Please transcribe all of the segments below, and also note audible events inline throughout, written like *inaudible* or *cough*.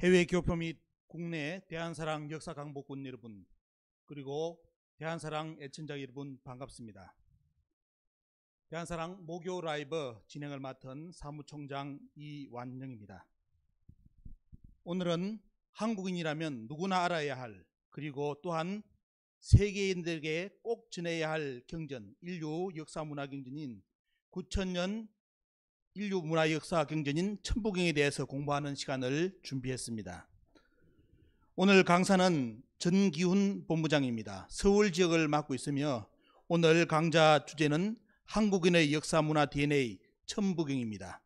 해외 교포및 국내 대한사랑 역사 강복군 여러분 그리고 대한사랑 애청자 여러분 반갑습니다. 대한사랑 목요 라이브 진행을 맡은 사무총장 이완영입니다. 오늘은 한국인이라면 누구나 알아야 할 그리고 또한 세계인들에게 꼭 전해야 할 경전 인류 역사문화 경전인 9천년 인류 문화 역사 경전인 천부경에 대해서 공부하는 시간을 준비했습니다. 오늘 강사는 전기훈 본부장입니다. 서울 지역을 맡고 있으며 오늘 강좌 주제는 한국인의 역사 문화 DNA 천부경입니다.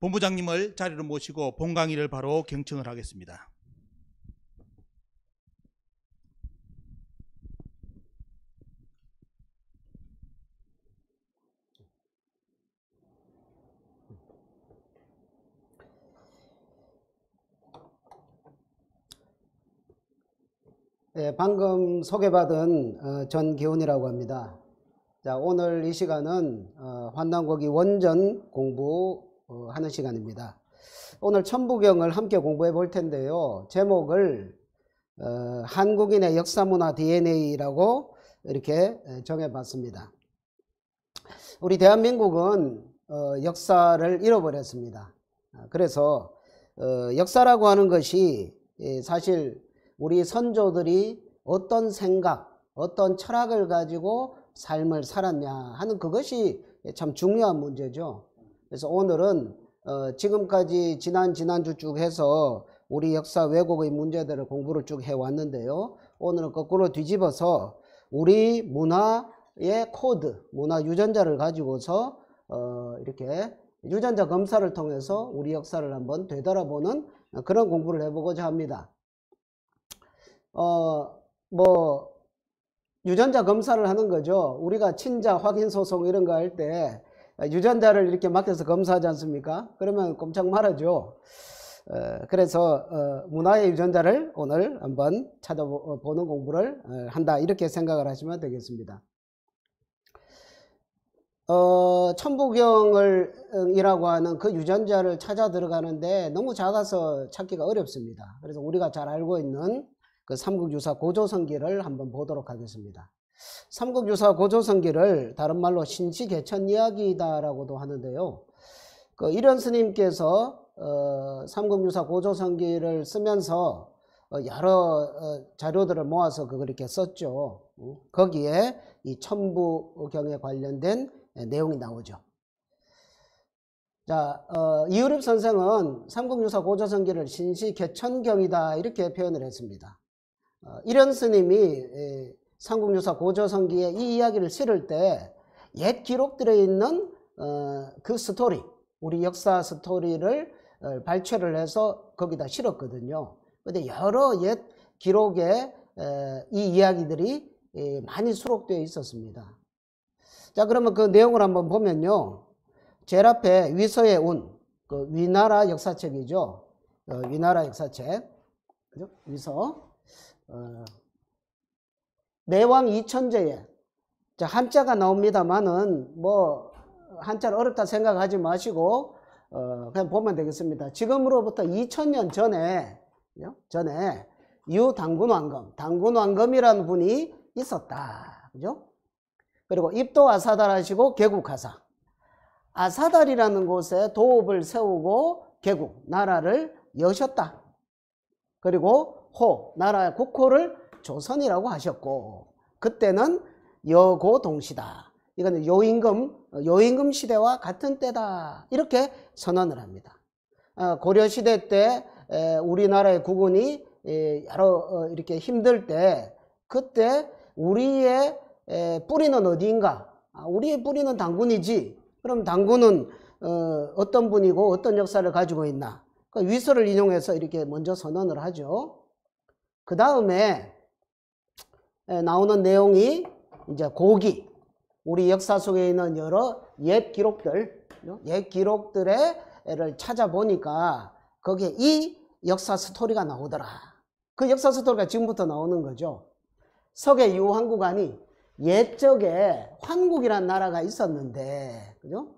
본부장님을 자리로 모시고 본강의를 바로 경청을 하겠습니다. 예, 방금 소개받은 어, 전기훈이라고 합니다. 자, 오늘 이 시간은 어, 환단고기 원전 공부하는 어, 시간입니다. 오늘 천부경을 함께 공부해 볼 텐데요. 제목을 한국인의 역사문화 DNA라고 이렇게 정해봤습니다. 우리 대한민국은 역사를 잃어버렸습니다. 아, 그래서 역사라고 하는 것이 예, 사실 우리 선조들이 어떤 생각, 어떤 철학을 가지고 삶을 살았냐 하는 그것이 참 중요한 문제죠. 그래서 오늘은 어, 지금까지 지난 지난주 쭉 해서 우리 역사 왜곡의 문제들을 공부를 쭉 해왔는데요. 오늘은 거꾸로 뒤집어서 우리 문화의 코드, 문화 유전자를 가지고서 어, 이렇게 유전자 검사를 통해서 우리 역사를 한번 되돌아보는 그런 공부를 해보고자 합니다. 어, 뭐, 유전자 검사를 하는 거죠. 우리가 친자 확인 소송 이런 거 할 때 유전자를 이렇게 맡겨서 검사하지 않습니까? 그러면 꼼짝 말하죠 어, 그래서 어, 문화의 유전자를 오늘 한번 찾아보는 공부를 어, 한다 이렇게 생각을 하시면 되겠습니다. 어, 천부경을이라고 하는 그 유전자를 찾아 들어가는데 너무 작아서 찾기가 어렵습니다. 그래서 우리가 잘 알고 있는 그 삼국유사 고조성기를 한번 보도록 하겠습니다. 삼국유사 고조성기를 다른 말로 신시개천 이야기다라고도 하는데요. 그 일현 스님께서 어, 삼국유사 고조성기를 쓰면서 어, 여러 어, 자료들을 모아서 그렇게 썼죠. 어, 거기에 이 천부경에 관련된 내용이 나오죠. 자, 어, 이유립 선생은 삼국유사 고조성기를 신시 개천경이다 이렇게 표현을 했습니다. 어, 이런 스님이 예, 삼국유사 고조성기에 이 이야기를 실을 때 옛 기록들에 있는 어, 그 스토리, 우리 역사 스토리를 어, 발췌를 해서 거기다 실었거든요. 그런데 여러 옛 기록에 이 이야기들이 예, 많이 수록되어 있었습니다. 자, 그러면 그 내용을 한번 보면요. 제일 앞에 위서의 운, 그 위나라 역사책이죠. 위나라 역사책. 위서. 내왕 어. 이천제에 한자가 나옵니다만은 뭐 한자를 어렵다 생각하지 마시고 어 그냥 보면 되겠습니다. 지금으로부터 2000년 전에 전에 유당군왕검 당군왕검이라는 분이 있었다. 그죠? 그리고 입도 아사달하시고 개국하사 아사달이라는 곳에 도읍을 세우고 개국 나라를 여셨다. 그리고 호 나라의 국호를 조선이라고 하셨고 그때는 여고동시다. 이거는 요임금 요임금 시대와 같은 때다. 이렇게 선언을 합니다. 어, 고려 시대 때 우리나라의 국운이 여러 어, 이렇게 힘들 때 그때 우리의 뿌리는 어디인가? 아, 우리의 뿌리는 당군이지. 그럼 당군은 어, 어떤 분이고 어떤 역사를 가지고 있나? 그 위서를 인용해서 이렇게 먼저 선언을 하죠. 그 다음에 예, 나오는 내용이 이제 고기 우리 역사 속에 있는 여러 옛 기록들 옛 기록들을 찾아보니까 거기에 이 역사 스토리가 나오더라 그 역사 스토리가 지금부터 나오는 거죠 석계 유황국안이 옛적에 환국이란 나라가 있었는데 그죠?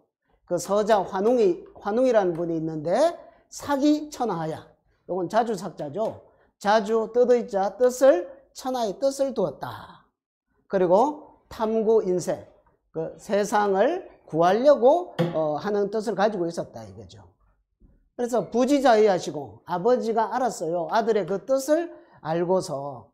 그 서자 환웅이 환웅이라는 분이 있는데 사기 천하야 이건 자주삭자죠 자주 뜯어있자 뜻을 천하의 뜻을 두었다. 그리고 탐구 인세 그 세상을 구하려고 어, 하는 뜻을 가지고 있었다 이거죠. 그래서 부지자의하시고 아버지가 알았어요. 아들의 그 뜻을 알고서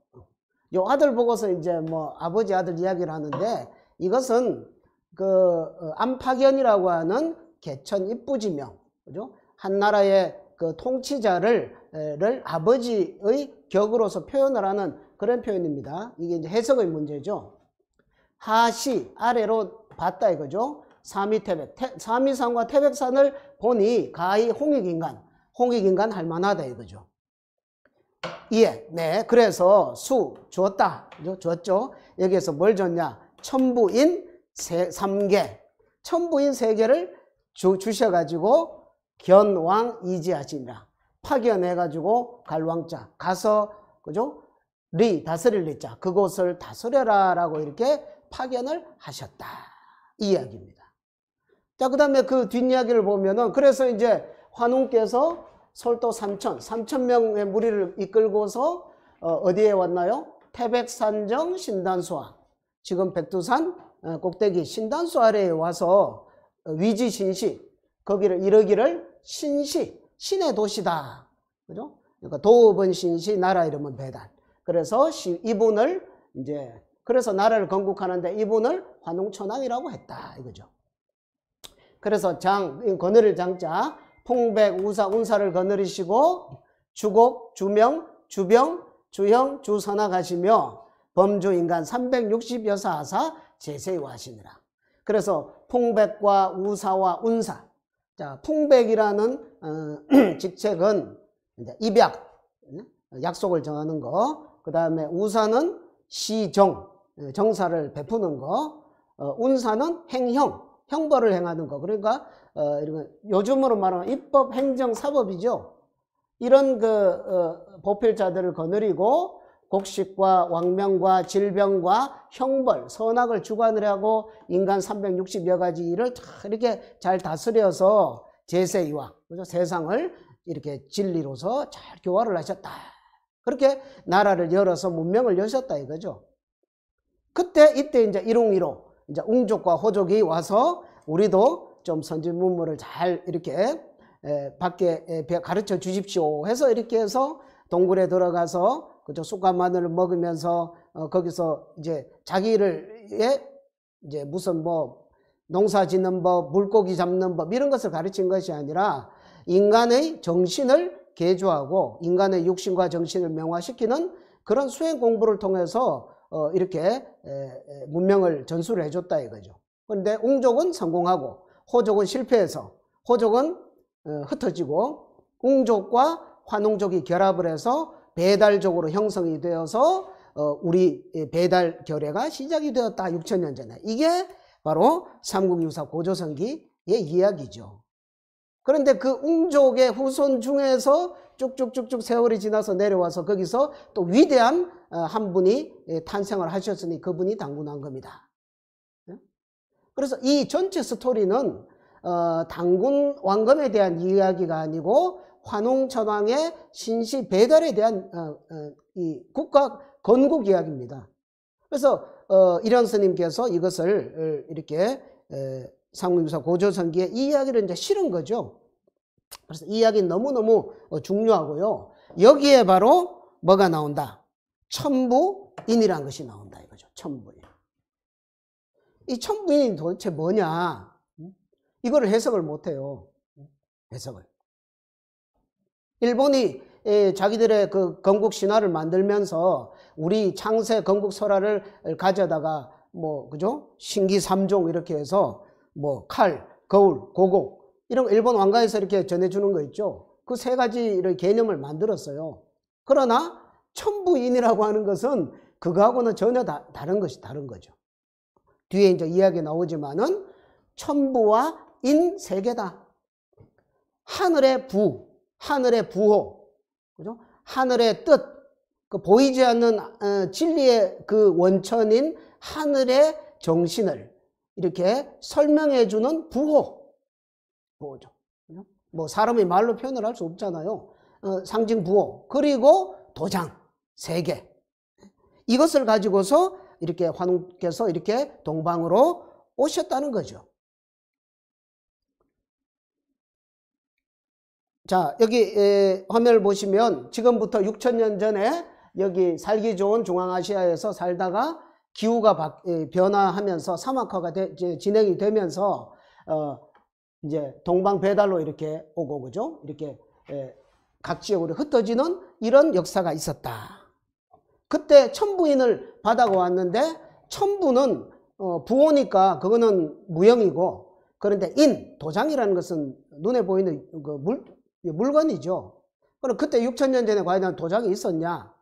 요 아들 보고서 이제 뭐 아버지 아들 이야기를 하는데 이것은 그 어, 안파견이라고 하는 개천 입부지명 그죠? 한 나라의 그 통치자를 를 아버지의 격으로서 표현을 하는 그런 표현입니다. 이게 이제 해석의 문제죠. 하시 아래로 봤다 이거죠. 사미태백 사미산과 태백산을 보니 가히 홍익인간 홍익인간 할 만하다 이거죠. 예, 네. 그래서 수 줬다. 줬죠. 여기에서 뭘 줬냐? 천부인 세, 삼계. 천부인 세개를 주, 주셔가지고 견왕 이지하시니라. 파견해가지고 갈왕자 가서 그죠? 리 다스릴 리자 그곳을 다스려라라고 이렇게 파견을 하셨다 이 이야기입니다. 자 그다음에 그 뒷이야기를 보면은 그래서 이제 환웅께서 설도 삼천삼천 명의 무리를 이끌고서 어, 디에 왔나요? 태백산정 신단수와 지금 백두산 어, 꼭대기 신단수 아래에 와서 어, 위지신시 거기를 이러기를 신시 신의 도시다. 그죠? 그러니까 도읍은 신시, 나라 이름은 배단. 그래서 이분을 이제 그래서 나라를 건국하는데 이분을 환웅천왕이라고 했다 이거죠. 그래서 장 거느릴 장자 풍백 우사 운사를 거느리시고 주곡 주명 주병 주형 주선악하시며 범주 인간 360여사 하사 제세히 하시니라. 그래서 풍백과 우사와 운사. 자, 풍백이라는 어, *clears throat* 직책은 입약, 약속을 정하는 거, 그 다음에 우사는 시정, 예, 정사를 베푸는 거, 어, 운사는 행형, 형벌을 행하는 거. 그러니까 어, 요즘으로 말하면 입법, 행정, 사법이죠. 이런 그 보필자들을 거느리고 곡식과 왕명과 질병과 형벌, 선악을 주관을 하고 인간 360여 가지 일을 다 이렇게 잘 다스려서 제세이와 그죠? 세상을 이렇게 진리로서 잘 교화를 하셨다. 그렇게 나라를 열어서 문명을 여셨다 이거죠. 그때 이때 이제 일웅이로 이제 웅족과 호족이 와서 우리도 좀 선진 문물을 잘 이렇게 밖에 가르쳐 주십시오 해서 이렇게 해서 동굴에 들어가서 그저 쑥과 마늘을 먹으면서 어, 거기서 이제 자기를 예, 이제 무슨 뭐 농사 짓는 법, 물고기 잡는 법 이런 것을 가르친 것이 아니라 인간의 정신을 개조하고 인간의 육신과 정신을 명화시키는 그런 수행 공부를 통해서 어, 이렇게 문명을 전수를 해줬다 이거죠. 그런데 웅족은 성공하고 호족은 실패해서 호족은 어, 흩어지고 웅족과 환웅족이 결합을 해서 배달족으로 형성이 되어서 어, 우리 배달 결례가 시작이 되었다 6천년 전에 이게 바로 삼국유사 고조성기의 이야기죠. 그런데 그 웅족의 후손 중에서 쭉쭉쭉쭉 세월이 지나서 내려와서 거기서 또 위대한 어, 한 분이 예, 탄생을 하셨으니 그분이 당군한 겁니다. 예? 그래서 이 전체 스토리는 어, 당군 왕검에 대한 이야기가 아니고 환웅천왕의 신시 배달에 대한 어, 국가 건국 이야기입니다. 그래서 어, 이런 스님께서 이것을 어, 이렇게 상공유사 고조성기에 이 이야기를 이제 실은 거죠. 그래서 이 이야기 는 너무너무 어, 중요하고요. 여기에 바로 뭐가 나온다? 천부인이라는 것이 나온다 이거죠. 천부인. 이 천부인이 도대체 뭐냐? 음? 이거를 해석을 못해요. 음? 해석을. 일본이 예, 자기들의 그 건국 신화를 만들면서 우리 창세 건국 설화를 가져다가 뭐 그죠? 신기 삼종 이렇게 해서 뭐 칼, 거울, 고곡 이런 일본 왕가에서 이렇게 전해 주는 거 있죠. 그 세 가지를 개념을 만들었어요. 그러나 천부인이라고 하는 것은 그거하고는 전혀 다, 다른 것이 다른 거죠. 뒤에 이제 이야기 나오지만은 천부와 인 세 개다. 하늘의 부, 하늘의 부호, 그죠? 하늘의 뜻, 그 보이지 않는 어, 진리의 그 원천인 하늘의 정신을 이렇게 설명해 주는 부호. 부호죠. 그죠? 뭐 사람이 말로 표현을 할 수 없잖아요. 어, 상징 부호. 그리고 도장, 세계. 이것을 가지고서 이렇게 환웅께서 이렇게 동방으로 오셨다는 거죠. 자 여기 에, 화면을 보시면 지금부터 6천년 전에 여기 살기 좋은 중앙아시아에서 살다가 기후가 바, 에, 변화하면서 사막화가 되, 진행이 되면서 어, 이제 동방 배달로 이렇게 오고 그죠 이렇게 에, 각 지역으로 흩어지는 이런 역사가 있었다. 그때 천부인을 받아가 왔는데 천부는 어, 부호니까 그거는 무형이고 그런데 인 도장이라는 것은 눈에 보이는 그 물, 물건이죠. 그럼 그때 6천년 전에 과연 도장이 있었냐?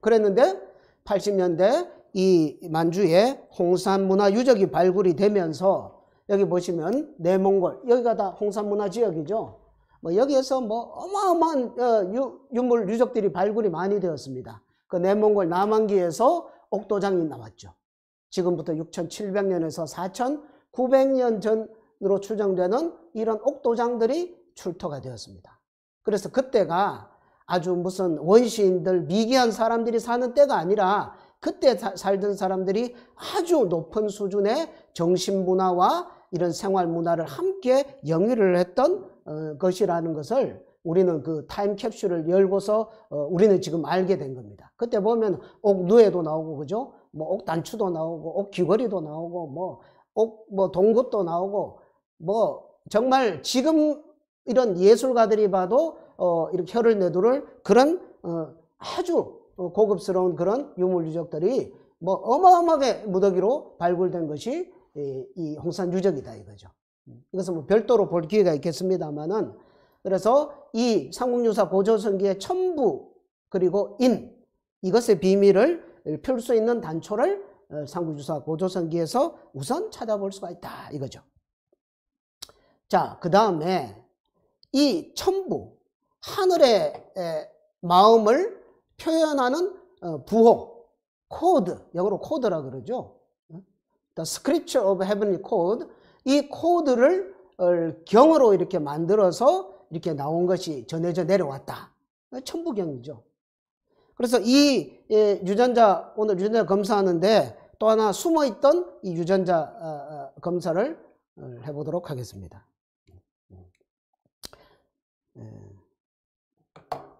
그랬는데 80년대 이 만주에 홍산 문화 유적이 발굴이 되면서 여기 보시면 내몽골 여기가 다 홍산 문화 지역이죠. 뭐 여기에서 뭐 어마어마한 어, 유, 유물 유적들이 발굴이 많이 되었습니다. 그 내몽골 남한기에서 옥도장이 나왔죠. 지금부터 6,700년에서 4,900년 전으로 추정되는 이런 옥도장들이 출토가 되었습니다. 그래서 그때가 아주 무슨 원시인들, 미개한 사람들이 사는 때가 아니라 그때 살던 사람들이 아주 높은 수준의 정신문화와 이런 생활문화를 함께 영위를 했던 어, 것이라는 것을 우리는 그 타임캡슐을 열고서 어, 우리는 지금 알게 된 겁니다. 그때 보면 옥누에도 나오고 그죠? 뭐 옥단추도 나오고 옥귀걸이도 나오고 뭐 옥뭐 뭐 동급도 나오고 뭐 정말 지금 이런 예술가들이 봐도 어, 이렇게 혀를 내두를 그런 어, 아주 고급스러운 그런 유물 유적들이 뭐 어마어마하게 무더기로 발굴된 것이 이, 홍산 유적이다 이거죠. 음, 이것은 뭐 별도로 볼 기회가 있겠습니다만은 그래서 이 삼국유사 고조성기의 첨부 그리고 인 이것의 비밀을 펼 수 있는 단초를 어, 삼국유사 고조성기에서 우선 찾아볼 수가 있다 이거죠. 자, 그 다음에 이 천부, 하늘의 마음을 표현하는 어, 부호, 코드, 영어로 코드라 그러죠. The Scripture of Heavenly Code, 이 코드를 경으로 이렇게 만들어서 이렇게 나온 것이 전해져 내려왔다. 천부경이죠. 그래서 이 예, 유전자, 오늘 유전자 검사하는데 또 하나 숨어있던 이 유전자 어, 어, 검사를 해보도록 하겠습니다.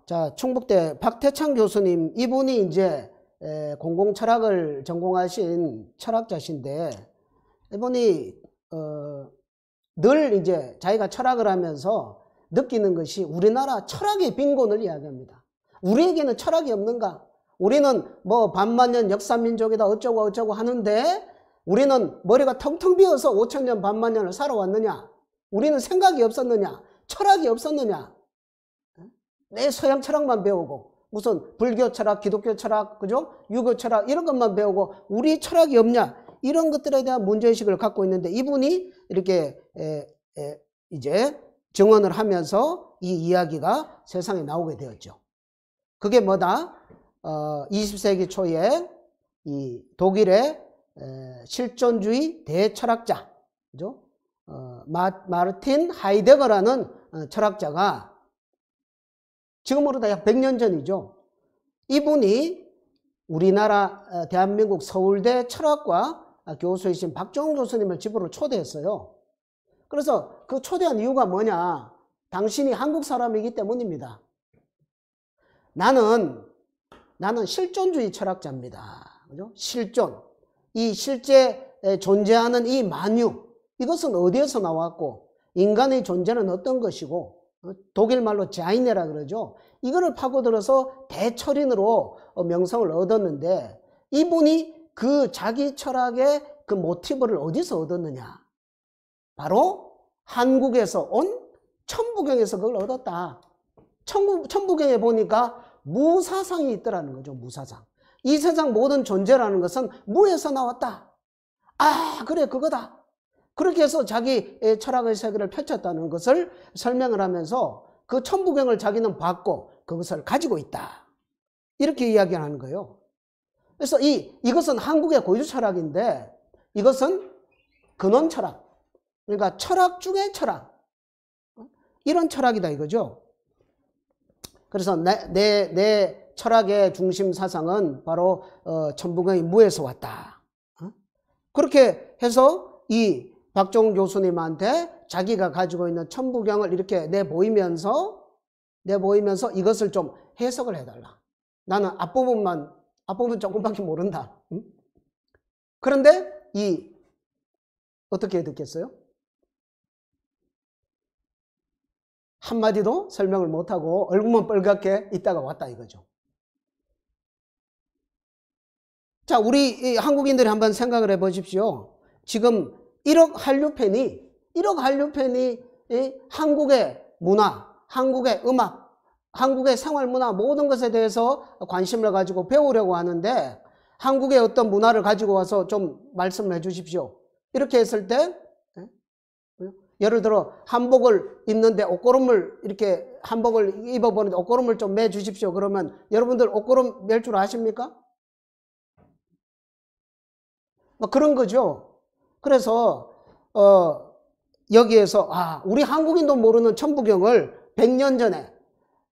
자, 충북대 박태창 교수님, 이분이 이제 공공 철학을 전공하신 철학자신데, 이분이, 어, 늘 이제 자기가 철학을 하면서 느끼는 것이 우리나라 철학의 빈곤을 이야기합니다. 우리에게는 철학이 없는가? 우리는 뭐 반만년 역사민족이다 어쩌고 어쩌고 하는데 우리는 머리가 텅텅 비어서 5천년 반만년을 살아왔느냐? 우리는 생각이 없었느냐? 철학이 없었느냐? 내 서양 철학만 배우고 무슨 불교 철학, 기독교 철학, 그죠? 유교 철학 이런 것만 배우고 우리 철학이 없냐 이런 것들에 대한 문제의식을 갖고 있는데 이분이 이렇게 에, 에, 이제 증언을 하면서 이 이야기가 세상에 나오게 되었죠. 그게 뭐다? 어, 20세기 초에 이 독일의 에, 실존주의 대철학자, 그죠? 어, 마, 마르틴 하이데거라는 어, 철학자가 지금으로 대약 100년 전이죠. 이분이 우리나라 어, 대한민국 서울대 철학과 아, 교수이신 박정훈 교수님을 집으로 초대했어요. 그래서 그 초대한 이유가 뭐냐? 당신이 한국 사람이기 때문입니다. 나는 나는 실존주의 철학자입니다. 그죠? 실존. 이 실제 존재하는 이 만유 이것은 어디에서 나왔고 인간의 존재는 어떤 것이고 어, 독일 말로 자이네라 그러죠. 이거를 파고들어서 대철인으로 어, 명성을 얻었는데 이분이 그 자기 철학의 그 모티브를 어디서 얻었느냐? 바로 한국에서 온 천부경에서 그걸 얻었다. 천부, 천부경에 보니까 무사상이 있더라는 거죠. 무사상. 이 세상 모든 존재라는 것은 무에서 나왔다. 아, 그래, 그거다. 그렇게 해서 자기 철학의 세계를 펼쳤다는 것을 설명을 하면서 그 천부경을 자기는 받고 그것을 가지고 있다. 이렇게 이야기하는 를 거예요. 그래서 이, 이것은 한국의 고유 철학인데 이것은 근원 철학. 그러니까 철학 중의 철학. 이런 철학이다 이거죠. 그래서 내, 내, 내 철학의 중심 사상은 바로 어, 천부경의 무에서 왔다. 어? 그렇게 해서 이 박종 교수님한테 자기가 가지고 있는 천부경을 이렇게 내보이면서 내보이면서 이것을 좀 해석을 해달라. 나는 앞부분만 앞부분 조금밖에 모른다. 그런데 이 어떻게 듣겠어요? 한마디도 설명을 못하고 얼굴만 빨갛게 있다가 왔다 이거죠. 자, 우리 한국인들이 한번 생각을 해보십시오. 지금 1억 한류팬이 1억 한류팬이 한국의 문화, 한국의 음악, 한국의 생활문화 모든 것에 대해서 관심을 가지고 배우려고 하는데 한국의 어떤 문화를 가지고 와서 좀 말씀을 해주십시오. 이렇게 했을 때 예? 예를 들어 한복을 입는데 옷걸음을 이렇게 한복을 입어보는데 옷걸음을 좀 매 주십시오. 그러면 여러분들 옷걸음 맬줄 아십니까? 뭐 그런 거죠. 그래서 어, 여기에서 아, 우리 한국인도 모르는 천부경을 100년 전에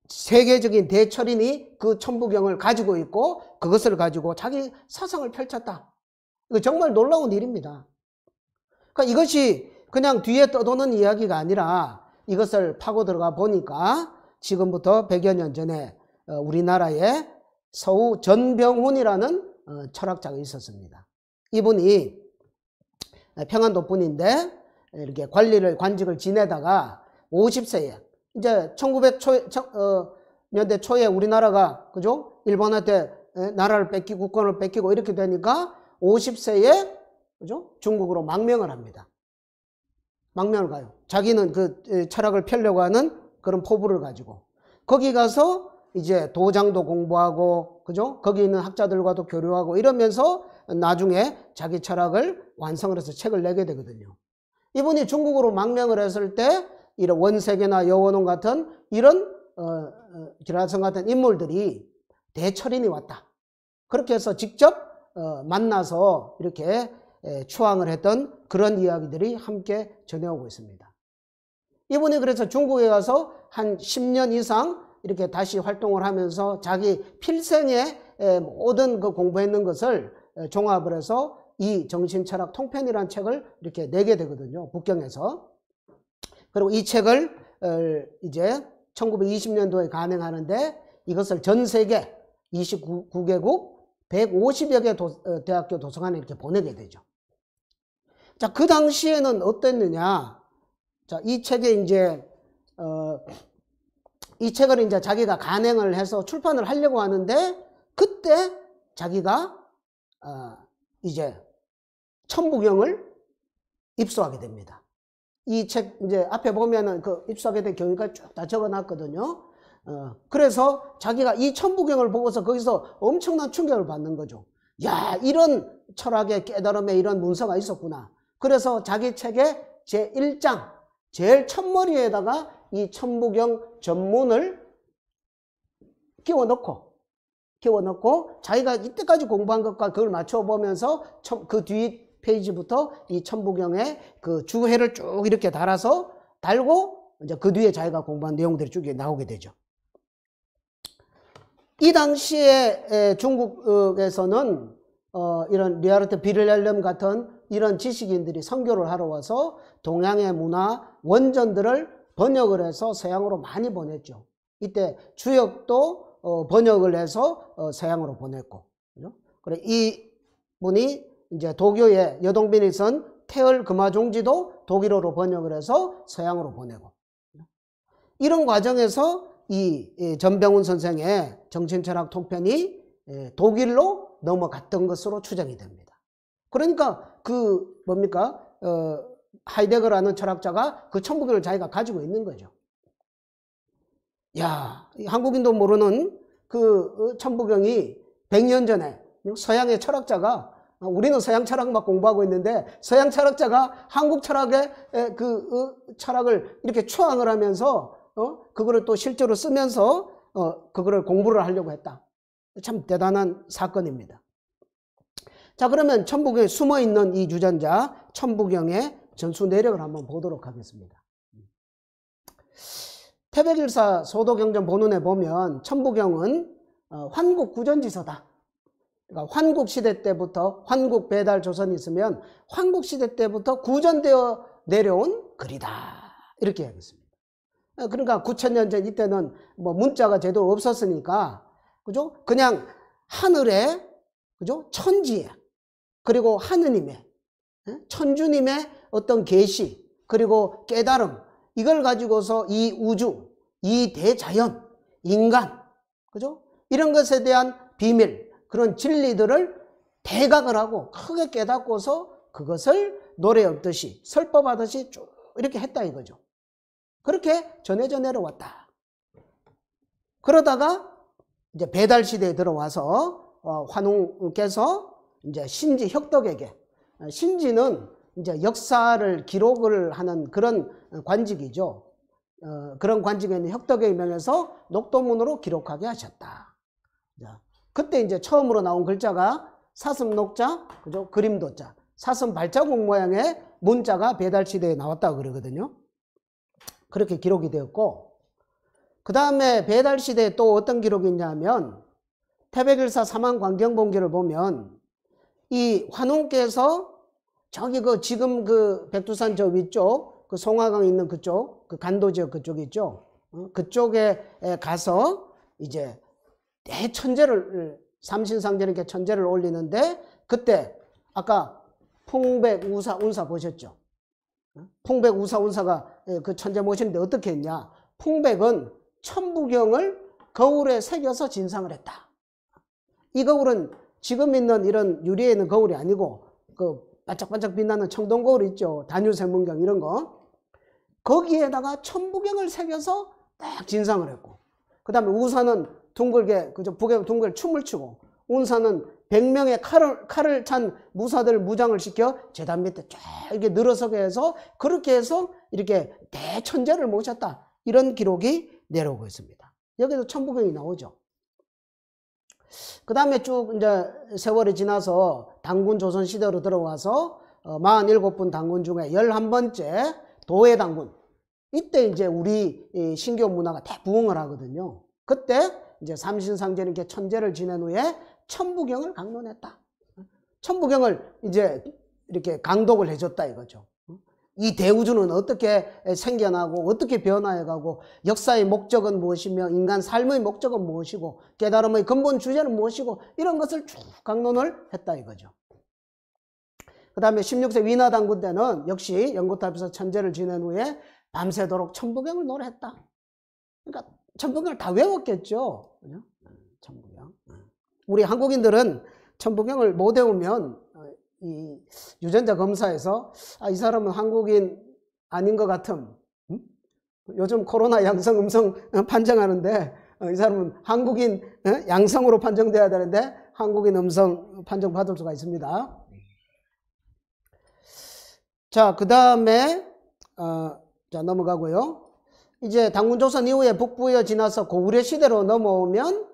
세계적인 대철인이 그 천부경을 가지고 있고 그것을 가지고 자기 사상을 펼쳤다. 이거 정말 놀라운 일입니다. 그러니까 이것이 그냥 뒤에 떠도는 이야기가 아니라 이것을 파고 들어가 보니까 지금부터 100여 년 전에 어, 우리나라에 서우 전병훈이라는 어, 철학자가 있었습니다. 이분이 네, 평안도뿐인데 이렇게 관리를 관직을 지내다가 50세에 이제 1900년대 어, 초에 우리나라가 그죠 일본한테 나라를 뺏기고 국권을 뺏기고 이렇게 되니까 50세에 그죠 중국으로 망명을 합니다. 망명을 가요. 자기는 그 철학을 펴려고 하는 그런 포부를 가지고 거기 가서 이제 도장도 공부하고 그죠 거기 있는 학자들과도 교류하고 이러면서 나중에 자기 철학을 완성을 해서 책을 내게 되거든요. 이분이 중국으로 망명을 했을 때 이런 원세계나 여원홍 같은 이런 어, 어, 기라성 같은 인물들이 대철인이 왔다. 그렇게 해서 직접 어, 만나서 이렇게 에, 추앙을 했던 그런 이야기들이 함께 전해오고 있습니다. 이분이 그래서 중국에 가서 한 10년 이상 이렇게 다시 활동을 하면서 자기 필생의 모든 그 공부했는 것을 종합을 해서 이 정신철학 통편이라는 책을 이렇게 내게 되거든요. 북경에서. 그리고 이 책을 어, 이제 1920년도에 가능하는데 이것을 전 세계 29개국 150여 개 도, 어, 대학교 도서관에 이렇게 보내게 되죠. 자, 그 당시에는 어땠느냐. 자, 이 책에 이제, 어, 이 책을 이제 자기가 간행을 해서 출판을 하려고 하는데 그때 자기가 어, 이제 천부경을 입수하게 됩니다. 이 책 이제 앞에 보면은 그 입수하게 된 경위가 쭉 다 적어놨거든요. 어, 그래서 자기가 이 천부경을 보고서 거기서 엄청난 충격을 받는 거죠. 야, 이런 철학의 깨달음에 이런 문서가 있었구나. 그래서 자기 책의 제1장, 제일 첫머리에다가 이 천부경 전문을 끼워 넣고 키워놓고 자기가 이때까지 공부한 것과 그걸 맞춰보면서 그 뒤 페이지부터 이 천부경의 그주회를쭉 이렇게 달아서 달고 이제 그 뒤에 자기가 공부한 내용들이 쭉 나오게 되죠. 이 당시에 중국에서는 어, 이런 리아르트 비를렐름 같은 이런 지식인들이 선교를 하러 와서 동양의 문화 원전들을 번역을 해서 서양으로 많이 보냈죠. 이때 주역도 어, 번역을 해서 어, 서양으로 보냈고. 그죠? 그래, 이 분이 이제 도교의 여동빈이 선 태을 금화종지도 독일어로 번역을 해서 서양으로 보내고. 이런 과정에서 이, 전병훈 선생의 정신철학 통편이 예, 독일로 넘어갔던 것으로 추정이 됩니다. 그러니까 그 뭡니까? 어, 하이데거라는 철학자가 그 천부교를 자기가 가지고 있는 거죠. 야, 한국인도 모르는 그 어, 천부경이 100년 전에 서양의 철학자가 어, 우리는 서양 철학만 공부하고 있는데 서양 철학자가 한국 철학의 그 어, 철학을 이렇게 추앙을 하면서 어? 그거를 또 실제로 쓰면서 어, 그거를 공부를 하려고 했다. 참 대단한 사건입니다. 자, 그러면 천부경에 숨어 있는 이 유전자 천부경의 전수 내력을 한번 보도록 하겠습니다. 태백일사 소도경전 본원에 보면 천부경은 어, 환국 구전지서다. 그러니까 환국 시대 때부터 환국 배달 조선이 있으면 환국 시대 때부터 구전되어 내려온 글이다. 이렇게 이야기했습니다. 어, 그러니까 9천년 전 이때는 뭐 문자가 제대로 없었으니까 그죠? 그냥 하늘에 그죠? 천지에 그리고 하느님의 예? 천주님의 어떤 계시 그리고 깨달음 이걸 가지고서 이 우주 이 대자연, 인간, 그죠? 이런 것에 대한 비밀, 그런 진리들을 대각을 하고 크게 깨닫고서 그것을 노래 없듯이 설법하듯이 쭉 이렇게 했다 이거죠. 그렇게 전해져 내려왔다. 그러다가 이제 배달 시대에 들어와서 어, 환웅께서 이제 신지 혁덕에게 신지는 이제 역사를 기록을 하는 그런 관직이죠. 어, 그런 관직에 있는 혁덕에 임명해서 녹도문으로 기록하게 하셨다. 자, 그때 이제 처음으로 나온 글자가 사슴 녹자, 그죠? 그림 도자. 사슴 발자국 모양의 문자가 배달시대에 나왔다고 그러거든요. 그렇게 기록이 되었고, 그 다음에 배달시대에 또 어떤 기록이 있냐면, 태백일사 사만 광경봉기를 보면, 이 환웅께서 저기 그 지금 그 백두산 저 위쪽, 그 송화강 있는 그쪽, 그 간도 지역 그쪽 있죠. 어? 그쪽에 가서 이제 대천재를삼신상제 이렇게 천재를 올리는데 그때 아까 풍백 우사 운사 보셨죠? 어? 풍백 우사 운사가 그천재 모시는데 어떻게 했냐? 풍백은 천부경을 거울에 새겨서 진상을 했다. 이 거울은 지금 있는 이런 유리에 있는 거울이 아니고 그 반짝반짝 빛나는 청동 거울 있죠. 단유 세문경 이런 거. 거기에다가 천부경을 새겨서 딱 진상을 했고 그 다음에 우사는 둥글게 그저 북에 둥글 춤을 추고 운사는 100명의 칼을, 칼을 찬 무사들 무장을 시켜 재단 밑에 쫙 이렇게 늘어서게 해서 그렇게 해서 이렇게 대천재를 모셨다 이런 기록이 내려오고 있습니다 여기도 천부경이 나오죠 그 다음에 쭉 이제 세월이 지나서 당군 조선시대로 들어와서 47분 어, 당군 중에 11번째 도회 당군 이때 이제 우리 신교 문화가 대부흥을 하거든요. 그때 이제 삼신상제 이렇게 천재를 지낸 후에 천부경을 강론했다. 천부경을 이제 이렇게 강독을 해줬다 이거죠. 이 대우주는 어떻게 생겨나고 어떻게 변화해가고 역사의 목적은 무엇이며 인간 삶의 목적은 무엇이고 깨달음의 근본 주제는 무엇이고 이런 것을 쭉 강론을 했다 이거죠. 그 다음에 16세 위나 당군 때는 역시 연구탑에서 천재를 지낸 후에 밤새도록 천부경을 노래했다. 그러니까 천부경을 다 외웠겠죠. 그죠? 천부경. 우리 한국인들은 천부경을 못 외우면 어, 이 유전자 검사에서 아, 이 사람은 한국인 아닌 것같 음? 요즘 코로나 양성 음성 어, 판정하는데 어, 이 사람은 한국인 양성으로 판정돼야 되는데 한국인 음성 판정 받을 수가 있습니다. 자, 그 다음에, 어, 자, 넘어가고요. 이제 당군조선 이후에 북부여 지나서 고구려 시대로 넘어오면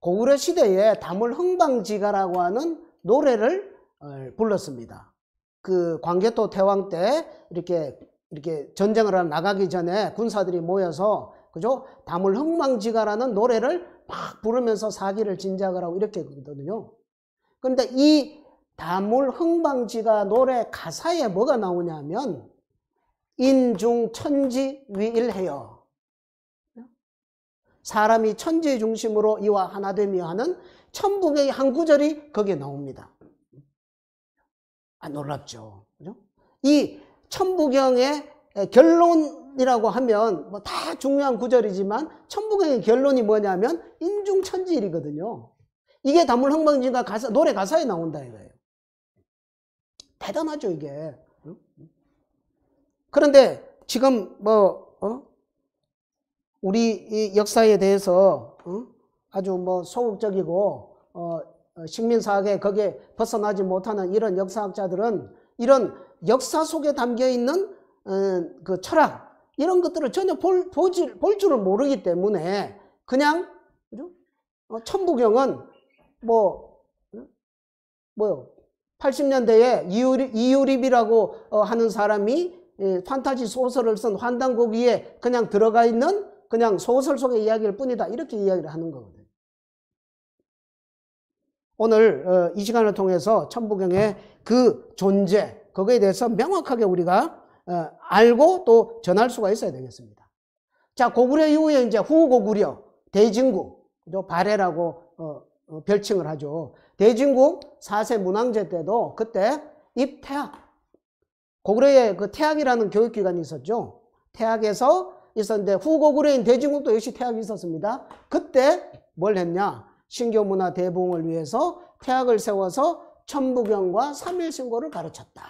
고구려 시대에 담을 흥방지가라고 하는 노래를 어, 불렀습니다. 그 광개토 태왕 때 이렇게 이렇게 전쟁을 나가기 전에 군사들이 모여서 그죠? 담을 흥망지가라는 노래를 막 부르면서 사기를 진작을 하고 이렇게 그러거든요. 그런데 이 다물 흥방지가 노래 가사에 뭐가 나오냐면 인중 천지 위일해요. 사람이 천지의 중심으로 이와 하나 되며 하는 천북의 한 구절이 거기에 나옵니다. 아, 놀랍죠. 죠이 천부경의 결론이라고 하면 뭐 다 중요한 구절이지만 천부경의 결론이 뭐냐면 인중천지일이거든요. 이게 다물흥방지가 가사, 노래 가사에 나온다 이거예요. 대단하죠, 이게. 그런데 지금 뭐, 어? 우리 역사에 대해서 어? 아주 뭐 소극적이고, 어, 어, 식민사학에 거기에 벗어나지 못하는 이런 역사학자들은 이런 역사 속에 담겨 있는 어, 그 철학, 이런 것들을 전혀 볼, 보질, 볼 줄을 모르기 때문에 그냥, 그죠? 어, 천부경은 뭐, 뭐요? 80년대에 이유립이라고 어, 하는 사람이 예, 판타지 소설을 쓴 환단고기에 그냥 들어가 있는 그냥 소설 속의 이야기일 뿐이다. 이렇게 이야기를 하는 거거든요. 오늘 어, 이 시간을 통해서 천부경의 그 존재, 그거에 대해서 명확하게 우리가 어, 알고 또 전할 수가 있어야 되겠습니다. 자, 고구려 이후에 이제 후고구려, 대진구, 발해라고 별칭을 하죠. 대진국 4세 문항제 때도 그때 입태학 고구려의그 태학이라는 교육기관이 있었죠. 태학에서 있었는데 후고구려인 대진국도 역시 태학이 있었습니다. 그때 뭘 했냐? 신교문화 대봉을 위해서 태학을 세워서 천부경과 삼일신고를 가르쳤다.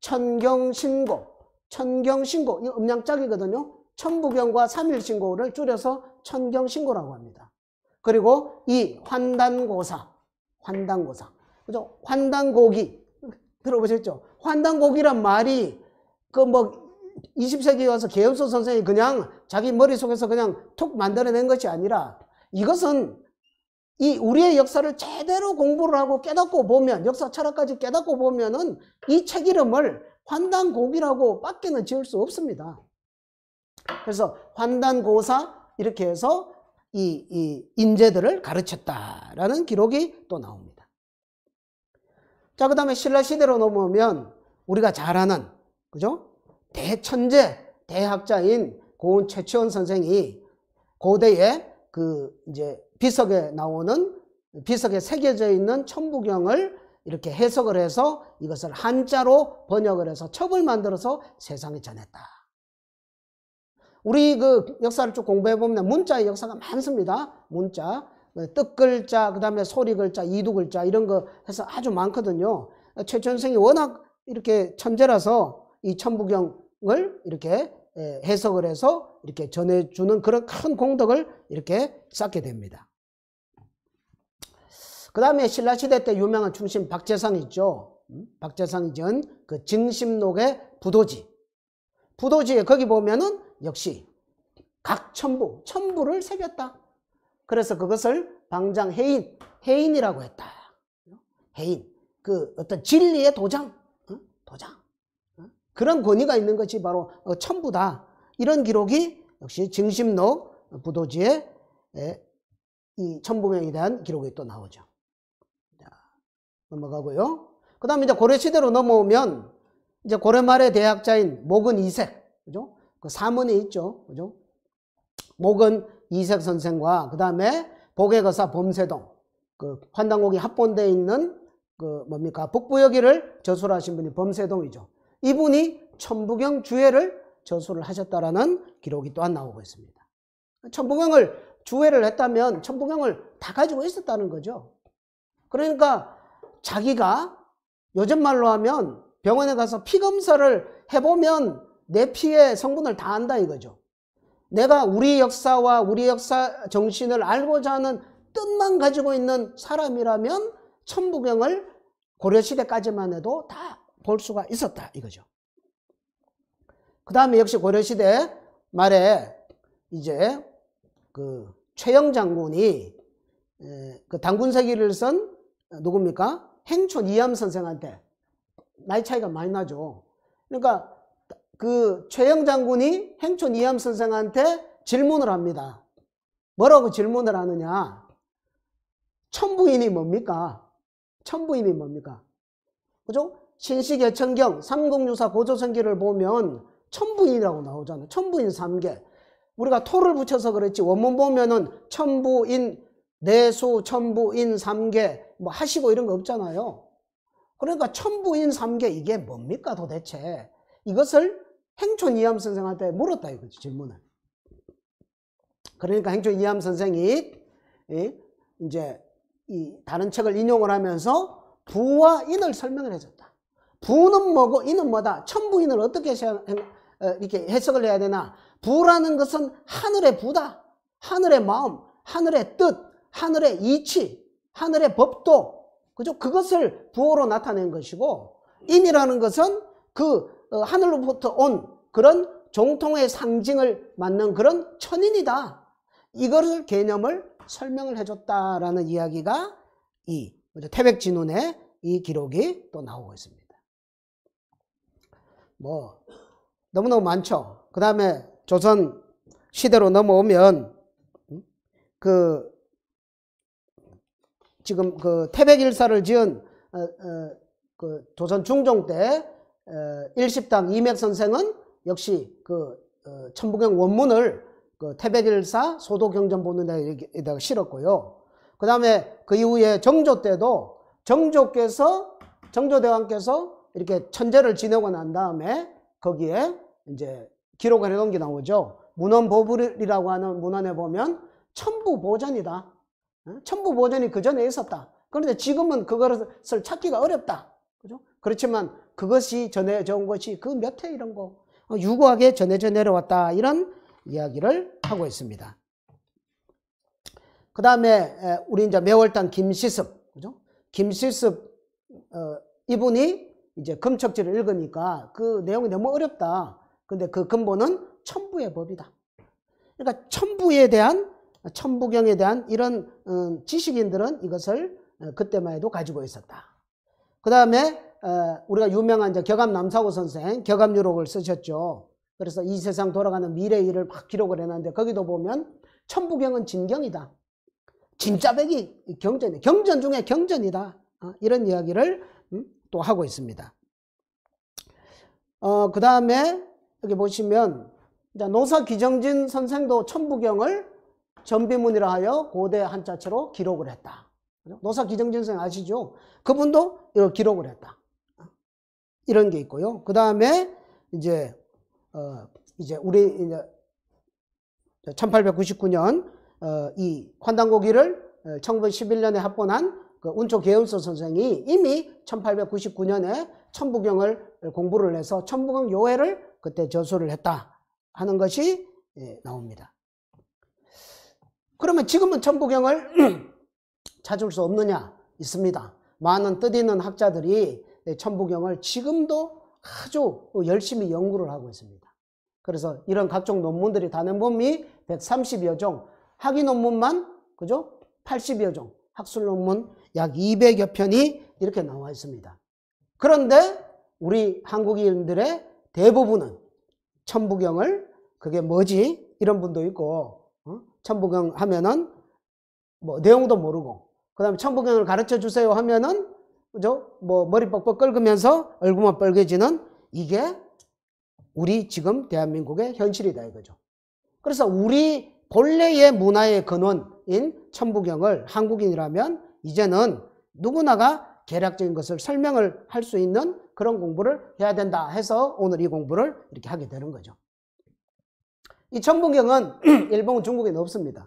천경신고, 천경신고, 이 음양짝이거든요. 천부경과 삼일신고를 줄여서 천경신고라고 합니다. 그리고 이 환단고사, 환단고사. 그죠? 환단고기. 들어보셨죠? 환단고기란 말이 그 뭐 20세기 에 와서 계엽소 선생이 그냥 자기 머릿속에서 그냥 툭 만들어낸 것이 아니라 이것은 이 우리의 역사를 제대로 공부를 하고 깨닫고 보면 역사 철학까지 깨닫고 보면은 이책 이름을 환단고기라고 밖에는 지을 수 없습니다. 그래서 환단고사 이렇게 해서 이, 이 인재들을 가르쳤다라는 기록이 또 나옵니다. 자, 그 다음에 신라 시대로 넘어오면 우리가 잘 아는, 그죠? 대천재, 대학자인 고은 최치원 선생이 고대의 그 이제 비석에 나오는 비석에 새겨져 있는 천부경을 이렇게 해석을 해서 이것을 한자로 번역을 해서 첩을 만들어서 세상에 전했다. 우리 그 역사를 쭉 공부해 보면 문자의 역사가 많습니다. 문자. 그 뜻 글자, 그 다음에 소리 글자, 이두 글자, 이런 거 해서 아주 많거든요. 최천생이 워낙 이렇게 천재라서 이 천부경을 이렇게 예, 해석을 해서 이렇게 전해주는 그런 큰 공덕을 이렇게 쌓게 됩니다. 그 다음에 신라시대 때 유명한 중신 박재상 있죠. 음? 박재상이 지은 그 증심록의 부도지. 부도지에 거기 보면은 역시 각 천부, 천부를 새겼다. 그래서 그것을 방장 해인, 해인이라고 했다. 해인, 그 어떤 진리의 도장, 도장. 그런 권위가 있는 것이 바로 어, 천부다. 이런 기록이 역시 증심록 부도지에 이 천부명에 대한 기록이 또 나오죠. 넘어가고요. 그 다음에 이제 고려시대로 넘어오면 이제 고려 말의 대학자인 목은 이색, 그죠? 그 사문에 있죠. 그죠? 목은 이색 선생과 그 다음에 복외거사 범세동 그환당곡이 합본되어 있는 그 뭡니까 북부여기를 저술 하신 분이 범세동이죠. 이분이 천부경 주회를 저술을 하셨다라는 기록이 또한 나오고 있습니다. 천부경을 주회를 했다면 천부경을 다 가지고 있었다는 거죠. 그러니까 자기가 요즘 말로 하면 병원에 가서 피 검사를 해보면 내 피의 성분을 다 안다 이거죠. 내가 우리 역사와 우리 역사 정신을 알고자 하는 뜻만 가지고 있는 사람이라면 천부경을 고려시대까지만 해도 다 볼 수가 있었다 이거죠. 그 다음에 역시 고려시대 말에 이제 그 최영 장군이 그 당군세기를 쓴 어, 누굽니까? 행촌 이암 선생한테 나이 차이가 많이 나죠. 그러니까 그 최영 장군이 행촌 이암 선생한테 질문을 합니다. 뭐라고 질문을 하느냐? 천부인이 뭡니까? 천부인이 뭡니까? 그죠? 신식예천경 삼공유사 고조성기를 보면 천부인이라고 나오잖아요. 천부인 3개. 우리가 토를 붙여서 그랬지 원문 보면은 천부인 내수 천부인 3개 뭐 하시고 이런 거 없잖아요. 그러니까 천부인 3개 이게 뭡니까 도대체? 이것을 행촌 이암 선생한테 물었다 이거죠 질문을 그러니까 행촌 이암 선생이 이제 이 다른 책을 인용을 하면서 부와 인을 설명을 해줬다 부는 뭐고 인은 뭐다 천부인을 어떻게 어, 이렇게 해석을 해야 되나 부라는 것은 하늘의 부다 하늘의 마음 하늘의 뜻 하늘의 이치 하늘의 법도 그죠 그것을 부호로 나타낸 것이고 인이라는 것은 그 어, 하늘로부터 온 그런 종통의 상징을 맞는 그런 천인이다. 이것을 개념을 설명을 해줬다라는 이야기가 이 태백진운의 이 기록이 또 나오고 있습니다. 뭐 너무너무 많죠. 그 다음에 조선 시대로 넘어오면 음? 그 지금 그 태백일사를 지은 어, 어, 그 조선 중종 때 어, 일십당 이맥 선생은 역시 그 어, 천부경 원문을 그 태백일사 소도경전본문에다가 실었고요. 그 다음에 그 이후에 정조 때도 정조께서 정조대왕께서 이렇게 천재를 지내고 난 다음에 거기에 이제 기록을 해놓은 게 나오죠. 문헌보불이라고 하는 문헌에 보면 천부보전이다. 천부보전이 그 전에 있었다. 그런데 지금은 그것을 찾기가 어렵다. 그죠? 그렇지만 그것이 전해져 온 것이 그몇회 이런 거 어, 유구하게 전해져 내려왔다 이런 이야기를 하고 있습니다. 그 다음에 우리 이제 매월당 김시습 그죠? 김시습 어, 이분이 이제 금척지를 읽으니까 그 내용이 너무 어렵다. 근데 그 근본은 천부의 법이다. 그러니까 천부에 대한 천부경에 대한 이런 음, 지식인들은 이것을 어, 그때만 해도 가지고 있었다. 그 다음에 어, 우리가 유명한 이제 격암 남사고 선생 격암 유록을 쓰셨죠. 그래서 이 세상 돌아가는 미래 일을 막 기록을 해놨는데 거기도 보면 천부경은 진경이다. 진짜백이 경전이 경전 중에 경전이다. 어, 이런 이야기를 음, 또 하고 있습니다. 어, 그 다음에 여기 보시면 노사 기정진 선생도 천부경을 전비문이라 하여 고대 한자체로 기록을 했다. 노사 기정진 선생 아시죠? 그분도 이걸 기록을 했다. 이런 게 있고요. 그 다음에 이제 어 이제 우리 이제 1899년 어이 환단고기를 1911년에 합본한 그 운초 계열소 선생이 이미 1899년에 천부경을 공부를 해서 천부경 요해를 그때 저술을 했다 하는 것이 예, 나옵니다. 그러면 지금은 천부경을 *clears throat* 찾을 수 없느냐? 있습니다. 많은 뜻 있는 학자들이 네, 천부경을 지금도 아주 열심히 연구를 하고 있습니다. 그래서 이런 각종 논문들이 단원범위 130여 종, 학위 논문만 그죠? 80여 종, 학술 논문 약 200여 편이 이렇게 나와 있습니다. 그런데 우리 한국인들의 대부분은 천부경을 그게 뭐지? 이런 분도 있고 어? 천부경 하면은 뭐 내용도 모르고 그 다음에 천부경을 가르쳐 주세요 하면은 그죠? 뭐 머리 뻑뻑 긁으면서 얼굴만 빨개지는 이게 우리 지금 대한민국의 현실이다 이거죠. 그래서 우리 본래의 문화의 근원인 천부경을 한국인이라면 이제는 누구나가 개략적인 것을 설명을 할 수 있는 그런 공부를 해야 된다 해서 오늘 이 공부를 이렇게 하게 되는 거죠. 이 천부경은 *clears throat* 일본은 중국에는 없습니다.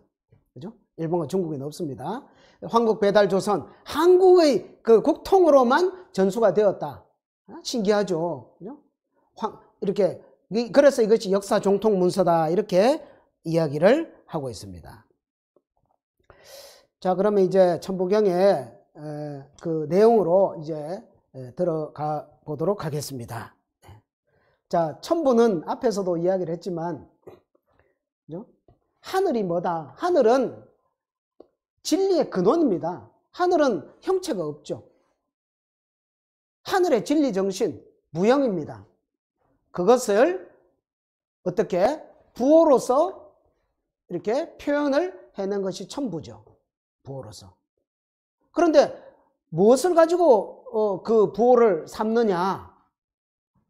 그죠? 일본과 중국에는 없습니다. 황국 배달 조선 한국의 그 국통으로만 전수가 되었다. 아, 신기하죠. 이렇게 그래서 이것이 역사 종통 문서다 이렇게 이야기를 하고 있습니다. 자 그러면 이제 천부경의 그 내용으로 이제 들어가 보도록 하겠습니다. 네. 자 천부는 앞에서도 이야기를 했지만 하늘이 뭐다? 하늘은 진리의 근원입니다. 하늘은 형체가 없죠. 하늘의 진리 정신, 무형입니다. 그것을 어떻게 부호로서 이렇게 표현을 해낸 것이 천부죠. 부호로서. 그런데 무엇을 가지고 어, 그 부호를 삼느냐?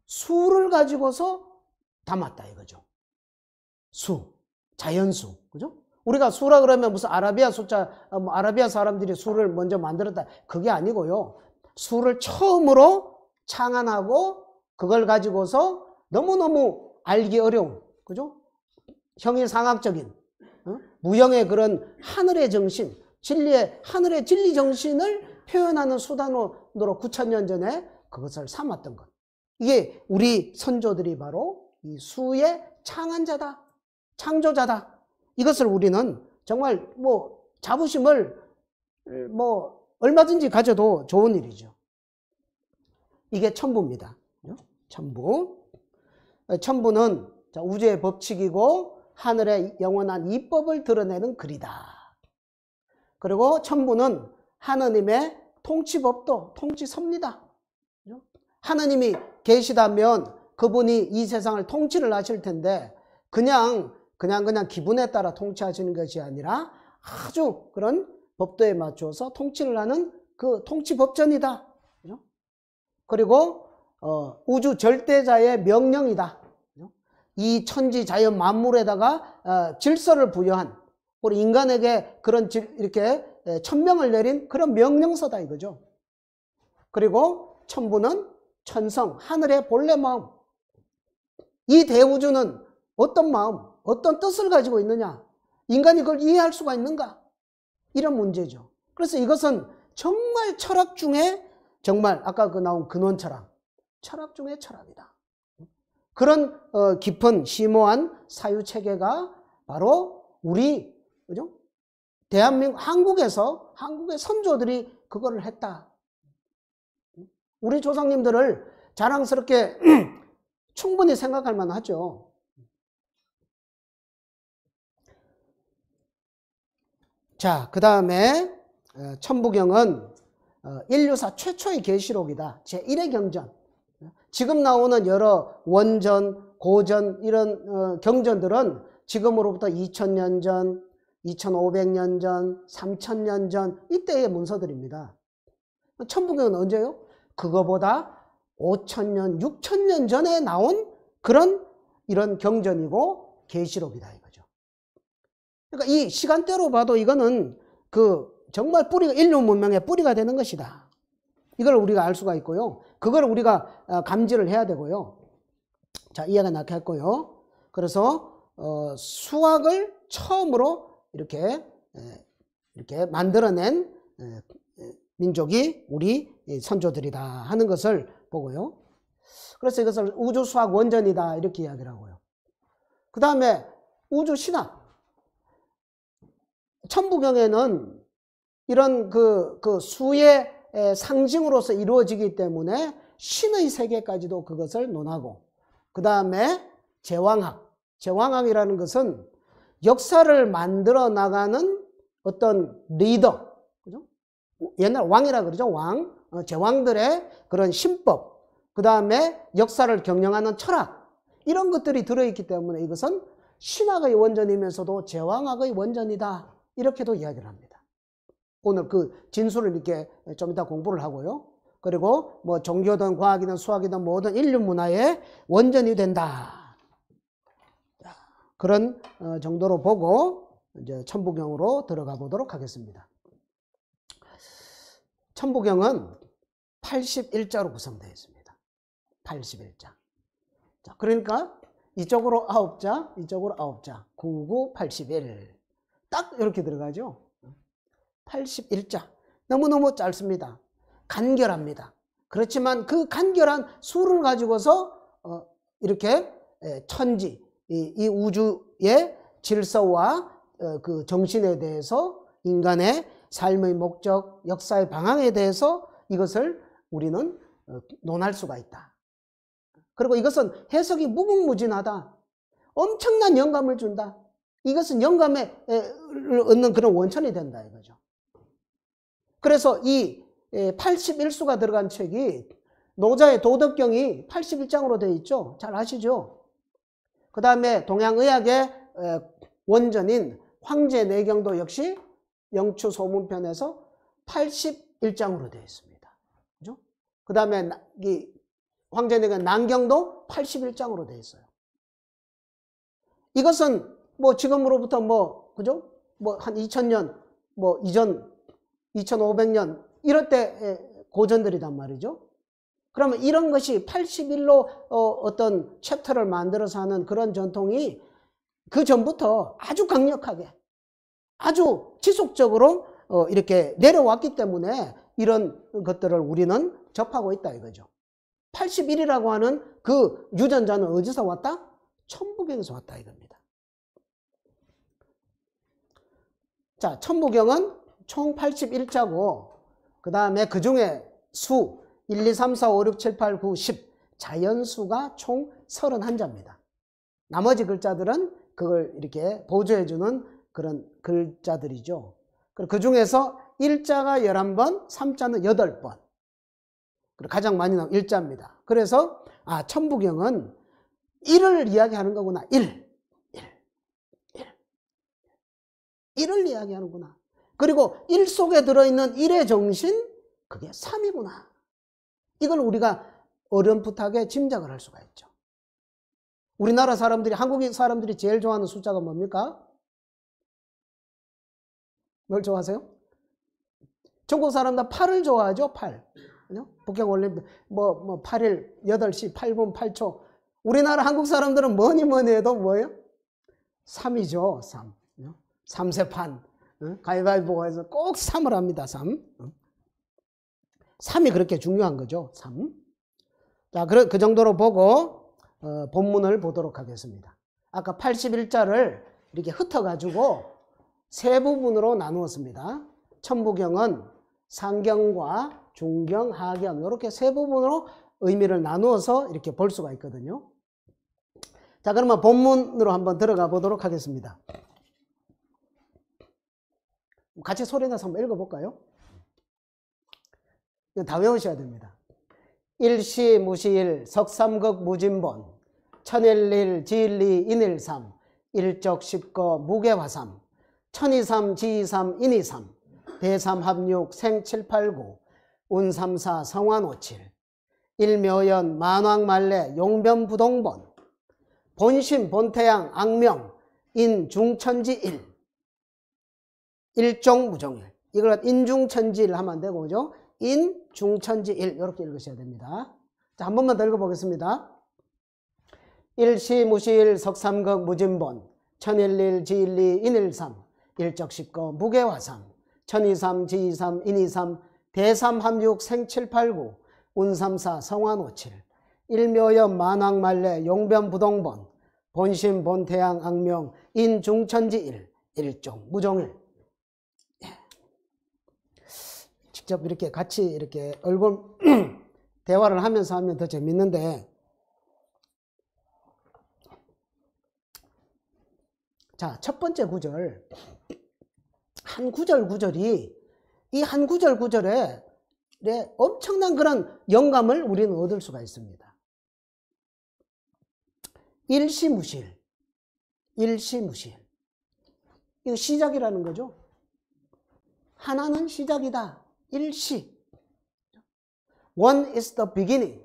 수를 가지고서 담았다 이거죠. 수, 자연수, 그죠? 우리가 수라 그러면 무슨 아라비아 숫자, 어, 뭐 아라비아 사람들이 수를 먼저 만들었다. 그게 아니고요. 수를 처음으로 창안하고 그걸 가지고서 너무너무 알기 어려운, 그죠? 형이상학적인, 어? 무형의 그런 하늘의 정신, 진리의, 하늘의 진리 정신을 표현하는 수단으로 9천년 전에 그것을 삼았던 것. 이게 우리 선조들이 바로 이 수의 창안자다. 창조자다. 이것을 우리는 정말 뭐 자부심을 뭐 얼마든지 가져도 좋은 일이죠. 이게 천부입니다. 천부. 천부는 우주의 법칙이고 하늘의 영원한 이법을 드러내는 글이다. 그리고 천부는 하느님의 통치법도 통치섭니다. 하느님이 계시다면 그분이 이 세상을 통치를 하실 텐데 그냥 그냥 그냥 기분에 따라 통치하시는 것이 아니라 아주 그런 법도에 맞춰서 통치를 하는 그 통치 법전이다. 그리고 어, 우주 절대자의 명령이다. 이 천지 자연 만물에다가 어, 질서를 부여한 우리 인간에게 그런 이렇게 천명을 내린 그런 명령서다 이거죠. 그리고 천부는 천성 하늘의 본래 마음. 이 대우주는 어떤 마음? 어떤 뜻을 가지고 있느냐? 인간이 그걸 이해할 수가 있는가? 이런 문제죠. 그래서 이것은 정말 철학 중에 정말 아까 그 나온 근원 철학, 철학 중에 철학이다. 그런 어, 깊은 심오한 사유 체계가 바로 우리 그죠? 대한민국 한국에서 한국의 선조들이 그거를 했다. 우리 조상님들을 자랑스럽게 *clears throat* 충분히 생각할 만하죠. 자, 그 다음에 어, 천부경은 어, 인류사 최초의 계시록이다. 제1의 경전. 지금 나오는 여러 원전, 고전 이런 어, 경전들은 지금으로부터 2000년 전, 2500년 전, 3000년 전 이때의 문서들입니다. 천부경은 언제요? 그거보다 5000년, 6000년 전에 나온 그런 이런 경전이고 계시록이다. 그러니까 이 시간대로 봐도 이거는 그 정말 뿌리가 인류 문명의 뿌리가 되는 것이다. 이걸 우리가 알 수가 있고요. 그걸 우리가 어, 감지를 해야 되고요. 자, 이해가 나게 했고요. 그래서 어, 수학을 처음으로 이렇게 이렇게 만들어낸 민족이 우리 선조들이다 하는 것을 보고요. 그래서 이것을 우주 수학 원전이다 이렇게 이야기를 하고요. 그 다음에 우주 신학 천부경에는 이런 그, 그 수의 상징으로서 이루어지기 때문에 신의 세계까지도 그것을 논하고, 그 다음에 제왕학. 제왕학이라는 것은 역사를 만들어 나가는 어떤 리더, 그죠? 옛날 왕이라 그러죠. 왕. 어, 제왕들의 그런 신법, 그 다음에 역사를 경영하는 철학, 이런 것들이 들어있기 때문에 이것은 신학의 원전이면서도 제왕학의 원전이다. 이렇게도 이야기를 합니다. 오늘 그 진술을 이렇게 좀 이따 공부를 하고요. 그리고 뭐 종교든 과학이든 수학이든 모든 인류 문화의 원전이 된다. 그런 어, 정도로 보고 이제 천부경으로 들어가 보도록 하겠습니다. 천부경은 81자로 구성되어 있습니다. 81자. 자, 그러니까 이쪽으로 9자, 이쪽으로 9자. 99, 81. 딱 이렇게 들어가죠. 81자. 너무너무 짧습니다. 간결합니다. 그렇지만 그 간결한 수를 가지고서 어, 이렇게 예, 천지, 이 우주의 질서와 어, 그 정신에 대해서 인간의 삶의 목적, 역사의 방향에 대해서 이것을 우리는 어, 논할 수가 있다. 그리고 이것은 해석이 무궁무진하다. 엄청난 영감을 준다. 이것은 영감을 얻는 그런 원천이 된다 이거죠. 그래서 이 81수가 들어간 책이 노자의 도덕경이 81장으로 되어 있죠. 잘 아시죠? 그 다음에 동양의학의 원전인 황제내경도 역시 영추 소문편에서 81장으로 되어 있습니다. 그죠? 그 다음에 이 황제내경 난경도 81장으로 되어 있어요. 이것은 뭐 지금으로부터 뭐 그죠? 뭐 한 2000년 뭐 이전 2500년 이럴 때 예, 고전들이단 말이죠. 그러면 이런 것이 81로 어, 떤 챕터를 만들어서 하는 그런 전통이 그 전부터 아주 강력하게 아주 지속적으로 어, 이렇게 내려왔기 때문에 이런 것들을 우리는 접하고 있다 이거죠. 81이라고 하는 그 유전자는 어디서 왔다? 천부경에서 왔다 이겁니다. 자, 천부경은 총 81자고 그 다음에 그 중에 수 1, 2, 3, 4, 5, 6, 7, 8, 9, 10 자연수가 총 31자입니다. 나머지 글자들은 그걸 이렇게 보조해주는 그런 글자들이죠. 그 중에서 1자가 11번, 3자는 8번. 가장 많이 나온 1자입니다. 그래서 아 천부경은 1을 이야기하는 거구나. 1. 일을 이야기하는구나. 그리고 일 속에 들어있는 일의 정신, 그게 삶이구나. 이걸 우리가 어렴풋하게 짐작을 할 수가 있죠. 우리나라 사람들이, 한국인 사람들이 제일 좋아하는 숫자가 뭡니까? 뭘 좋아하세요? 전국 사람 다 8을 좋아하죠, 8. 북경 올림픽, 뭐, 뭐, 8일, 8시, 8분, 8초. 우리나라 한국 사람들은 뭐니 뭐니 해도 뭐예요? 3이죠, 3. 3세판 가위바위보가 해서 꼭 3을 합니다. 3. 3이 그렇게 중요한 거죠. 3. 자, 그, 그 정도로 보고 어, 본문을 보도록 하겠습니다. 아까 81자를 이렇게 흩어가지고 세 부분으로 나누었습니다. 천부경은 상경과 중경, 하경 이렇게 세 부분으로 의미를 나누어서 이렇게 볼 수가 있거든요. 자, 그러면 본문으로 한번 들어가 보도록 하겠습니다. 같이 소리 나서 한번 읽어볼까요? 이거 다 외우셔야 됩니다. 일시 무시일 석삼극 무진본 천일일 지일리 인일삼 일적십거 무게화삼 천이삼 지이삼 인이삼 대삼합육 생칠팔구 운삼사 성환오칠 일묘연 만왕말래 용변부동본 본심 본태양 악명 인중천지일 일종 무종일. 이걸 인중천지일 하면 안 되고, 그죠? 인중천지일. 이렇게 읽으셔야 됩니다. 자, 한 번만 더 읽어보겠습니다. 일시 무시일 석삼극 무진본 천일일 지일리 인일삼 일적십거 무게화삼 천이삼 지이삼 인이삼 대삼함육 생칠팔구 운삼사 성환오칠 일묘염 만왕말래 용변부동본 본심 본태양 악명 인중천지일 일종 무종일 직접 이렇게 같이 이렇게 얼굴 *clears throat* 대화를 하면서 하면 더 재밌는데 자, 첫 번째 구절. 한 구절 구절이 이 한 구절 구절에 네, 엄청난 그런 영감을 우리는 얻을 수가 있습니다. 일시무실. 일시무실. 이거 시작이라는 거죠. 하나는 시작이다. 일시. One is the beginning.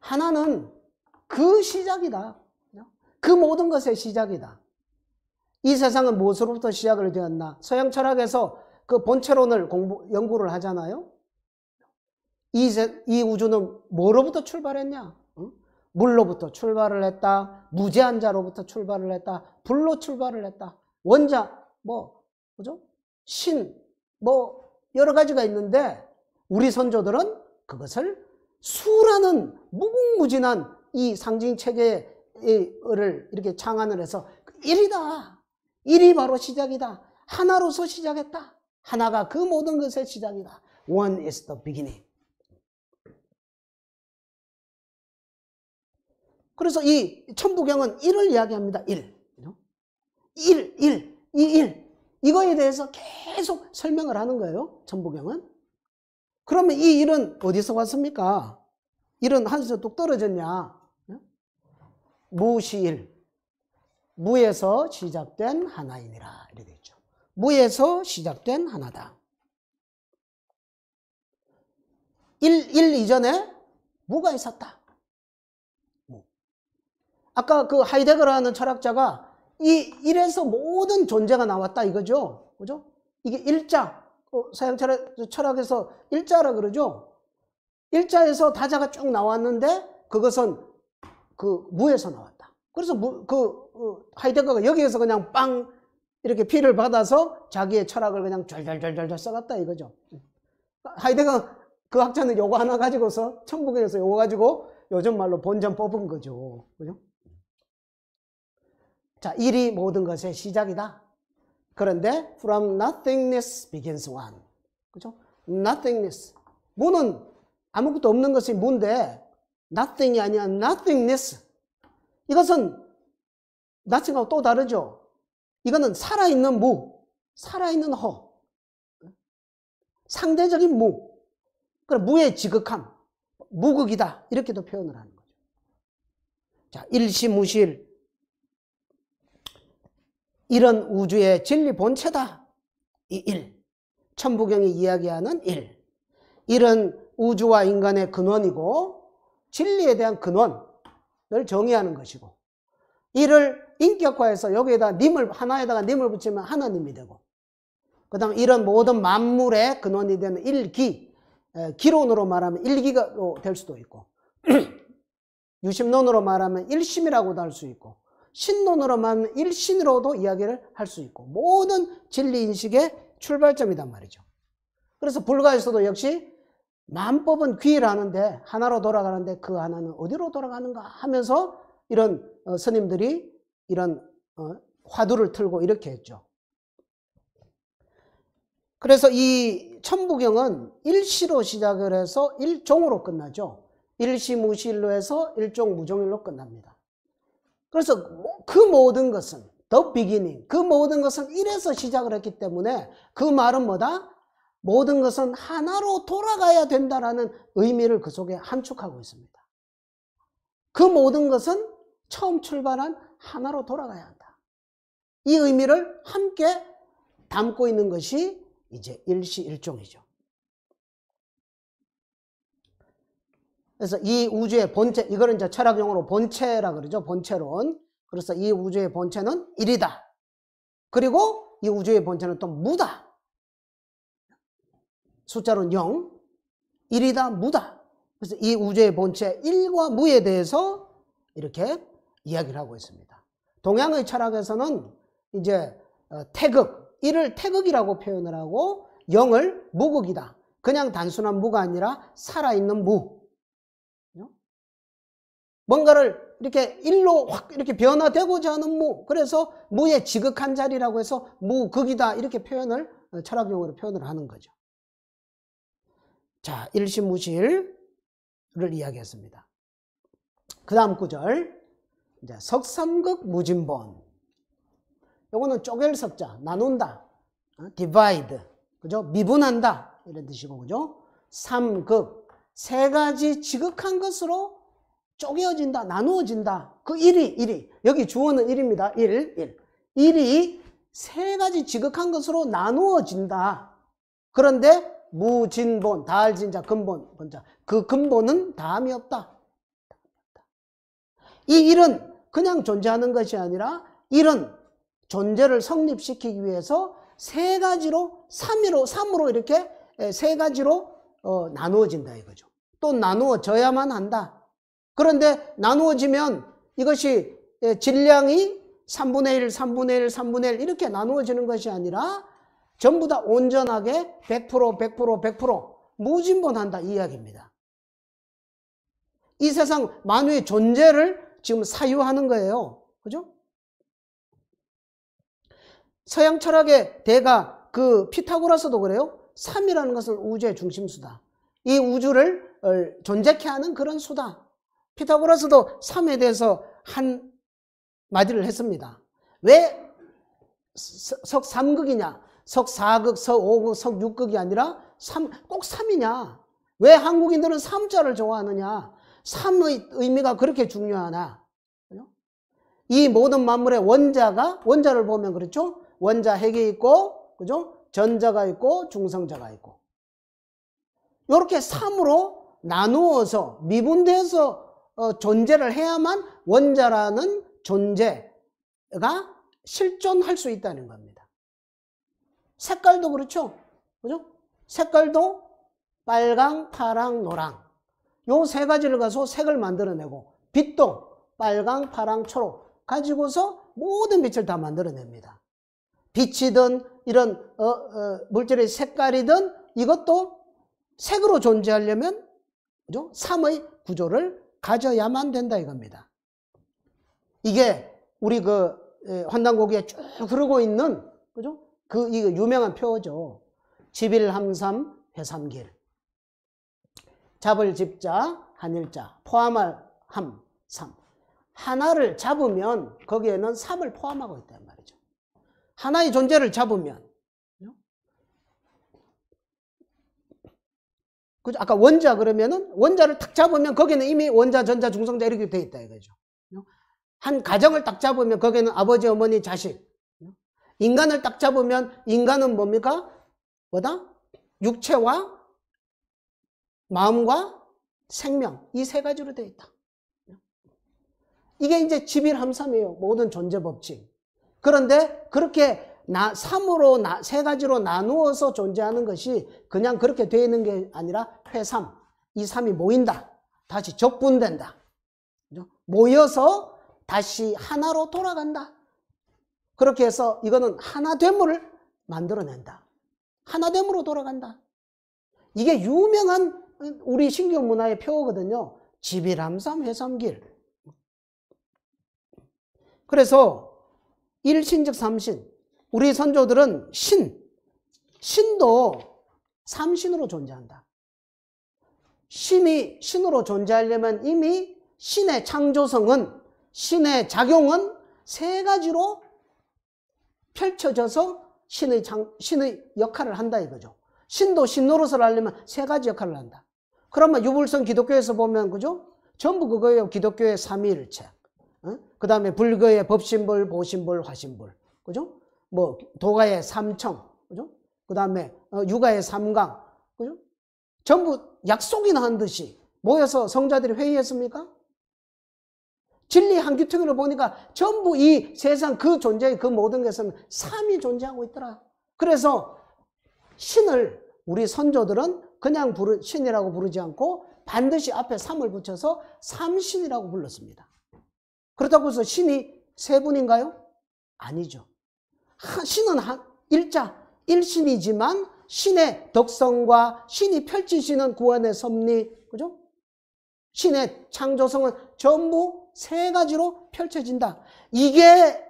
하나는 그 시작이다. 그 모든 것의 시작이다. 이 세상은 무엇으로부터 시작을 되었나? 서양 철학에서 그 본체론을 공부, 연구를 하잖아요. 이, 세, 이 우주는 뭐로부터 출발했냐? 물로부터 출발을 했다. 무제한 자로부터 출발을 했다. 불로 출발을 했다. 원자, 뭐, 그죠? 신, 뭐, 여러 가지가 있는데 우리 선조들은 그것을 수라는 무궁무진한 이 상징 체계를 이렇게 창안을 해서 그 일이다. 일이 바로 시작이다. 하나로서 시작했다. 하나가 그 모든 것의 시작이다. One is the beginning. 그래서 이 천부경은 일을 이야기합니다. 1 1, 1, 2, 1 이거에 대해서 계속 설명을 하는 거예요. 전부경은. 그러면 이 일은 어디서 왔습니까? 일은 한서 뚝 떨어졌냐? 무시일. 무에서 시작된 하나이니라. 이렇게 되어 죠 무에서 시작된 하나다. 1, 1 이전에 무가 있었다. 아까 그 하이데거라는 철학자가 이 일에서 모든 존재가 나왔다 이거죠. 그죠? 이게 일자. 어, 서양 철학, 에서 일자라 그러죠. 일자에서 다자가 쭉 나왔는데 그것은 그 무에서 나왔다. 그래서 무, 그 어, 하이데거가 여기에서 그냥 빵 이렇게 피를 받아서 자기의 철학을 그냥 절절절절절 써갔다 이거죠. 하이데거 그 학자는 요거 하나 가지고서 천부경에서 요거 가지고 요즘 말로 본전 뽑은 거죠. 그죠? 자, 일이 모든 것의 시작이다. 그런데 from nothingness begins one. 그죠? nothingness. 무는 아무것도 없는 것이 무인데 nothing이 아니라 nothingness. 이것은 nothing하고 또 다르죠. 이거는 살아있는 무, 살아있는 허, 상대적인 무, 그럼 무의 지극함, 무극이다 이렇게도 표현을 하는 거죠. 자, 일시무실, 이런 우주의 진리 본체다. 이 일. 천부경이 이야기하는 일. 이런 우주와 인간의 근원이고 진리에 대한 근원을 정의하는 것이고 이를 인격화해서 여기에다 님을 하나에다가 님을 붙이면 하나님이 되고 그다음 이런 모든 만물의 근원이 되는 일기 기론으로 말하면 일기가 될 수도 있고 *clears throat* 유심론으로 말하면 일심이라고도 할 수 있고 신론으로만 일신으로도 이야기를 할 수 있고 모든 진리인식의 출발점이란 말이죠. 그래서 불가에서도 역시 만법은 귀를하는데 하나로 돌아가는데 그 하나는 어디로 돌아가는가 하면서 이런 어, 스님들이 이런 어, 화두를 틀고 이렇게 했죠. 그래서 이 천부경은 일시로 시작을 해서 일종으로 끝나죠. 일시무실로 해서 일종무종일로 끝납니다. 그래서 그 모든 것은 더 비기닝 그 모든 것은 이래서 시작을 했기 때문에 그 말은 뭐다? 모든 것은 하나로 돌아가야 된다라는 의미를 그 속에 함축하고 있습니다. 그 모든 것은 처음 출발한 하나로 돌아가야 한다. 이 의미를 함께 담고 있는 것이 이제 일시일종이죠. 그래서 이 우주의 본체, 이거는 이제 철학용어로 본체라 그러죠. 본체론. 그래서 이 우주의 본체는 일이다. 그리고 이 우주의 본체는 또 무다. 숫자로는 0, 1이다, 무다. 그래서 이 우주의 본체 1과 무에 대해서 이렇게 이야기를 하고 있습니다. 동양의 철학에서는 이제 어, 태극, 1을 태극이라고 표현을 하고 0을 무극이다. 그냥 단순한 무가 아니라 살아있는 무. 뭔가를 이렇게 일로 확 이렇게 변화되고자 하는 무. 그래서 무의 지극한 자리라고 해서 무 극이다 이렇게 표현을 어, 철학 용어로 표현을 하는 거죠. 자, 일심무실을 이야기했습니다. 그 다음 구절. 이제 석삼극 무진본. 요거는 쪼갤 석자, 나눈다. 어, divide. 그죠? 미분한다. 이런 뜻이고, 그죠? 삼극. 세 가지 지극한 것으로 쪼개어진다, 나누어진다. 그 1이 1이. 여기 주어는 1입니다. 1, 1. 1이 세 가지 지극한 것으로 나누어진다. 그런데 무진본, 달진자, 근본, 본자. 그 근본은 다음이 없다. 이 일은 그냥 존재하는 것이 아니라 일은 존재를 성립시키기 위해서 세 가지로, 3으로, 3으로 이렇게 세 가지로 어, 나누어진다 이거죠. 또 나누어져야만 한다. 그런데 나누어지면 이것이 예, 질량이 3분의 1, 3분의 1, 3분의 1 이렇게 나누어지는 것이 아니라 전부 다 온전하게 100%, 100%, 100% 무진본한다 이 이야기입니다. 이 세상 만유의 존재를 지금 사유하는 거예요. 그죠? 서양 철학의 대가 그 피타고라스도 그래요. 3이라는 것은 우주의 중심수다. 이 우주를 어, 존재케 하는 그런 수다. 피타고라스도 3에 대해서 한 마디를 했습니다. 왜 석삼극이냐? 석사극, 석오극, 석육극이 아니라 3, 꼭 3이냐? 왜 한국인들은 3자를 좋아하느냐? 3의 의미가 그렇게 중요하나? 이 모든 만물의 원자가, 원자를 보면 그렇죠? 원자 핵이 있고, 그죠? 전자가 있고, 중성자가 있고. 이렇게 3으로 나누어서 미분돼서 어, 존재를 해야만 원자라는 존재가 실존할 수 있다는 겁니다. 색깔도 그렇죠. 그죠? 색깔도 빨강, 파랑, 노랑. 요 세 가지를 가서 색을 만들어내고 빛도 빨강, 파랑, 초록 가지고서 모든 빛을 다 만들어냅니다. 빛이든 이런 어, 어, 물질의 색깔이든 이것도 색으로 존재하려면 그죠? 3의 구조를 가져야만 된다 이겁니다. 이게 우리 그 환단고기에 쭉 흐르고 있는 그죠? 그 유명한 표죠 집일함삼 회삼길. 잡을 집자 한일자 포함할 함삼. 하나를 잡으면 거기에는 삼을 포함하고 있단 말이죠. 하나의 존재를 잡으면 그죠? 아까 원자 그러면은 원자를 탁 잡으면 거기는 이미 원자, 전자, 중성자 이렇게 돼 있다 이거죠. 어? 한 가정을 딱 잡으면 거기는 아버지, 어머니, 자식. 어? 인간을 딱 잡으면 인간은 뭡니까? 뭐다? 육체와 마음과 생명 이 세 가지로 돼 있다. 어? 이게 이제 집일함삼이에요. 모든 존재 법칙. 그런데 그렇게 나, 3으로, 나, 세 가지로 나누어서 존재하는 것이 그냥 그렇게 되어 있는 게 아니라 회삼. 이 삼이 모인다. 다시 적분된다. 모여서 다시 하나로 돌아간다. 그렇게 해서 이거는 하나됨을 만들어낸다. 하나됨으로 돌아간다. 이게 유명한 우리 신경 문화의 표어거든요. 지비람삼 회삼길. 그래서 일신적 삼신 우리 선조들은 신, 신도 삼신으로 존재한다. 신이 신으로 존재하려면 이미 신의 창조성은, 신의 작용은 세 가지로 펼쳐져서 신의, 장, 신의 역할을 한다 이거죠. 신도 신노릇을 하려면 세 가지 역할을 한다. 그러면 유불성 기독교에서 보면 그죠? 전부 그거예요. 기독교의 삼위일체. 어? 그 다음에 불교의 법신불, 보신불, 화신불. 그죠? 뭐 도가의 삼청, 그죠? 그 다음에 어, 육아의 삼강, 그죠? 전부 약속이나 한 듯이 모여서 성자들이 회의했습니까? 진리 한 귀퉁이로 보니까 전부 이 세상 그 존재의 그 모든 것은 삼이 존재하고 있더라. 그래서 신을 우리 선조들은 그냥 부르, 신이라고 부르지 않고 반드시 앞에 삼을 붙여서 삼신이라고 불렀습니다. 그렇다고 해서 신이 세 분인가요? 아니죠. 신은 한, 일자, 일신이지만 신의 덕성과 신이 펼치시는 구원의 섭리, 그죠? 신의 창조성은 전부 세 가지로 펼쳐진다. 이게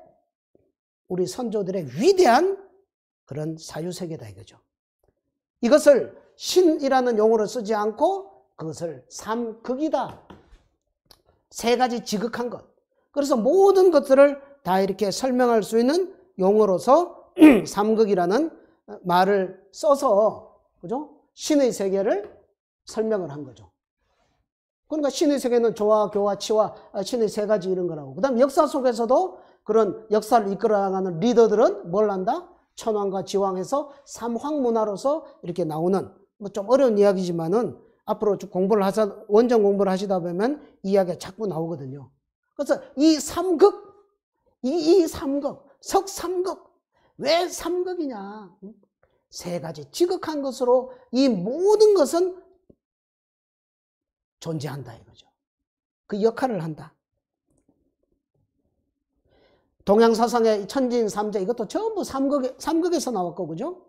우리 선조들의 위대한 그런 사유세계다 이거죠. 이것을 신이라는 용어를 쓰지 않고 그것을 삼극이다. 세 가지 지극한 것. 그래서 모든 것들을 다 이렇게 설명할 수 있는 용어로서 *clears throat* 삼극이라는 말을 써서 그죠? 신의 세계를 설명을 한 거죠. 그러니까 신의 세계는 조화, 교화, 치와 신의 세 가지 이런 거라고. 그다음 역사 속에서도 그런 역사를 이끌어가는 리더들은 뭘 한다? 천황과 지황에서 삼황 문화로서 이렇게 나오는 뭐 좀 어려운 이야기지만은 앞으로 쭉 공부를 하자 원전 공부를 하시다 보면 이야기가 자꾸 나오거든요. 그래서 이 삼극 이, 이 삼극 석삼극. 왜 삼극이냐? 세 가지 지극한 것으로 이 모든 것은 존재한다 이거죠. 그 역할을 한다. 동양사상의 천진 삼자 이것도 전부 삼극, 삼극에서 나왔고, 그죠?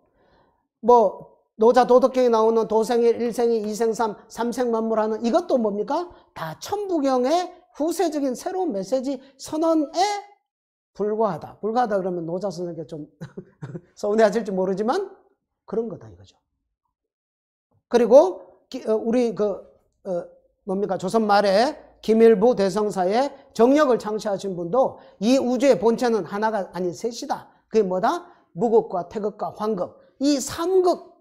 뭐, 노자 도덕경에 나오는 도생일, 일생이, 이생삼, 삼생만물하는 이것도 뭡니까? 다 천부경의 후세적인 새로운 메시지 선언에 불과하다. 불과하다 그러면 노자 선생님께 좀 *laughs* 서운해하실지 모르지만 그런 거다 이거죠. 그리고 어, 우리 그 어, 뭡니까 조선 말에 김일부 대성사에 정력을 창시하신 분도 이 우주의 본체는 하나가 아닌 셋이다. 그게 뭐다? 무극과 태극과 황극. 이 삼극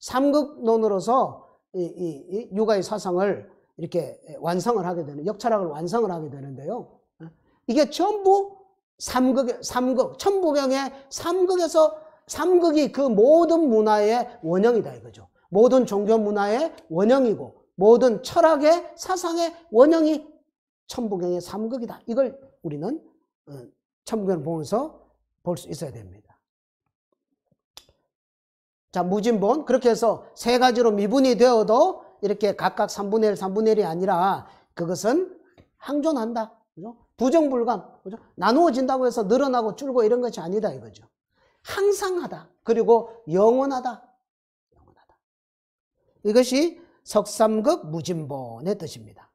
삼극론으로서 이, 이, 이 육아의 사상을 이렇게 완성을 하게 되는 역철학을 완성을 하게 되는데요. 이게 전부 삼극, 삼극, 천부경의 삼극에서 삼극이 그 모든 문화의 원형이다 이거죠. 모든 종교 문화의 원형이고 모든 철학의 사상의 원형이 천부경의 삼극이다. 이걸 우리는 어, 천부경을 보면서 볼 수 있어야 됩니다. 자, 무진본. 그렇게 해서 세 가지로 미분이 되어도 이렇게 각각 3분의 1, 3분의 1이 아니라 그것은 항존한다. 부정불감, 그죠? 나누어진다고 해서 늘어나고 줄고 이런 것이 아니다 이거죠. 항상하다. 그리고 영원하다. 영원하다. 이것이 석삼극 무진본의 뜻입니다.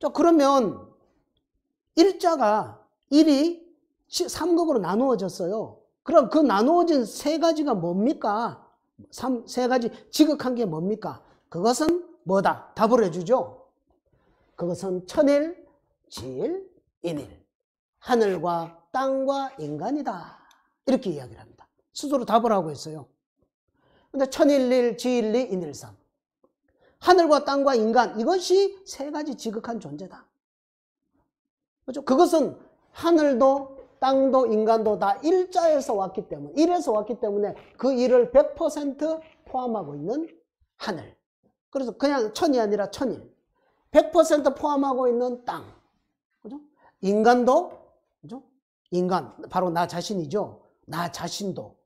자, 그러면 일자가 일이 삼극으로 나누어졌어요. 그럼 그 나누어진 세 가지가 뭡니까? 3, 세 가지 지극한 게 뭡니까? 그것은 뭐다? 답을 해주죠. 그것은 천일, 지일, 인일. 하늘과 땅과 인간이다. 이렇게 이야기를 합니다. 스스로 답을 하고 있어요. 근데 천일일, 지일리, 인일삼. 하늘과 땅과 인간, 이것이 세 가지 지극한 존재다. 그죠? 그것은 하늘도 땅도 인간도 다 일자에서 왔기 때문에, 일에서 왔기 때문에 그 일을 100% 포함하고 있는 하늘. 그래서 그냥 천이 아니라 천일. 100% 포함하고 있는 땅. 그죠? 인간도, 그죠? 인간, 바로 나 자신이죠. 나 자신도,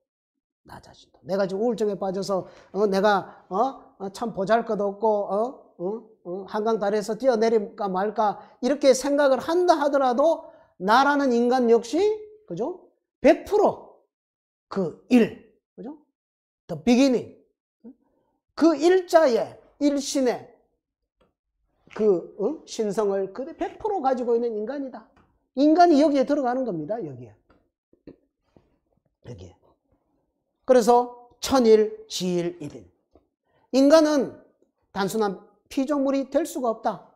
나 자신도. 내가 지금 우울증에 빠져서, 어, 내가, 어, 어 참 보잘 것 없고, 어, 어, 어, 한강 다리에서 뛰어내릴까 말까, 이렇게 생각을 한다 하더라도, 나라는 인간 역시, 그죠? 100%그 일, 그죠? The beginning. 그 일자에, 일신에, 그 응? 어? 신성을 그대 100% 가지고 있는 인간이다. 인간이 여기에 들어가는 겁니다. 여기에. 여기에. 그래서 천일, 지일, 일일. 인간은 단순한 피조물이 될 수가 없다.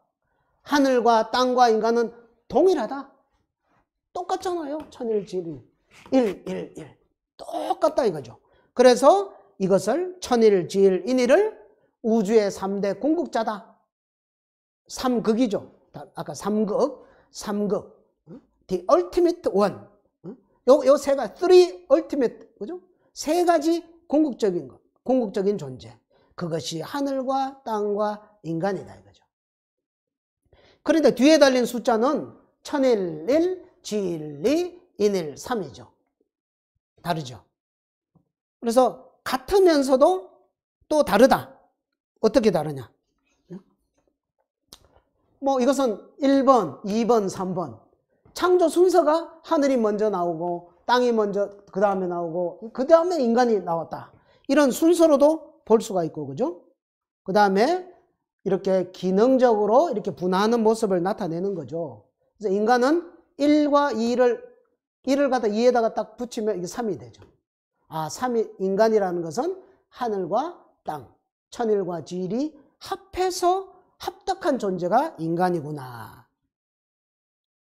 하늘과 땅과 인간은 동일하다. 똑같잖아요. 천일, 지일, 일, 일, 일. 똑같다 이거죠. 그래서 이것을 천일, 지일, 인일을 우주의 3대 궁극자다. 삼극이죠. 아까 삼극, 삼극. The ultimate one. 요, 요세 가지, three ultimate, 그죠? 세 가지 궁극적인 것, 궁극적인 존재. 그것이 하늘과 땅과 인간이다 이거죠. 그런데 뒤에 달린 숫자는 천일일, 진리, 인일, 삼이죠. 다르죠. 그래서 같으면서도 또 다르다. 어떻게 다르냐? 뭐 이것은 1번, 2번, 3번. 창조 순서가 하늘이 먼저 나오고 땅이 먼저 그 다음에 나오고 그 다음에 인간이 나왔다. 이런 순서로도 볼 수가 있고 그죠? 그 다음에 이렇게 기능적으로 이렇게 분화하는 모습을 나타내는 거죠. 그래서 인간은 1과 2를 1을 갖다 2에다가 딱 붙이면 이게 3이 되죠. 아, 3이 인간이라는 것은 하늘과 땅, 천일과 지일이 합해서 합덕한 존재가 인간이구나.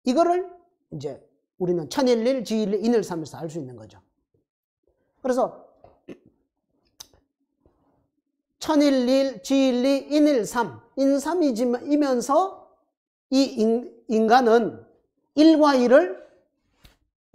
이거를 이제 우리는 천일일, 지일일, 인을 삼면서 알 수 있는 거죠. 그래서 천일일, 지일리, 인일삼, 인삼이면서 이 인간은 일과 일을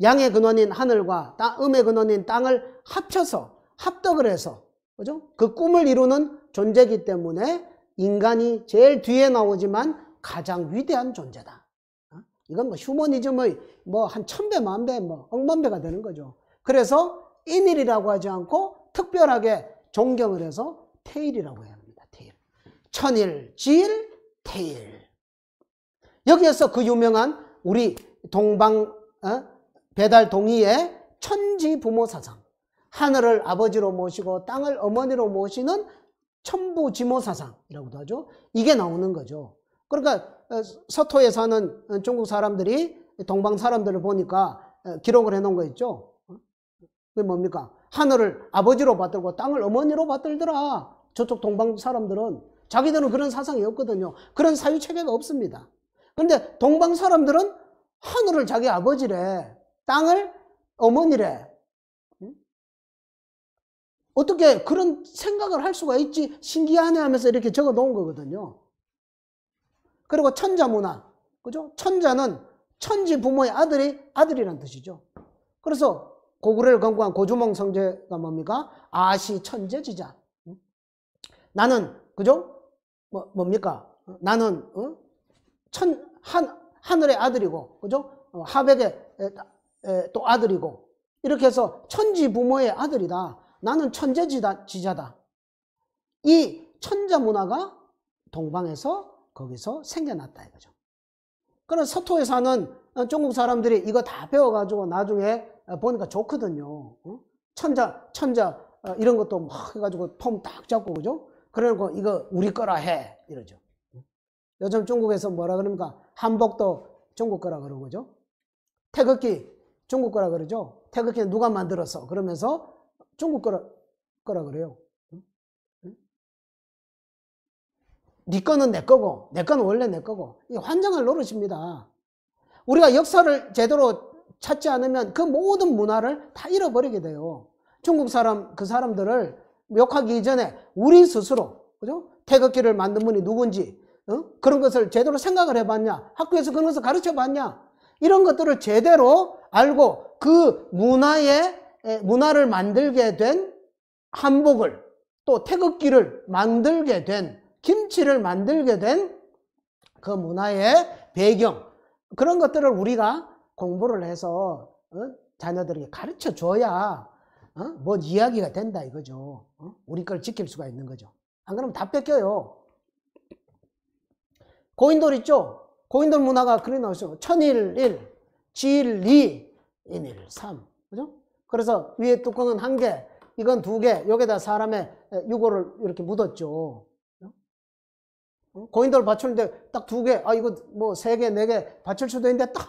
양의 근원인 하늘과 땅, 음의 근원인 땅을 합쳐서 합덕을 해서 그죠? 그 꿈을 이루는 존재이기 때문에 인간이 제일 뒤에 나오지만 가장 위대한 존재다. 어? 이건 뭐 휴머니즘의 뭐 한 천배, 만배, 뭐 억만배가 되는 거죠. 그래서 인일이라고 하지 않고 특별하게 존경을 해서 테일이라고 해야 합니다. 테일. 천일, 지일, 테일. 여기에서 그 유명한 우리 동방 어? 배달 동의의 천지 부모 사상. 하늘을 아버지로 모시고 땅을 어머니로 모시는 천부지모사상이라고도 하죠. 이게 나오는 거죠. 그러니까 어, 서토에 사는 중국 어, 사람들이 동방 사람들을 보니까 어, 기록을 해놓은 거 있죠. 그게 뭡니까? 하늘을 아버지로 받들고 땅을 어머니로 받들더라. 저쪽 동방 사람들은 자기들은 그런 사상이 없거든요. 그런 사유 체계가 없습니다. 그런데 동방 사람들은 하늘을 자기 아버지래, 땅을 어머니래. 어떻게 그런 생각을 할 수가 있지 신기하네 하면서 이렇게 적어 놓은 거거든요. 그리고 천자문안. 그죠? 천자는 천지 부모의 아들이 아들이란 뜻이죠. 그래서 고구려를 건국한 고주몽 성제가 뭡니까? 아시 천재 지자. 나는 그죠? 뭐 뭡니까? 나는 어? 천한 하늘의 아들이고 그죠? 어, 하백의 에, 에, 또 아들이고 이렇게 해서 천지 부모의 아들이다. 나는 천재지자다. 이 천자 문화가 동방에서 거기서 생겨났다 이거죠. 그런 서토에 사는 중국 사람들이 이거 다 배워가지고 나중에 보니까 좋거든요. 어? 천자, 천자 어, 이런 것도 막 해가지고 폼 딱 잡고 그죠? 그러고 이거 우리 거라 해 이러죠. 요즘 중국에서 뭐라 그럽니까? 한복도 중국 거라 그러고 죠 태극기 중국 거라 그러죠? 태극기는 누가 만들었어? 그러면서 중국 거라, 거라 그래요. 네 거는 내 거고 내 거는 원래 내 거고 이 환장을 노릇입니다. 우리가 역사를 제대로 찾지 않으면 그 모든 문화를 다 잃어버리게 돼요. 중국 사람 그 사람들을 욕하기 전에 우리 스스로 그죠? 태극기를 만든 분이 누군지 어? 그런 것을 제대로 생각을 해봤냐? 학교에서 그런 것을 가르쳐봤냐? 이런 것들을 제대로 알고 그 문화의 문화를 만들게 된 한복을 또 태극기를 만들게 된 김치를 만들게 된 그 문화의 배경 그런 것들을 우리가 공부를 해서 어, 자녀들에게 가르쳐 줘야 어, 뭔 이야기가 된다 이거죠 어, 우리 걸 지킬 수가 있는 거죠 안 그러면 다 뺏겨요 고인돌 있죠 고인돌 문화가 그리 나오죠 천일일 진리 인일 삼 그죠? 그래서 위에 뚜껑은 한 개, 이건 두 개, 여기다 사람의 유골을 이렇게 묻었죠. 고인돌 받추는데 딱 두 개, 아, 이거 뭐 세 개, 네 개 받칠 수도 있는데 딱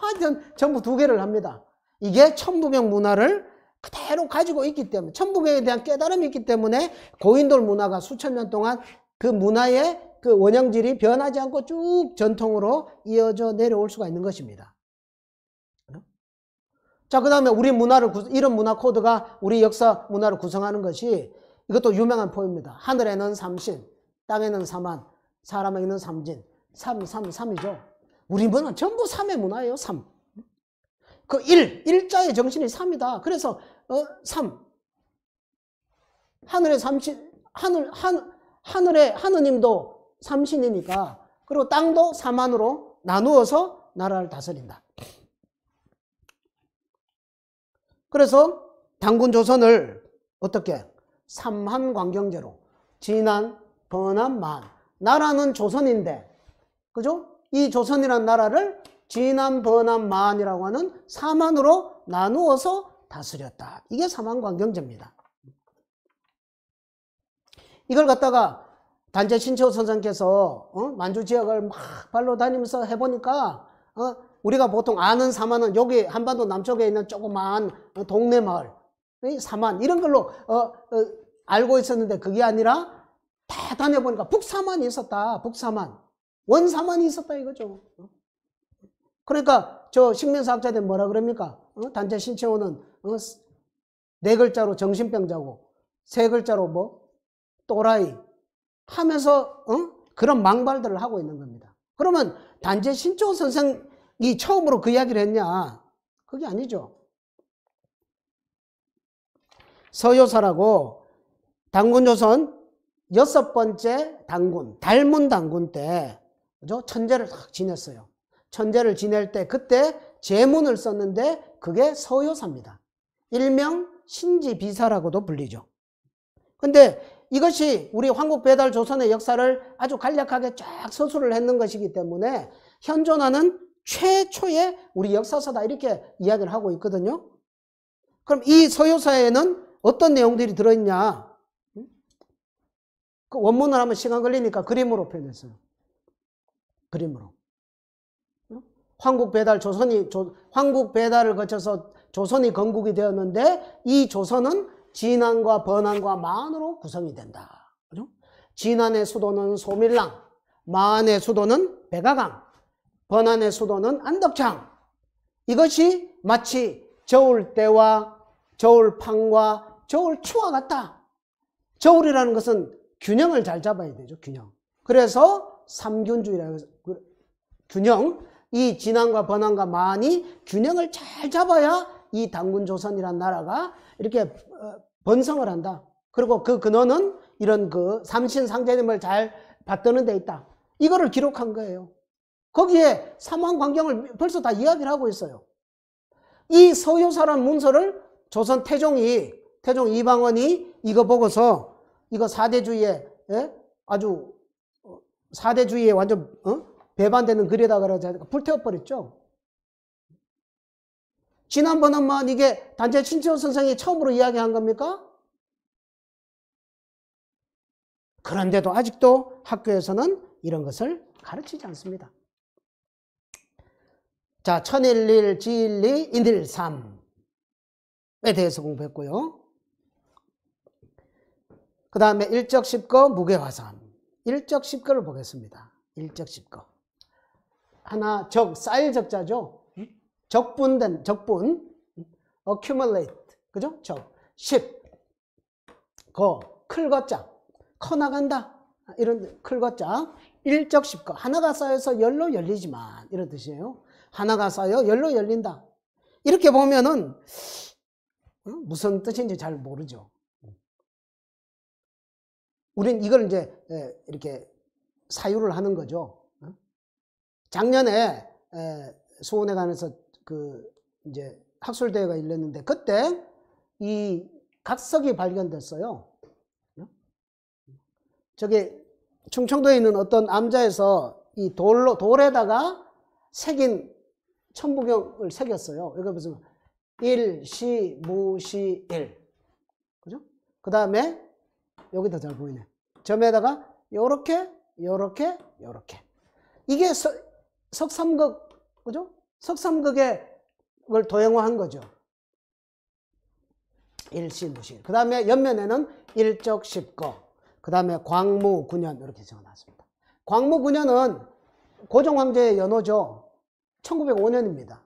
전부 두 개를 합니다. 이게 천부경 문화를 그대로 가지고 있기 때문에, 천부경에 대한 깨달음이 있기 때문에 고인돌 문화가 수천 년 동안 그 문화의 그 원형질이 변하지 않고 쭉 전통으로 이어져 내려올 수가 있는 것입니다. 자, 그 다음에 우리 문화를, 구, 이런 문화 코드가 우리 역사 문화를 구성하는 것이 이것도 유명한 포입니다. 하늘에는 삼신, 땅에는 삼한, 사람에게는 삼진, 삼, 삼, 삼이죠. 우리 문화 전부 삼의 문화예요, 삼. 그 일, 일자의 정신이 삼이다. 그래서, 어, 삼. 하늘의 삼신, 하늘, 한, 하늘의 하느님도 삼신이니까, 그리고 땅도 삼한으로 나누어서 나라를 다스린다. 그래서 당군 조선을 어떻게 삼한 광경제로 진한, 번한, 만 나라는 조선인데 그죠? 이 조선이란 나라를 진한, 번한, 만이라고 하는 삼만으로 나누어서 다스렸다. 이게 삼한 광경제입니다. 이걸 갖다가 단재 신채호 선생께서 어? 만주 지역을 막 발로 다니면서 해보니까 어? 우리가 보통 아는 사만은 여기 한반도 남쪽에 있는 조그마한 동네 마을 사만 이런 걸로 어, 어, 알고 있었는데 그게 아니라 다 다녀보니까 북사만이 있었다 북사만 원사만이 있었다 이거죠 어? 그러니까 저 식민사학자들 뭐라 그럽니까 어? 단체 신체호는 어? 네 글자로 정신병자고 세 글자로 뭐 또라이 하면서 어? 그런 망발들을 하고 있는 겁니다 그러면 단재 신초 선생 이 처음으로 그 이야기를 했냐? 그게 아니죠. 서요사라고 당군 조선 여섯 번째 당군, 달문 당군 때, 그죠? 천재를 딱 지냈어요. 천재를 지낼 때, 그때 제문을 썼는데, 그게 서요사입니다. 일명 신지비사라고도 불리죠. 근데 이것이 우리 황국 배달 조선의 역사를 아주 간략하게 쫙 서술을 했는 것이기 때문에 현존하는 최초의 우리 역사서다 이렇게 이야기를 하고 있거든요. 그럼 이 서유서에는 어떤 내용들이 들어있냐? 그 원문을 하면 시간 걸리니까 그림으로 표현했어요. 그림으로. 황국 배달 조선이 조, 황국 배달을 거쳐서 조선이 건국이 되었는데 이 조선은 진안과 번안과 만으로 구성이 된다. 그죠? 진안의 수도는 소밀랑, 만의 수도는 백악강, 번안의 수도는 안덕창. 이것이 마치 저울 때와 저울판과 저울 추와 같다. 저울이라는 것은 균형을 잘 잡아야 되죠. 균형. 그래서 삼균주의라고 해서 그 균형. 이 진앙과 번안과 만이 균형을 잘 잡아야 이 당군 조선이란 나라가 이렇게 어, 번성을 한다. 그리고 그 근원은 이런 그 삼신 상제님을 잘 받드는 데 있다. 이거를 기록한 거예요. 거기에 사망 광경을 벌써 다 이야기를 하고 있어요. 이 서효사란 문서를 조선 태종이 태종 이방원이 이거 보고서 이거 사대주의에 예? 아주 어, 사대주의에 완전 어? 배반되는 글이다 그러자 불태워버렸죠. 지난번에만 이게 단체 신채호 선생이 처음으로 이야기한 겁니까? 그런데도 아직도 학교에서는 이런 것을 가르치지 않습니다. 자, 천일일, 지일리, 인일 삼에 대해서 공부했고요. 그 다음에 일적십거, 무게화삼. 일적십거를 보겠습니다. 일적십거. 하나, 적, 쌓일 적자죠? 적분된, 적분. accumulate. 그죠? 적. 십. 거. 클 것자. 커 나간다. 이런 클 것자. 일적십거. 하나가 쌓여서 열로 열리지만. 이런 뜻이에요. 하나가 쌓여 열로 열린다. 이렇게 보면은 어, 무슨 뜻인지 잘 모르죠. 우린 이걸 이제 이렇게 사유를 하는 거죠. 어? 작년에 수원에 관해서 그 이제 학술대회가 열렸는데 그때 이 각석이 발견됐어요. 어? 저기 충청도에 있는 어떤 암자에서 이 돌로 돌에다가 새긴 천부경을 새겼어요. 여기 그러니까 보시면 일, 시, 무, 시, 일. 그죠? 그 다음에 여기 더잘 보이네. 점에다가 요렇게, 요렇게, 요렇게. 이게 서, 석삼극, 그죠? 석삼극의 걸 도형화한 거죠. 일시, 무시. 일그 다음에 옆면에는 일적, 십거. 그 다음에 광무, 군년 이렇게 적어놨습니다. 광무, 군년은 고종 황제의 연호죠. 1905년입니다.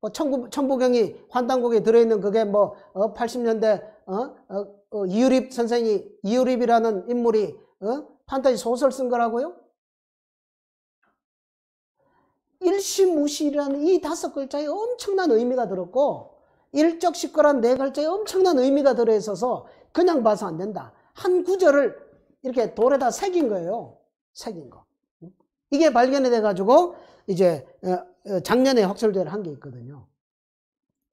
뭐 청구, 부경이 환단곡에 들어있는 그게 뭐 80년대 어 어, 어? 어, 이유립 선생이 이유립이라는 인물이 어? 판타지 소설 쓴 거라고요? 일시무시라는 이 다섯 글자에 엄청난 의미가 들었고 일적식거란 네 글자에 엄청난 의미가 들어있어서 그냥 봐서 안 된다. 한 구절을 이렇게 돌에다 새긴 거예요. 새긴 거. 이게 발견이 돼가지고 이제 어, 어, 작년에 확설제를 한게 있거든요.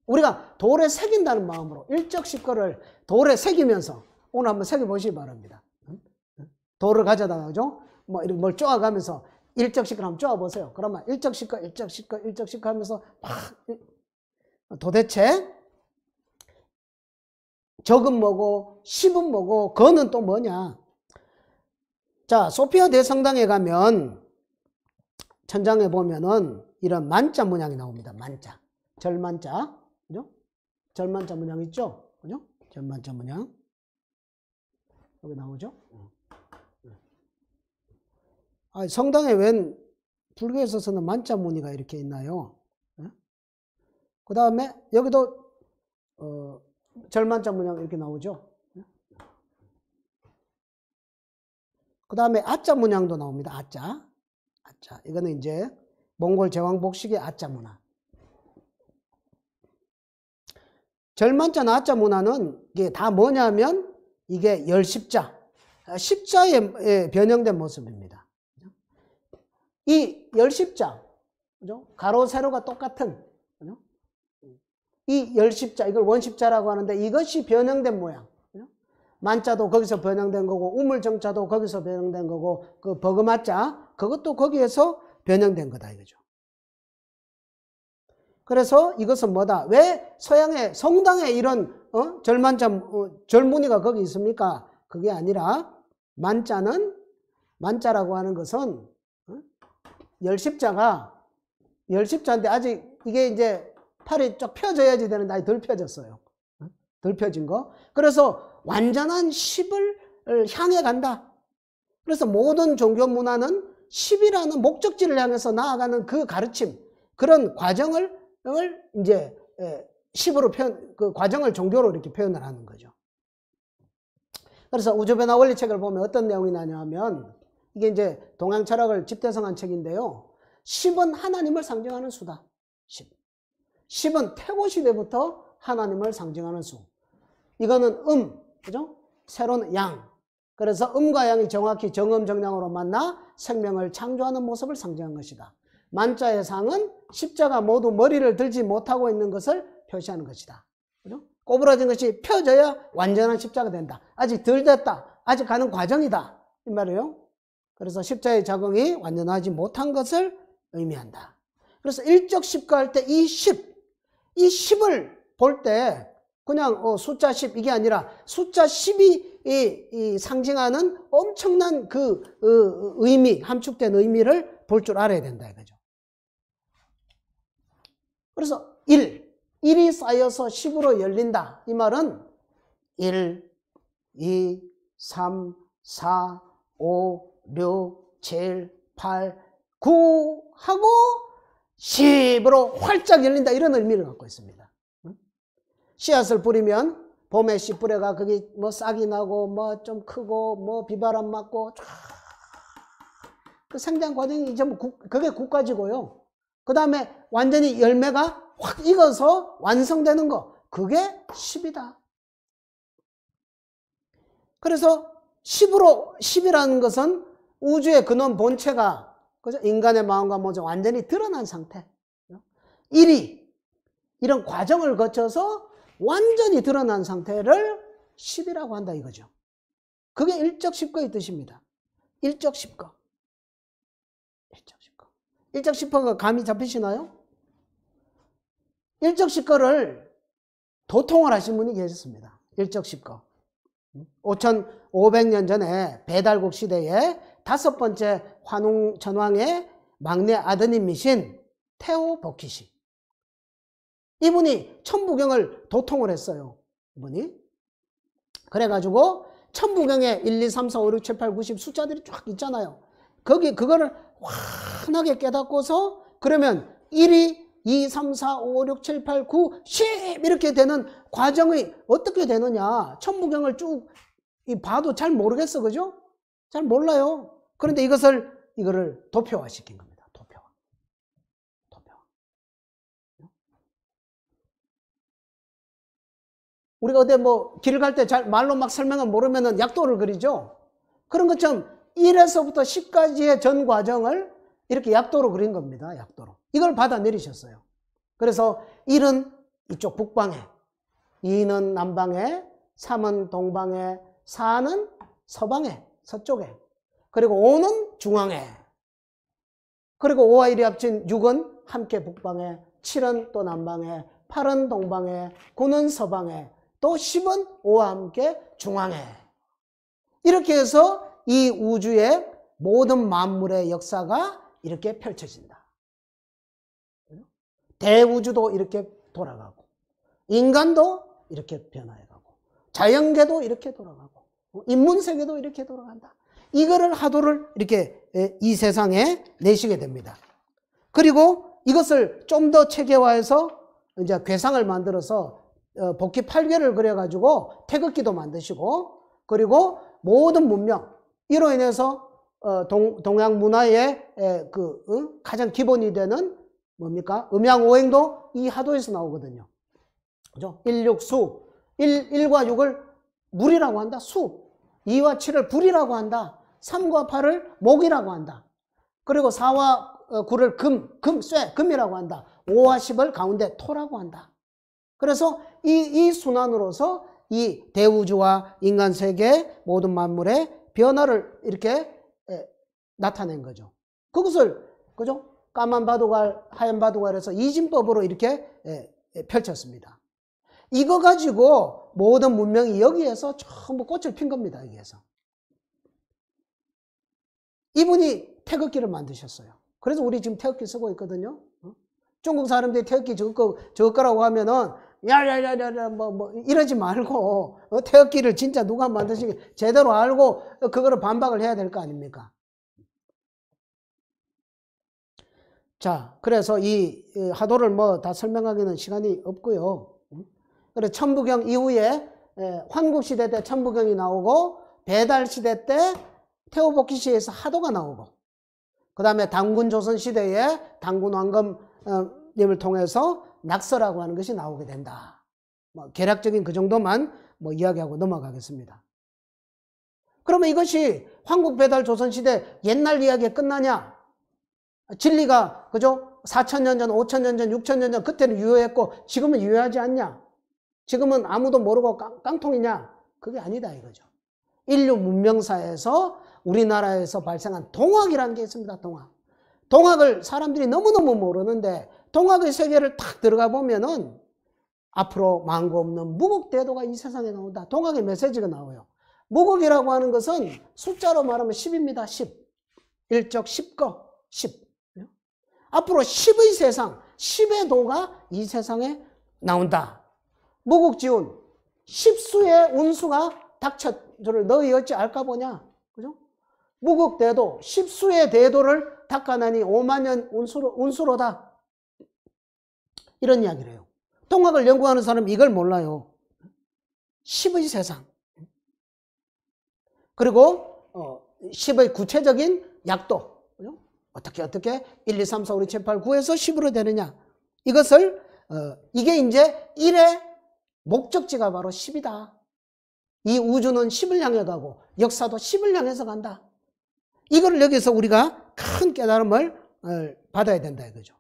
우리가 돌에 새긴다는 마음으로 일적 식거를 돌에 새기면서 오늘 한번 새겨보시기 바랍니다. 돌을 가져다가, 죠 뭐, 이렇게 뭘 쪼아가면서 일적 식거 한번 쪼아보세요. 그러면 일적 식거 일적 식거 일적 식거 하면서 막 도대체 적은 뭐고, 십은 뭐고, 거는 또 뭐냐? 자, 소피아 대성당에 가면 천장에 보면은 이런 만자 문양이 나옵니다. 만자. 절만자. 그죠? 절만자 문양 있죠? 그죠? 절만자 문양. 여기 나오죠? 아, 성당에 웬 불교에 서는 만자 무늬가 이렇게 있나요? 네? 예? 그 다음에 여기도 어, 절만자 문양 이렇게 나오죠? 네? 예? 그 다음에 아자 문양도 나옵니다. 아자. 자, 이거는 이제 몽골 제왕 복식의 아짜 문화. 절만자 나자 문화는 이게 다 뭐냐면 이게 열십자, 십자에 예, 변형된 모습입니다. 이 열십자, 가로 세로가 똑같은 이 열십자, 이걸 원십자라고 하는데 이것이 변형된 모양. 만자도 거기서 변형된 거고 우물정자도 거기서 변형된 거고 그 버그마자 그것도 거기에서 변형된 거다 이거죠. 그래서 이것은 뭐다? 왜 서양의 성당에 이런 어? 절만자 어, 절문이가 거기 있습니까? 그게 아니라 만자는 만자라고 하는 것은 어? 열십자가 열십자인데 아직 이게 이제 팔이 쫙 펴져야지 되는데 아직 덜 펴졌어요. 어? 덜 펴진 거. 그래서 완전한 십을 향해 간다. 그래서 모든 종교 문화는 10이라는 목적지를 향해서 나아가는 그 가르침, 그런 과정을 이제 10으로 표현, 그 과정을 종교로 이렇게 표현을 하는 거죠. 그래서 우주변화 원리책을 보면 어떤 내용이 나냐 하면 이게 이제 동양 철학을 집대성한 책인데요. 10은 하나님을 상징하는 수다. 10. 10은 태고 시대부터 하나님을 상징하는 수. 이거는 음, 그죠? 새로운 양, 그래서 음과 양이 정확히 정음 정량으로 만나 생명을 창조하는 모습을 상징한 것이다. 만자의 상은 십자가 모두 머리를 들지 못하고 있는 것을 표시하는 것이다. 그죠? 꼬부라진 것이 펴져야 완전한 십자가 된다. 아직 덜 됐다. 아직 가는 과정이다. 이 말이에요. 그래서 십자의 작용이 완전하지 못한 것을 의미한다. 그래서 일적 십과할 때 이 십, 이 십을 볼 때 그냥 어, 숫자 십 이게 아니라 숫자 십이 이, 이 상징하는 엄청난 그 어, 의미, 함축된 의미를 볼 줄 알아야 된다 이거죠. 그래서 1, 1이 쌓여서 10으로 열린다. 이 말은 1, 2, 3, 4, 5, 6, 7, 8, 9 하고 10으로 활짝 열린다. 이런 의미를 갖고 있습니다. 씨앗을 뿌리면 봄에 씨뿌레가 그게 뭐 싹이 나고 뭐 좀 크고 뭐 비바람 맞고 그 생장 과정이 전부 뭐 국, 그게 국가지고요. 그 다음에 완전히 열매가 확 익어서 완성되는 거 그게 10이다. 그래서 10으로 10이라는 것은 우주의 근원 본체가 그죠? 인간의 마음과 모습 완전히 드러난 상태. 1이 어? 이런 과정을 거쳐서 완전히 드러난 상태를 10이라고 한다 이거죠. 그게 일적 10거의 뜻입니다. 일적 10거. 일적 10거. 일적 10거가 감이 잡히시나요? 일적 10거를 도통을 하신 분이 계셨습니다. 일적 10거. 5,500년 전에 배달국 시대에 다섯 번째 환웅 전왕의 막내 아드님이신 태호 복희씨. 이분이 천부경을 도통을 했어요. 이분이. 그래가지고 천부경에 1, 2, 3, 4, 5, 6, 7, 8, 9, 10 숫자들이 쫙 있잖아요. 거기 그거를 환하게 깨닫고서 그러면 1이 2, 3, 4, 5, 6, 7, 8, 9, 10 이렇게 되는 과정이 어떻게 되느냐. 천부경을 쭉 봐도 잘 모르겠어. 그죠? 잘 몰라요. 그런데 이것을 이거를 도표화시킨 겁니다. 우리가 어디 뭐 길을 갈 때 잘 말로 막 설명을 모르면은 약도를 그리죠. 그런 것처럼 1에서부터 10까지의 전 과정을 이렇게 약도로 그린 겁니다. 약도로. 이걸 받아내리셨어요. 그래서 1은 이쪽 북방에, 2는 남방에, 3은 동방에, 4는 서방에, 서쪽에, 그리고 5는 중앙에, 그리고 5와 1이 합친 6은 함께 북방에, 7은 또 남방에, 8은 동방에, 9는 서방에, 또 10은 5와 함께 중앙에. 이렇게 해서 이 우주의 모든 만물의 역사가 이렇게 펼쳐진다. 대우주도 이렇게 돌아가고, 인간도 이렇게 변화해가고, 자연계도 이렇게 돌아가고, 인문세계도 이렇게 돌아간다. 이거를 하도를 이렇게 이 세상에 내시게 됩니다. 그리고 이것을 좀 더 체계화해서 이제 괴상을 만들어서 어, 복귀 8개를 그려가지고 태극기도 만드시고 그리고 모든 문명 이로 인해서 어, 동, 동양 문화의 그 어? 가장 기본이 되는 뭡니까 음양오행도 이 하도에서 나오거든요. 그죠? 1, 6, 수 1, 1과 6을 물이라고 한다. 수 2와 7을 불이라고 한다. 3과 8을 목이라고 한다. 그리고 4와 9를 금, 금, 쇠, 금이라고 한다. 5와 10을 가운데 토라고 한다. 그래서 이, 이 순환으로서 이 대우주와 인간 세계 모든 만물의 변화를 이렇게 에, 나타낸 거죠. 그것을 그죠? 까만 바둑알, 하얀 바둑알에서 이진법으로 이렇게 에, 에, 펼쳤습니다. 이거 가지고 모든 문명이 여기에서 전부 꽃을 핀 겁니다. 여기에서. 이분이 태극기를 만드셨어요. 그래서 우리 지금 태극기 쓰고 있거든요. 어? 중국 사람들이 태극기 저거, 저거라고 하면은 야야야야야 뭐, 뭐 이러지 말고 어, 태극기를 진짜 누가 만드시게 제대로 알고 그거를 반박을 해야 될 거 아닙니까? 자, 그래서 이 하도를 뭐 다 설명하기는 시간이 없고요. 음? 그래 천부경 이후에 환국 시대 때 천부경이 나오고 배달 시대 때 태호복기 시에서 하도가 나오고 그 다음에 당군 조선 시대에 당군 왕검님을 통해서 낙서라고 하는 것이 나오게 된다. 뭐 개략적인 그 정도만 뭐 이야기하고 넘어가겠습니다. 그러면 이것이 황국 배달 조선시대 옛날 이야기에 끝나냐? 진리가, 그죠? 4천년 전, 5천년 전, 6천년 전, 그때는 유효했고, 지금은 유효하지 않냐? 지금은 아무도 모르고 깡, 깡통이냐? 그게 아니다, 이거죠. 인류 문명사에서 우리나라에서 발생한 동학이라는 게 있습니다, 동학. 동학을 사람들이 너무너무 모르는데, 동학의 세계를 탁 들어가 보면은 앞으로 망고 없는 무국대도가이 세상에 나온다. 동학의 메시지가 나와요. 무극이라고 하는 것은 숫자로 말하면 10입니다. 10. 일적 10거 10. 앞으로 10의 세상, 10의 도가 이 세상에 나온다. 무국지운, 10수의 운수가 닥쳐를 너희 어찌 알까 보냐. 그죠? 무국대도, 10수의 대도를 닦아나니 5만년 운수로, 운수로다. 이런 이야기를 해요. 통학을 연구하는 사람은 이걸 몰라요. 10의 세상. 그리고 10의 어, 구체적인 약도. 어떻게 어떻게 1, 2, 3, 4, 5, 6, 7, 8, 9에서 10으로 되느냐. 이것을 어, 이게 이제 1의 목적지가 바로 10이다. 이 우주는 10을 향해 가고 역사도 10을 향해서 간다. 이걸 여기서 우리가 큰 깨달음을 어, 받아야 된다 이거죠.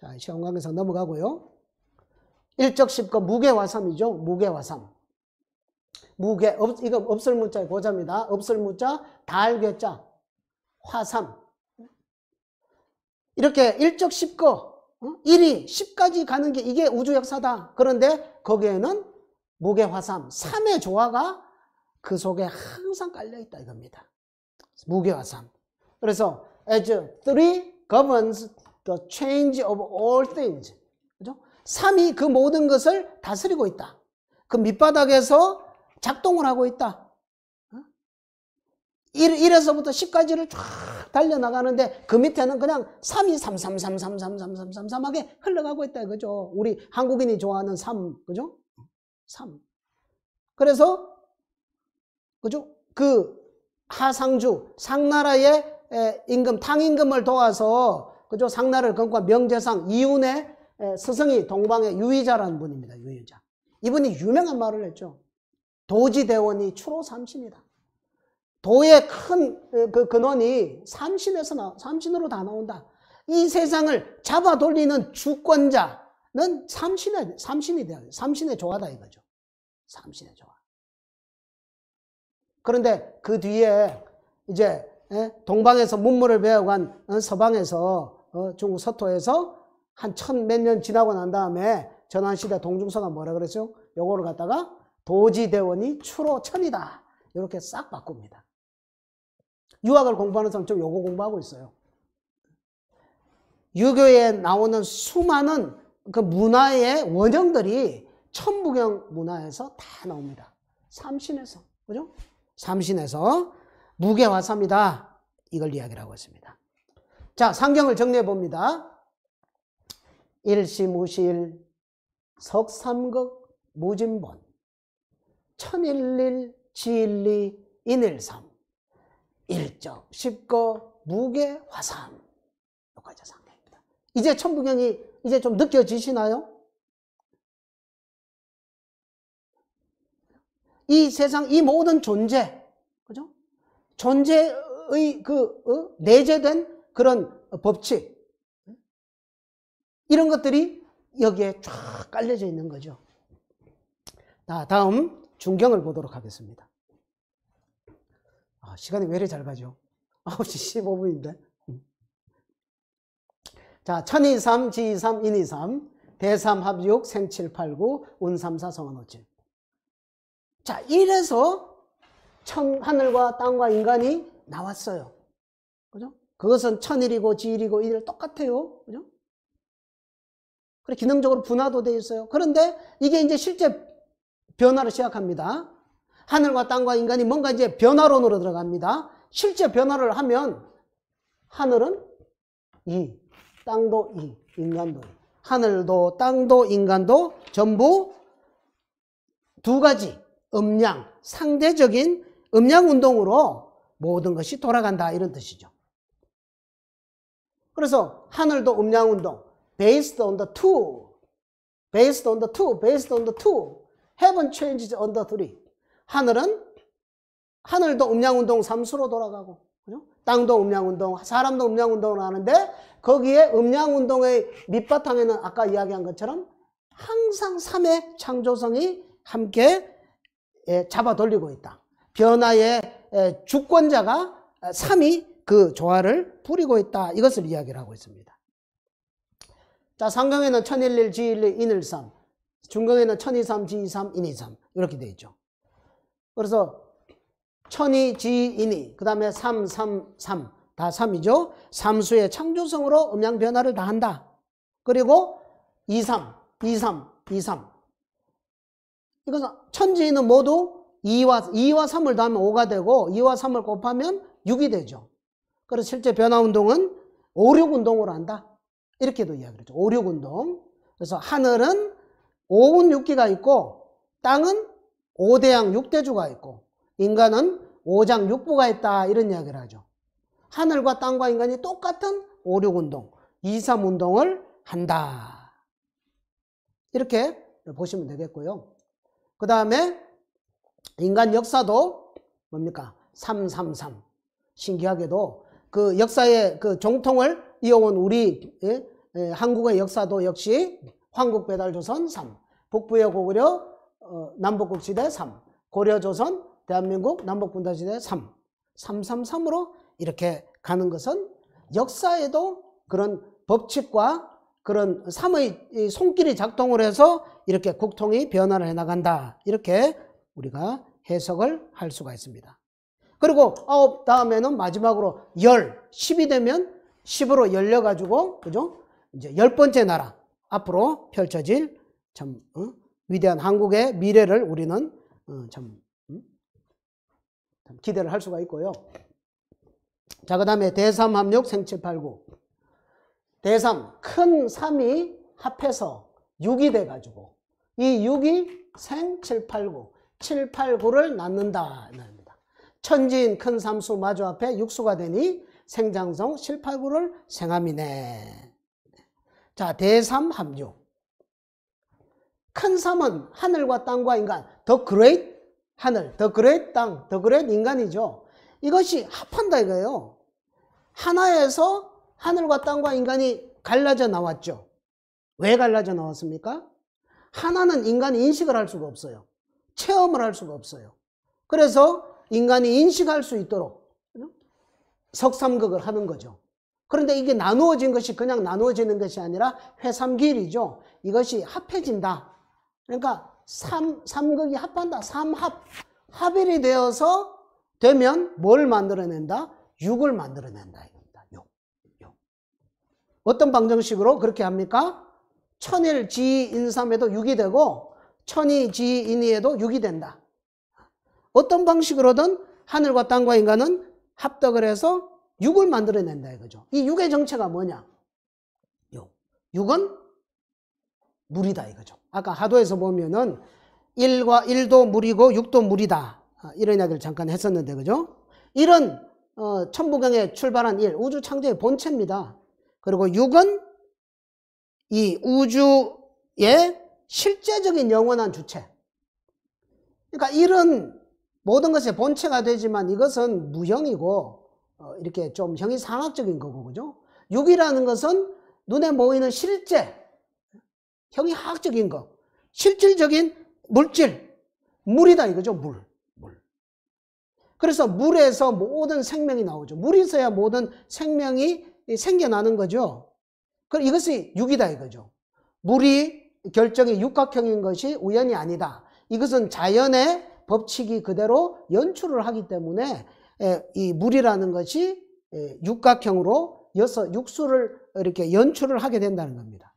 자, 시험 관계상 넘어가고요. 일적십거 무게화삼이죠. 무게화삼. 무게, 없, 이거 없을 문자의 고자입니다. 없을 문자, 달괴자, 화삼. 이렇게 일적십거, 1이 어? 10까지 가는 게 이게 우주 역사다. 그런데 거기에는 무게화삼, 3의 조화가 그 속에 항상 깔려있다 이겁니다. 무게화삼. 그래서 as three governs the change of all things. 그죠? 3이 그 모든 것을 다스리고 있다. 그 밑바닥에서 작동을 하고 있다. 1, 어? 1에서부터 10까지를 쫙 달려나가는데 그 밑에는 그냥 3이 3 3 3 3 3 3 3 3 하게 흘러가고 있다. 그죠? 우리 한국인이 좋아하는 3. 그죠? 3. 그래서 그죠? 그 하상주 상나라의 임금 탕임금을 도와서 그죠? 상나를 건과 명제상 이윤의 스승이 동방의 유의자라는 분입니다. 유의자. 이분이 유명한 말을 했죠. 도지대원이 추로 삼신이다. 도의 큰 그 근원이 삼신에서 나, 삼신으로 다 나온다. 이 세상을 잡아 돌리는 주권자는 삼신의, 삼신이 돼요 삼신의 조화다 이거죠. 삼신의 조화. 그런데 그 뒤에 이제 동방에서 문물을 배워간 어, 서방에서 어, 중국 서토에서 한 천 몇 년 지나고 난 다음에 전환시대 동중서가 뭐라 그랬죠? 요거를 갖다가 도지대원이 추로천이다. 이렇게 싹 바꿉니다. 유학을 공부하는 사람 좀 요거 공부하고 있어요. 유교에 나오는 수많은 그 문화의 원형들이 천부경 문화에서 다 나옵니다. 삼신에서. 그죠? 삼신에서 무게화사입니다 이걸 이야기를 하고 있습니다. 자, 상경을 정리해 봅니다. 일시무실, 석삼극, 무진본, 천일일, 지일리, 인일삼, 일적, 쉽고, 무게, 화삼. 여기까지 상경입니다. 이제 천부경이 이제 좀 느껴지시나요? 이 세상, 이 모든 존재, 그죠? 존재의 그, 어? 내재된 그런 법칙 이런 것들이 여기에 쫙 깔려져 있는 거죠. 자, 다음 중경을 보도록 하겠습니다. 아, 시간이 왜 이렇게 잘 가죠? 9시 15분인데. 자, 천이삼, 지이삼, 인이삼, 대삼합육, 생칠팔구, 운삼사, 성한오칠. 자, 이래서 천, 하늘과 땅과 인간이 나왔어요. 그것은 천일이고 지일이고 일일 똑같아요. 그죠? 그래 기능적으로 분화도 돼 있어요. 그런데 이게 이제 실제 변화를 시작합니다. 하늘과 땅과 인간이 뭔가 이제 변화론으로 들어갑니다. 실제 변화를 하면 하늘은 이, 땅도 이, 인간도 이. 하늘도 땅도 인간도 전부 두 가지 음양, 상대적인 음양 운동으로 모든 것이 돌아간다 이런 뜻이죠. 그래서 하늘도 음양 운동 based on the two based on the two based on the two heaven changes on the three 하늘은 하늘도 음양 운동 삼수로 돌아가고 땅도 음양 운동 사람도 음양 운동을 하는데 거기에 음양 운동의 밑바탕에는 아까 이야기한 것처럼 항상 삶의 창조성이 함께 예, 잡아돌리고 있다. 변화의 예, 주권자가 삶이 그 조화를 부리고 있다. 이것을 이야기를 하고 있습니다. 자, 상경에는 천일일, 지일일, 인일삼. 중경에는 천이삼, 지이삼, 인이삼. 이렇게 되어 있죠. 그래서 천이, 지인이, 그 다음에 삼, 삼, 삼. 다 삼이죠. 삼수의 창조성으로 음양 변화를 다 한다. 그리고 이삼, 이삼, 이삼. 이것은 천지인 모두 이와이와삼을 더하면 오가 되고 이와삼을 곱하면 육이 되죠. 그래서 실제 변화 운동은 오륙 운동으로 한다. 이렇게도 이야기를 하죠. 오륙 운동. 그래서 하늘은 5운6기가 있고 땅은 5대양6대주가 있고 인간은 5장6부가 있다 이런 이야기를 하죠. 하늘과 땅과 인간이 똑같은 오륙 운동, 2, 3 운동을 한다. 이렇게 보시면 되겠고요. 그 다음에 인간 역사도 뭡니까? 333. 신기하게도 그 역사의 그 정통을 이어온 우리 예? 예, 한국의 역사도 역시 황국 배달 조선 3, 북부의 고구려 어, 남북국 시대 3, 고려 조선 대한민국 남북 군단 시대 3, 333으로 이렇게 가는 것은 역사에도 그런 법칙과 그런 삶의 손길이 작동을 해서 이렇게 국통이 변화를 해 나간다. 이렇게 우리가 해석을 할 수가 있습니다. 그리고 아홉 다음에는 마지막으로 열, 십이 되면 십으로 열려가지고, 그죠? 이제 열 번째 나라 앞으로 펼쳐질 참, 어? 위대한 한국의 미래를 우리는 어, 참, 음? 참, 기대를 할 수가 있고요. 자, 그 다음에 대삼합력 생칠팔구. 대삼, 큰삼이 합해서 육이 돼가지고, 이육이 생, 칠팔구 7, 8, 9를 낳는다. 천지인 큰 삼수 마주 앞에 육수가 되니 생장성 실팔구를 생함이네. 자, 대삼 합류. 큰 삼은 하늘과 땅과 인간, 더 그레이트 하늘, 더 그레이트 땅, 더 그레이트 인간이죠. 이것이 합한다 이거예요. 하나에서 하늘과 땅과 인간이 갈라져 나왔죠. 왜 갈라져 나왔습니까? 하나는 인간이 인식을 할 수가 없어요. 체험을 할 수가 없어요. 그래서 인간이 인식할 수 있도록 석삼극을 하는 거죠. 그런데 이게 나누어진 것이 그냥 나누어지는 것이 아니라 회삼길이죠. 이것이 합해진다. 그러니까 삼, 삼극이 합한다. 삼합. 합일이 되어서 되면 뭘 만들어낸다? 육을 만들어낸다. 이겁니다. 육. 육. 어떤 방정식으로 그렇게 합니까? 천일 지인삼에도 육이 되고 천이 지인이에도 육이 된다. 어떤 방식으로든 하늘과 땅과 인간은 합덕을 해서 육을 만들어낸다 이거죠. 이 육의 정체가 뭐냐? 육. 육은 물이다 이거죠. 아까 하도에서 보면은 일과일도 물이고 육도 물이다. 아, 이런 이야기를 잠깐 했었는데 그죠? 이런 어, 천부경에 출발한 일, 우주 창조의 본체입니다. 그리고 육은이 우주의 실제적인 영원한 주체. 그러니까 이런 모든 것의 본체가 되지만 이것은 무형이고 어, 이렇게 좀 형이 상학적인 거고 그죠? 육이라는 것은 눈에 보이는 실제 형이 학적인 거 실질적인 물질 물이다 이거죠 물, 물. 그래서 물에서 모든 생명이 나오죠 물이 있어야 모든 생명이 생겨나는 거죠 그리고 이것이 육이다 이거죠 물이 결정이 육각형인 것이 우연이 아니다 이것은 자연의 법칙이 그대로 연출을 하기 때문에 이 물이라는 것이 육각형으로 여섯 육수를 이렇게 연출을 하게 된다는 겁니다.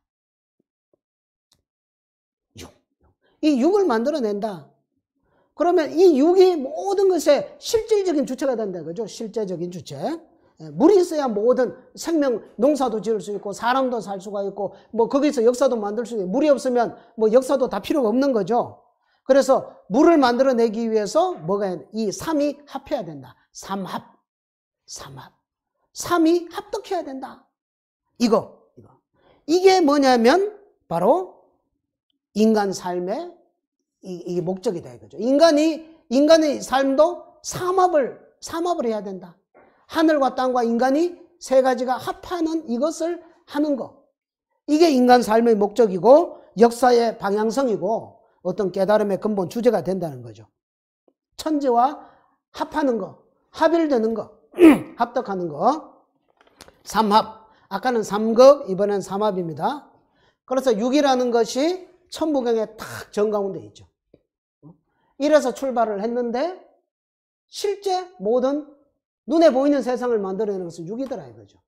육. 이 육을 만들어낸다. 그러면 이 육이 모든 것의 실질적인 주체가 된다 그죠? 실제적인 주체. 물이 있어야 모든 생명 농사도 지을 수 있고 사람도 살 수가 있고 뭐 거기서 역사도 만들 수 있고 물이 없으면 뭐 역사도 다 필요가 없는 거죠. 그래서 물을 만들어내기 위해서 뭐가 이삼이 합해야 된다. 삼합. 삼합. 삼이 합덕해야 된다. 이거, 이거. 이게 뭐냐면 바로 인간 삶의 이, 게목적이 돼야 되죠 인간이, 인간의 삶도 삼합을, 삼합을 해야 된다. 하늘과 땅과 인간이 세 가지가 합하는 이것을 하는 거. 이게 인간 삶의 목적이고 역사의 방향성이고 어떤 깨달음의 근본 주제가 된다는 거죠. 천지와 합하는 거, 합일되는 거, *clears throat* 합덕하는 거. 삼합. 아까는 삼극, 이번엔 삼합입니다. 그래서 육이라는 것이 천부경에 탁 정가운데 있죠. 이래서 출발을 했는데 실제 모든 눈에 보이는 세상을 만들어내는 것은 육이더라 이거죠.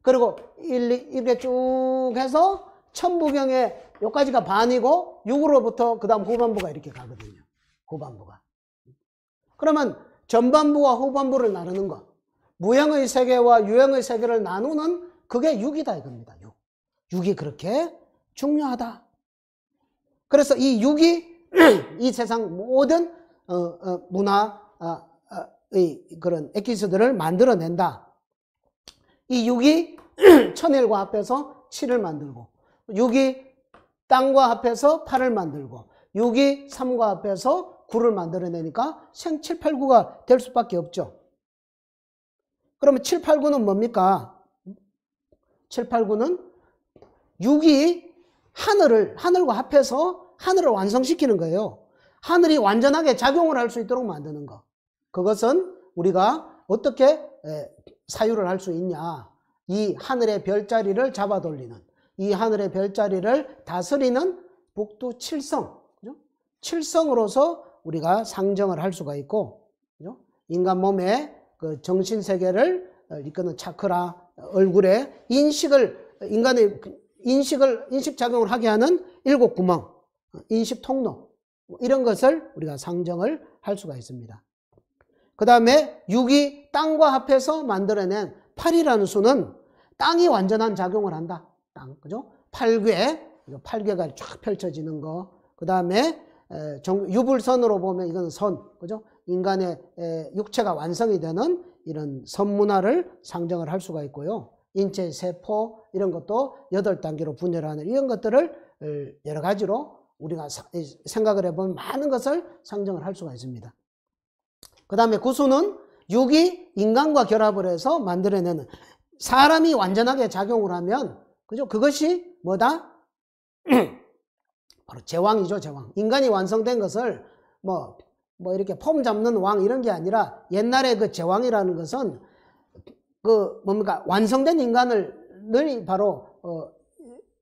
그리고 일, 이렇게 쭉 해서 천부경에 여기까지가 반이고 6으로부터 그 다음 후반부가 이렇게 가거든요. 후반부가. 그러면 전반부와 후반부를 나누는 거. 무형의 세계와 유형의 세계를 나누는 그게 6이다 이겁니다. 6. 6이 그렇게 중요하다. 그래서 이 6이 *clears throat* 이 세상 모든 어, 어, 문화의 아, 아, 그런 에키스들을 만들어낸다. 이 6이 *clears throat* 천일과 합해서 7을 만들고 6이 땅과 합해서 8을 만들고 6이 3과 합해서 9를 만들어내니까 생 7, 8, 9가 될 수밖에 없죠. 그러면 7, 8, 9는 뭡니까? 7, 8, 9는 6이 하늘을, 하늘과 합해서 하늘을 완성시키는 거예요. 하늘이 완전하게 작용을 할 수 있도록 만드는 거. 그것은 우리가 어떻게 사유를 할 수 있냐. 이 하늘의 별자리를 잡아 돌리는. 이 하늘의 별자리를 다스리는 북두 칠성, 칠성으로서 우리가 상정을 할 수가 있고, 인간 몸의 그 정신 세계를 어, 이끄는 차크라, 어, 얼굴에 인식을 인간의 그 인식을 인식 작용을 하게 하는 일곱 구멍, 어, 인식 통로 뭐 이런 것을 우리가 상정을 할 수가 있습니다. 그 다음에 육이 땅과 합해서 만들어낸 8이라는 수는 땅이 완전한 작용을 한다. 땅, 그죠? 팔괘, 팔괘가 쫙 펼쳐지는 거. 그 다음에 유불선으로 보면 이건 선, 그죠? 인간의 육체가 완성이 되는 이런 선문화를 상정을 할 수가 있고요. 인체 세포 이런 것도 여덟 단계로 분열 하는 이런 것들을 여러 가지로 우리가 생각을 해보면 많은 것을 상정을 할 수가 있습니다. 그 다음에 구수는 육이 인간과 결합을 해서 만들어내는 사람이 완전하게 작용을 하면 그죠? 그것이 뭐다? *clears throat* 바로 제왕이죠, 제왕. 인간이 완성된 것을 뭐, 뭐 이렇게 폼 잡는 왕 이런 게 아니라 옛날에 그 제왕이라는 것은 그 뭡니까? 완성된 인간을 늘 바로 어,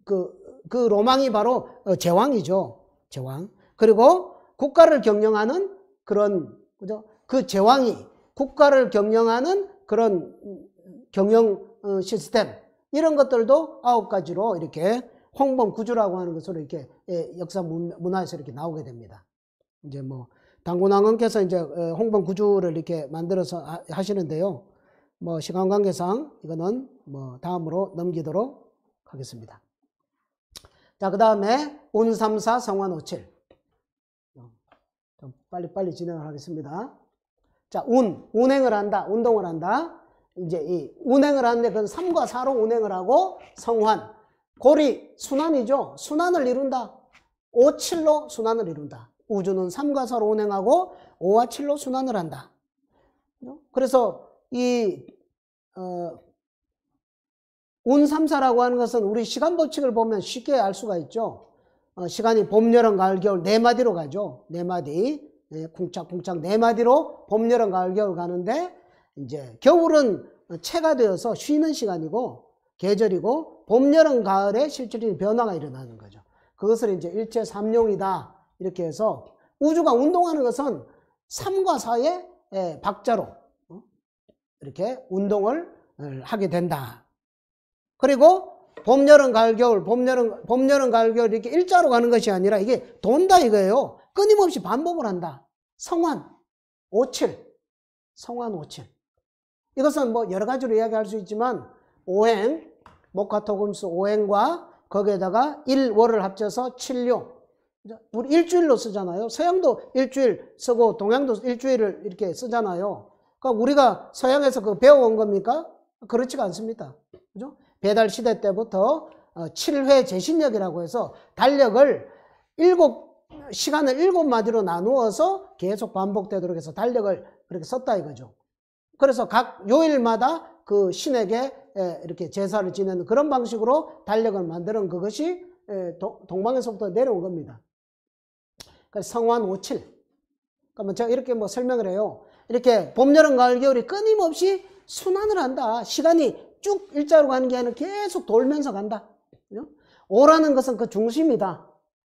그, 그 로망이 바로 어, 제왕이죠. 제왕. 그리고 국가를 경영하는 그런, 그죠? 그 제왕이 국가를 경영하는 그런 음, 경영 어, 시스템, 이런 것들도 아홉 가지로 이렇게 홍범 구조라고 하는 것으로 이렇게 예, 역사 문화에서 이렇게 나오게 됩니다. 이제 뭐 당군왕건께서 이제 어, 홍범 구조를 이렇게 만들어서 하시는데요. 뭐 시간 관계상 이거는 뭐 다음으로 넘기도록 하겠습니다. 자, 그 다음에 운삼사 성환 오칠. 빨리빨리 어, 진행을 하겠습니다. 자, 운, 운행을 한다, 운동을 한다. 이제 이 운행을 하는데 그건 삼과사로 운행을 하고 성환, 고리, 순환이죠. 순환을 이룬다. 5, 7로 순환을 이룬다. 우주는 삼과사로 운행하고 5와 7로 순환을 한다. 그래서 이, 어, 운삼사라고 하는 것은 우리 시간 법칙을 보면 쉽게 알 수가 있죠. 어, 시간이 봄, 여름, 가을, 겨울 네 마디로 가죠. 네 마디. 네, 쿵짝쿵짝 네 마디로 봄, 여름, 가을, 겨울 가는데 이제 겨울은 체가 되어서 쉬는 시간이고 계절이고 봄, 여름, 가을에 실질적인 변화가 일어나는 거죠. 그것을 이제 일체 삼룡이다 이렇게 해서 우주가 운동하는 것은 삼과 사의 예, 박자로 어? 이렇게 운동을 어, 하게 된다. 그리고 봄, 여름, 가을, 겨울, 봄, 여름, 봄, 여름, 가을, 겨울 이렇게 일자로 가는 것이 아니라 이게 돈다 이거예요. 끊임없이 반복을 한다. 성환, 오칠. 성환, 오칠. 이것은 뭐 여러 가지로 이야기할 수 있지만 오행, 목화토금수 오행과 거기에다가 일월을 합쳐서 칠료 우리 일주일로 쓰잖아요. 서양도 일주일 쓰고 동양도 일주일을 이렇게 쓰잖아요. 그러니까 우리가 서양에서 그 배워온 겁니까? 그렇지가 않습니다. 그죠? 배달 시대 때부터 7회 어, 제신력이라고 해서 달력을 7, 시간을 7마디로 나누어서 계속 반복되도록 해서 달력을 그렇게 썼다 이거죠. 그래서 각 요일마다 그 신에게 이렇게 제사를 지내는 그런 방식으로 달력을 만드는 그것이 동방에서부터 내려온 겁니다. 그래서 성환 57. 그러면 제가 이렇게 뭐 설명을 해요. 이렇게 봄, 여름, 가을, 겨울이 끊임없이 순환을 한다. 시간이 쭉 일자로 가는 게 아니라 계속 돌면서 간다. 오라는 것은 그 중심이다.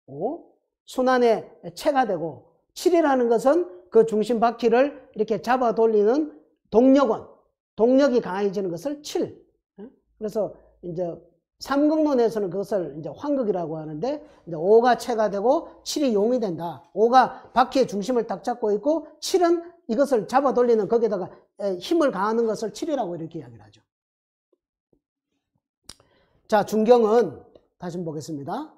오, 순환의 체가 되고, 7이라는 것은 그 중심 바퀴를 이렇게 잡아 돌리는 동력원, 동력이 강해지는 것을 7. 그래서 이제 삼극론에서는 그것을 이제 환극이라고 하는데 이제 5가 체가 되고 7이 용이 된다. 5가 바퀴의 중심을 딱 잡고 있고 7은 이것을 잡아 돌리는 거기에다가 힘을 가하는 것을 7이라고 이렇게 이야기를 하죠. 자, 중경은 다시 보겠습니다.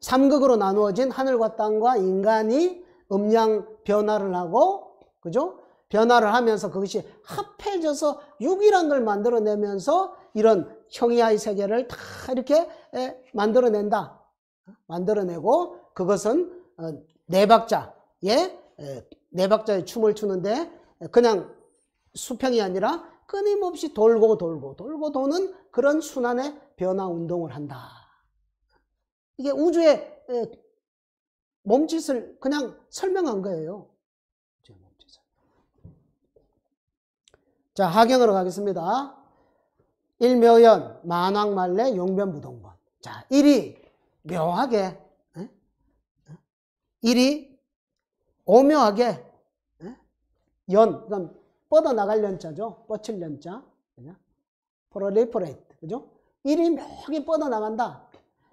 삼극으로 나누어진 하늘과 땅과 인간이 음양 변화를 하고 그죠? 변화를 하면서 그것이 합해져서 6이라는걸 만들어내면서 이런 형이하의 세계를 다 이렇게 만들어낸다. 만들어내고 그것은 네 박자의 네 박자의 춤을 추는데 그냥 수평이 아니라 끊임없이 돌고 돌고 돌고 도는 그런 순환의 변화 운동을 한다. 이게 우주의 몸짓을 그냥 설명한 거예요. 자, 하경으로 가겠습니다. 일묘연, 만왕말래, 용변부동본. 자, 일이 묘하게, 에? 일이 오묘하게, 에? 연, 그럼 뻗어나갈 연자죠. 뻗칠 연자. 그냥 프로리퍼레이트. 그죠? 일이 묘하게 뻗어나간다.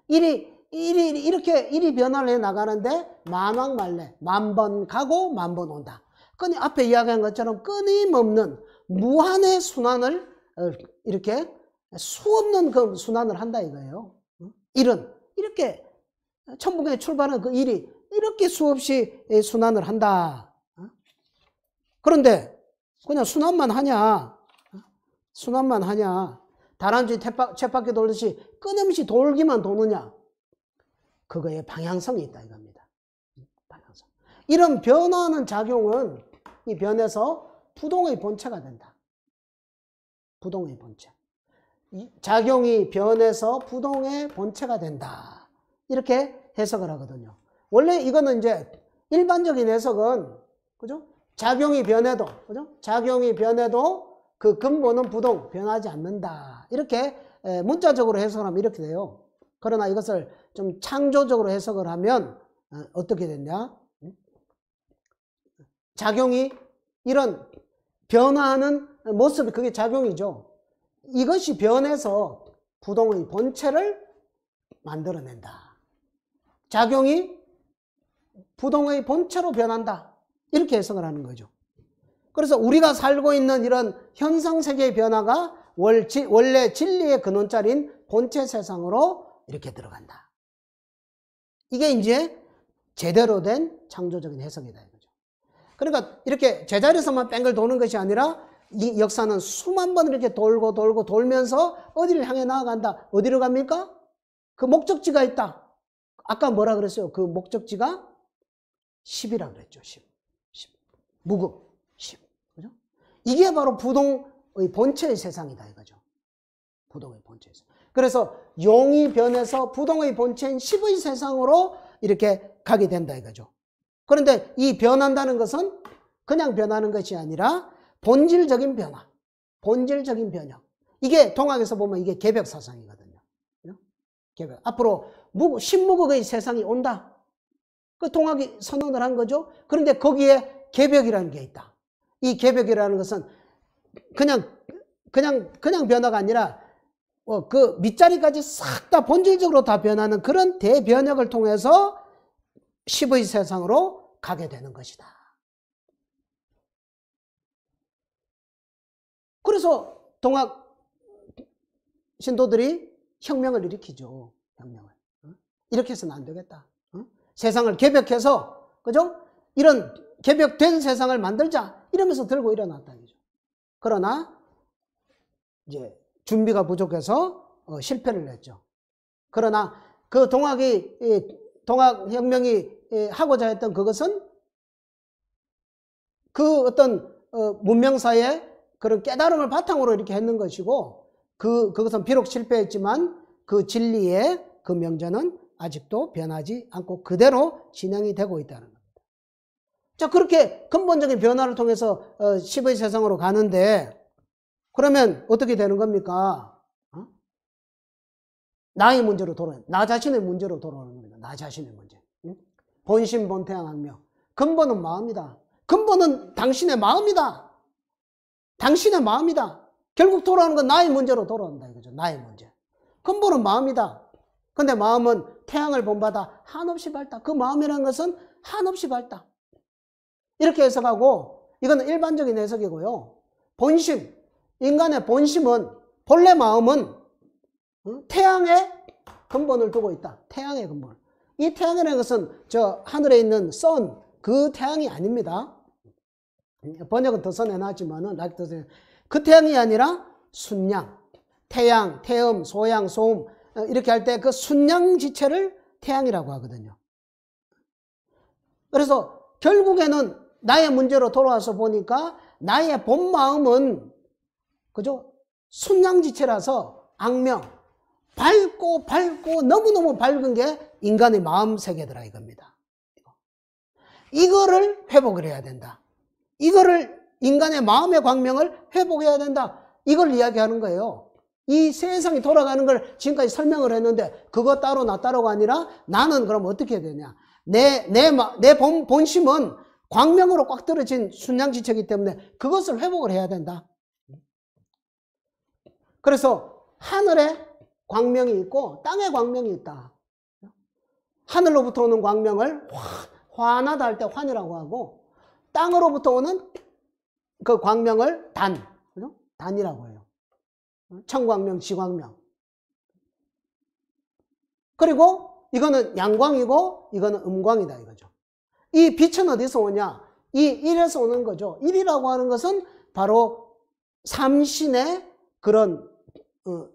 일이, 일이, 이렇게 일이 변화를 해 나가는데, 만왕말래. 만 번 가고, 만 번 온다. 끈이 앞에 이야기한 것처럼 끊임없는 무한의 순환을 어, 이렇게 수없는 그 순환을 한다 이거예요. 일은 이렇게 천국의 출발은 그 일이 이렇게 수없이 순환을 한다. 그런데 그냥 순환만 하냐? 순환만 하냐? 다람쥐 쳇바퀴 돌듯이 끊임없이 돌기만 도느냐? 그거에 방향성이 있다 이겁니다. 방향성. 이런 변화하는 작용은 이 변에서 부동의 본체가 된다. 부동의 본체. 작용이 변해서 부동의 본체가 된다. 이렇게 해석을 하거든요. 원래 이거는 이제 일반적인 해석은 그죠? 작용이 변해도 그죠? 작용이 변해도 그 근본은 부동 변하지 않는다. 이렇게 문자적으로 해석하면 을 이렇게 돼요. 그러나 이것을 좀 창조적으로 해석을 하면 어, 어떻게 됐냐? 음? 작용이 이런 변화하는 모습이 그게 작용이죠. 이것이 변해서 부동의 본체를 만들어낸다. 작용이 부동의 본체로 변한다. 이렇게 해석을 하는 거죠. 그래서 우리가 살고 있는 이런 현상 세계의 변화가 원래 진리의 근원자리인 본체 세상으로 이렇게 들어간다. 이게 이제 제대로 된 창조적인 해석이다. 그러니까 이렇게 제자리에서만 뺑글 도는 것이 아니라 이 역사는 수만 번 이렇게 돌고 돌고 돌면서 어디를 향해 나아간다. 어디로 갑니까? 그 목적지가 있다. 아까 뭐라 그랬어요? 그 목적지가 10이라 그랬죠. 10. 10. 무급 10. 그죠? 이게 바로 부동의 본체의 세상이다 이거죠. 부동의 본체에서 그래서 용이 변해서 부동의 본체인 10의 세상으로 이렇게 가게 된다 이거죠. 그런데 이 변한다는 것은 그냥 변하는 것이 아니라 본질적인 변화, 본질적인 변형. 이게 동학에서 보면 이게 개벽 사상이거든요. 개벽. 앞으로 신무국의 세상이 온다. 그 동학이 선언을 한 거죠. 그런데 거기에 개벽이라는 게 있다. 이 개벽이라는 것은 그냥 그냥 그냥 변화가 아니라 어, 그 밑자리까지 싹 다 본질적으로 다 변하는 그런 대변혁을 통해서 10의 세상으로 가게 되는 것이다. 그래서 동학 신도들이 혁명을 일으키죠. 혁명을. 이렇게 해서는 안 되겠다. 세상을 개벽해서, 그죠? 이런 개벽된 세상을 만들자. 이러면서 들고 일어났다. 그러나, 이제 준비가 부족해서 어, 실패를 했죠. 그러나 그 동학이, 동학혁명이 예, 하고자 했던 그것은 그 어떤 어, 문명사의 그런 깨달음을 바탕으로 이렇게 했는 것이고 그 그것은 비록 실패했지만 그 진리의 그 명제는 아직도 변하지 않고 그대로 진행이 되고 있다는 겁니다. 자 그렇게 근본적인 변화를 통해서 시의 어, 세상으로 가는데 그러면 어떻게 되는 겁니까? 어? 나의 문제로 돌아나 자신의 문제로 돌아오는 겁니다. 나 자신의 문제. 본심본태양하며 근본은 마음이다. 근본은 당신의 마음이다. 당신의 마음이다. 결국 돌아오는 건 나의 문제로 돌아온다 이거죠. 나의 문제. 근본은 마음이다. 근데 마음은 태양을 본받아 한없이 밝다. 그 마음이라는 것은 한없이 밝다. 이렇게 해석하고 이건 일반적인 해석이고요. 본심, 인간의 본심은 본래 마음은 태양의 근본을 두고 있다. 태양의 근본. 이 태양이라는 것은 저 하늘에 있는 선, 그 태양이 아닙니다. 번역은 더 선에 나왔지만은, 라이트더그 태양이 아니라 순양. 태양, 태음, 소양, 소음. 어, 이렇게 할 때 그 순양 지체를 태양이라고 하거든요. 그래서 결국에는 나의 문제로 돌아와서 보니까 나의 본 마음은, 그죠? 순양 지체라서 악명. 밝고 밝고 너무너무 밝은 게 인간의 마음 세계더라 이겁니다. 이거를 회복을 해야 된다. 이거를 인간의 마음의 광명을 회복해야 된다. 이걸 이야기하는 거예요. 이 세상이 돌아가는 걸 지금까지 설명을 했는데 그거 따로 나 따로가 아니라 나는 그럼 어떻게 해야 되냐. 내, 내, 내 본, 본심은 광명으로 꽉 떨어진 순양지체이기 때문에 그것을 회복을 해야 된다. 그래서 하늘에 광명이 있고 땅에 광명이 있다. 하늘로부터 오는 광명을 환, 하다할 때 환이라고 하고 땅으로부터 오는 그 광명을 단, 단이라고 해요. 청광명, 지광명. 그리고 이거는 양광이고 이거는 음광이다 이거죠. 이 빛은 어디서 오냐? 이 일에서 오는 거죠. 일이라고 하는 것은 바로 삼신의 그런 어,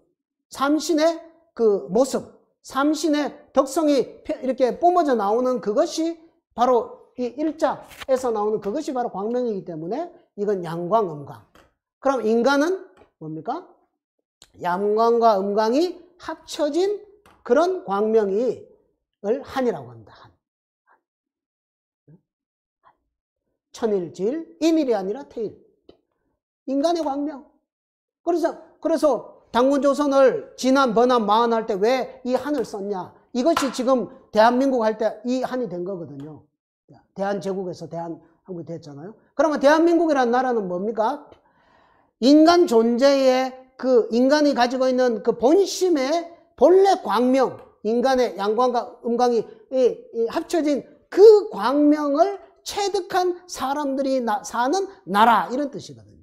삼신의 그 모습, 삼신의 덕성이 이렇게 뿜어져 나오는 그것이 바로 이 일자에서 나오는 그것이 바로 광명이기 때문에 이건 양광, 음광. 그럼 인간은 뭡니까? 양광과 음광이 합쳐진 그런 광명이를 한이라고 합니다. 한. 천일지일, 임이 아니라 태일. 인간의 광명. 그래서, 그래서 당군 조선을 지난 번안 마흔 할때 왜 이 한을 썼냐? 이것이 지금 대한민국 할 때 이 한이 된 거거든요. 대한제국에서 대한한국이 됐잖아요. 그러면 대한민국이라는 나라는 뭡니까? 인간 존재의 그 인간이 가지고 있는 그 본심의 본래 광명, 인간의 양광과 음광이 합쳐진 그 광명을 체득한 사람들이 사는 나라 이런 뜻이거든요.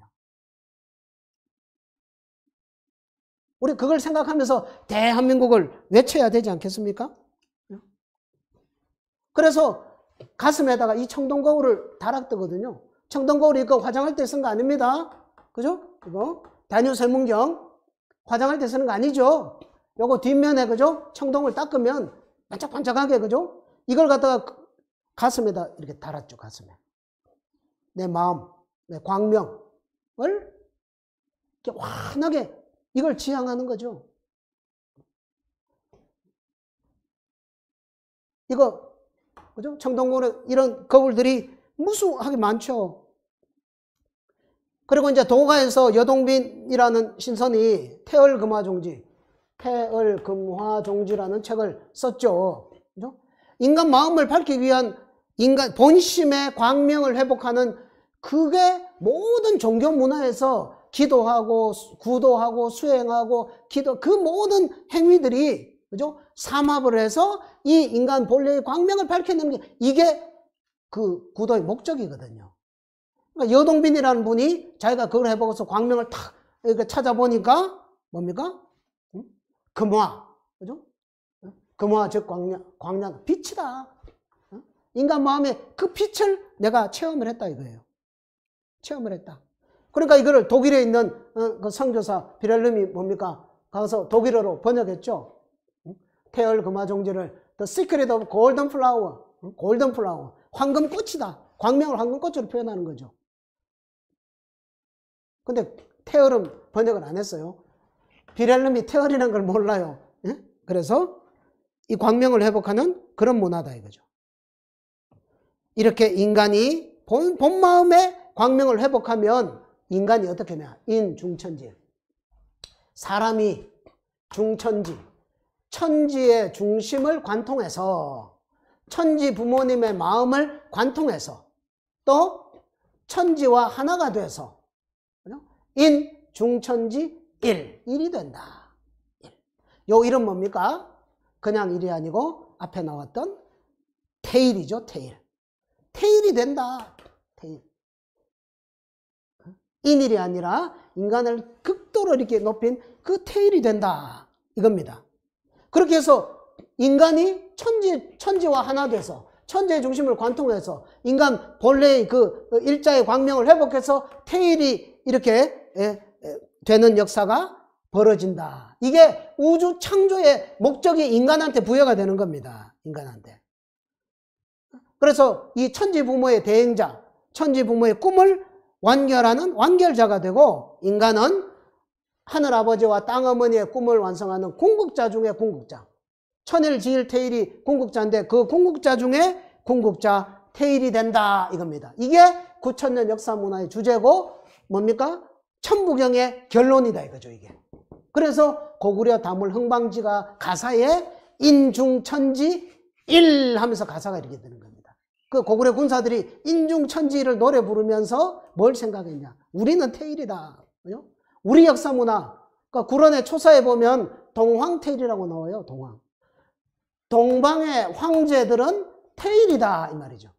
우리 그걸 생각하면서 대한민국을 외쳐야 되지 않겠습니까? 그래서 가슴에다가 이 청동거울을 달았더거든요. 청동거울이 이거 화장할 때쓴거 아닙니다. 그죠? 이거 다뉴 설문경 화장할 때 쓰는 거 아니죠. 요거 뒷면에 그죠? 청동을 닦으면 반짝반짝하게 그죠? 이걸 갖다가 그 가슴에다 이렇게 달았죠. 가슴에 내 마음, 내 광명을 이렇게 환하게 이걸 지향하는 거죠. 이거 그죠? 청동군에 이런 거울들이 무수하게 많죠. 그리고 이제 도가에서 여동빈이라는 신선이 태얼금화종지, 태얼금화종지라는 책을 썼죠. 그죠? 인간 마음을 밝히기 위한 인간 본심의 광명을 회복하는 그게 모든 종교 문화에서 기도하고 구도하고 수행하고 기도 그 모든 행위들이 그죠? 삼합을 해서 이 인간 본래의 광명을 밝혀내는 게 이게 그 구도의 목적이거든요. 그러니까 여동빈이라는 분이 자기가 그걸 해보고서 광명을 탁 이렇게 찾아보니까 뭡니까? 응? 금화, 그죠? 금화 즉 광량, 광량 빛이다. 인간 마음에 그 빛을 내가 체험을 했다 이거예요. 체험을 했다. 그러니까 이거를 독일에 있는 어, 그 선교사 비렐름이 뭡니까? 가서 독일어로 번역했죠. 태열 금화종지를 The Secret of Golden Flower, Golden Flower, 황금꽃이다. 광명을 황금꽃으로 표현하는 거죠. 근데 태열은 번역을 안 했어요. 비렐름이 태열이라는 걸 몰라요. 예? 그래서 이 광명을 회복하는 그런 문화다 이거죠. 이렇게 인간이 본, 본 마음의 광명을 회복하면 인간이 어떻게 되냐? 인중천지. 사람이 중천지, 천지의 중심을 관통해서 천지 부모님의 마음을 관통해서 또 천지와 하나가 돼서 인, 중천지, 일, 일이 된다. 일. 요 일은 뭡니까? 그냥 일이 아니고 앞에 나왔던 테일이죠, 테일. 테일이 된다. 테일. 이일이 아니라 인간을 극도로 이렇게 높인 그 테일이 된다 이겁니다. 그렇게 해서 인간이 천지, 천지와 하나 돼서 천재의 중심을 관통해서 인간 본래의 그 일자의 광명을 회복해서 테일이 이렇게 예, 예, 되는 역사가 벌어진다. 이게 우주 창조의 목적이 인간한테 부여가 되는 겁니다. 인간한테. 그래서 이 천지 부모의 대행자, 천지 부모의 꿈을 완결하는 완결자가 되고 인간은 하늘 아버지와 땅 어머니의 꿈을 완성하는 궁극자 중의 궁극자. 천일 지일 태일이 궁극자인데 그 궁극자 중에 궁극자 태일이 된다 이겁니다. 이게 9천년 역사 문화의 주제고 뭡니까? 천부경의 결론이다 이거죠 이게. 그래서 고구려 다물 흥방지가 가사에 인중천지 일 하면서 가사가 이렇게 되는 겁니다 그 고구려 군사들이 인중천지를 노래 부르면서 뭘 생각했냐? 우리는 태일이다. 우리 역사 문화. 그러니까 구론의 초사에 보면 동황태일이라고 나와요. 동황. 동방의 황제들은 태일이다 이 말이죠.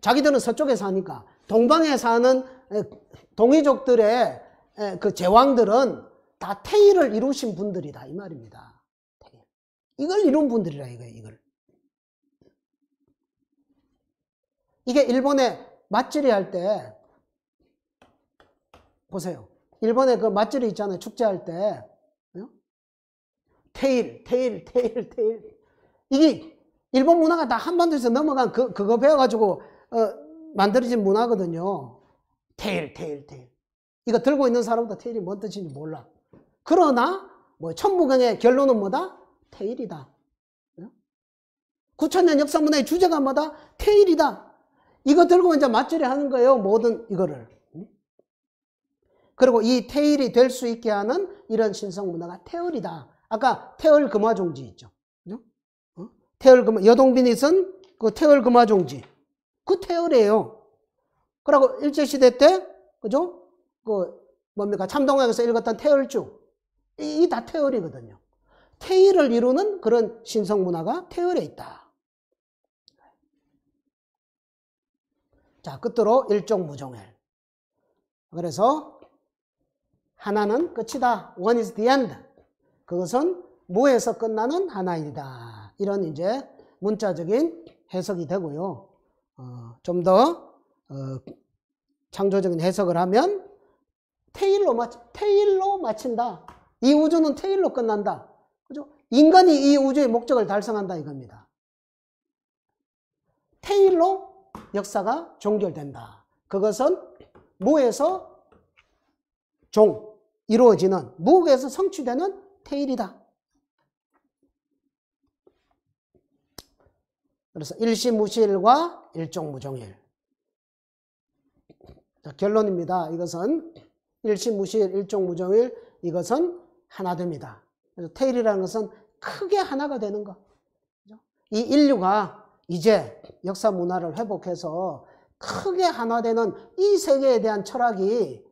자기들은 서쪽에 사니까 동방에 사는 동이족들의 그 제왕들은 다 태일을 이루신 분들이다 이 말입니다. 이걸 이룬 분들이라 이거예요. 이걸 이게 일본에 맞질이 할 때 보세요. 일본에 그 맞질이 있잖아요. 축제할 때 테일, 테일, 테일, 테일. 이게 일본 문화가 다 한반도에서 넘어간 그, 그거 배워가지고 어, 만들어진 문화거든요. 테일, 테일, 테일. 이거 들고 있는 사람보다 테일이 뭔 뜻인지 몰라. 그러나 뭐 천부경의 결론은 뭐다? 테일이다. 9천년 역사 문화의 주제가 뭐다? 테일이다. 이거 들고 이제 맞추이 하는 거예요. 모든 이거를. 그리고 이 태일이 될 수 있게 하는 이런 신성 문화가 태을이다. 아까 태을 금화종지 있죠. 어? 태을 금화, 여동빈이은그 태을 금화종지. 그 태을이에요. 그 그리고 일제시대 때, 그죠? 그, 뭡니까? 참동학에서 읽었던 태을주. 이다 태을이거든요. 태일을 이루는 그런 신성 문화가 태을에 있다. 자, 끝으로 일종무종일. 그래서 하나는 끝이다. One is the end. 그것은 무에서 끝나는 하나이다. 이런 이제 문자적인 해석이 되고요. 어, 좀더 어, 창조적인 해석을 하면 테일로 마 테일로 마친다. 이 우주는 테일로 끝난다. 그죠? 인간이 이 우주의 목적을 달성한다 이겁니다. 테일로 역사가 종결된다. 그것은 무에서 종, 이루어지는 무에서 성취되는 태일이다. 그래서 일시무실과 일종무종일. 자, 결론입니다. 이것은 일시무실, 일종무종일 이것은 하나됩니다. 그래서 테일이라는 것은 크게 하나가 되는 것. 이 인류가 이제 역사 문화를 회복해서 크게 하나되는 이 세계에 대한 철학이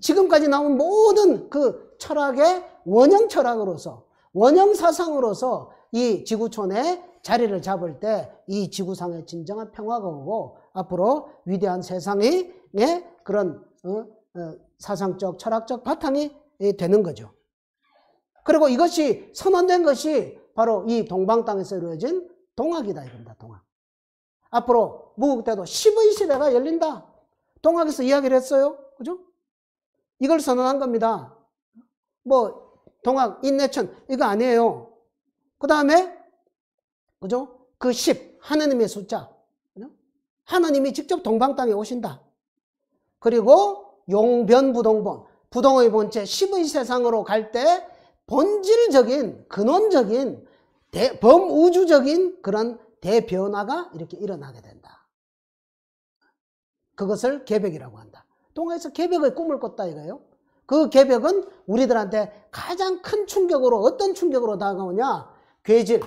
지금까지 나온 모든 그 철학의 원형 철학으로서 원형 사상으로서 이 지구촌에 자리를 잡을 때 이 지구상의 진정한 평화가 오고 앞으로 위대한 세상이 네? 그런 어, 어, 사상적 철학적 바탕이 되는 거죠. 그리고 이것이 선언된 것이 바로 이 동방 땅에서 이루어진 동학이다 이겁니다. 동학. 앞으로 무국대도 10의 시대가 열린다. 동학에서 이야기를 했어요. 그죠? 이걸 선언한 겁니다. 뭐, 동학, 인내천, 이거 아니에요. 그 다음에, 그죠? 그 10, 하느님의 숫자. 하느님이 직접 동방 땅에 오신다. 그리고 용변부동본, 부동의 본체 10의 세상으로 갈 때 본질적인, 근원적인, 범우주적인 그런 대변화가 이렇게 일어나게 된다. 그것을 개벽이라고 한다. 동화에서 개벽의 꿈을 꿨다 이거예요. 그 개벽은 우리들한테 가장 큰 충격으로 어떤 충격으로 다가오냐? 괴질,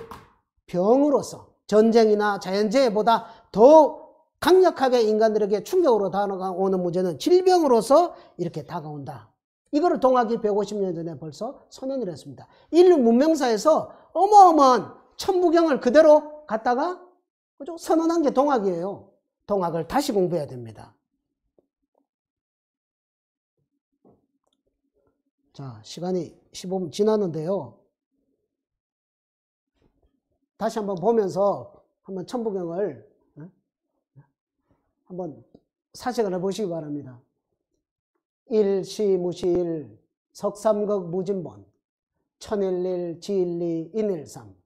병으로서 전쟁이나 자연재해보다 더 강력하게 인간들에게 충격으로 다가오는 문제는 질병으로서 이렇게 다가온다. 이거를 동학이 150년 전에 벌써 선언을 했습니다. 인류 문명사에서 어마어마한 천부경을 그대로 갔다가 그죠? 선언한 게 동학이에요. 동학을 다시 공부해야 됩니다. 자, 시간이 15분 지났는데요. 다시 한번 보면서 한번 천부경을 한번 사색을 해보시기 바랍니다. 일시무시일 석삼극 무진본 천일일 지일리 인일삼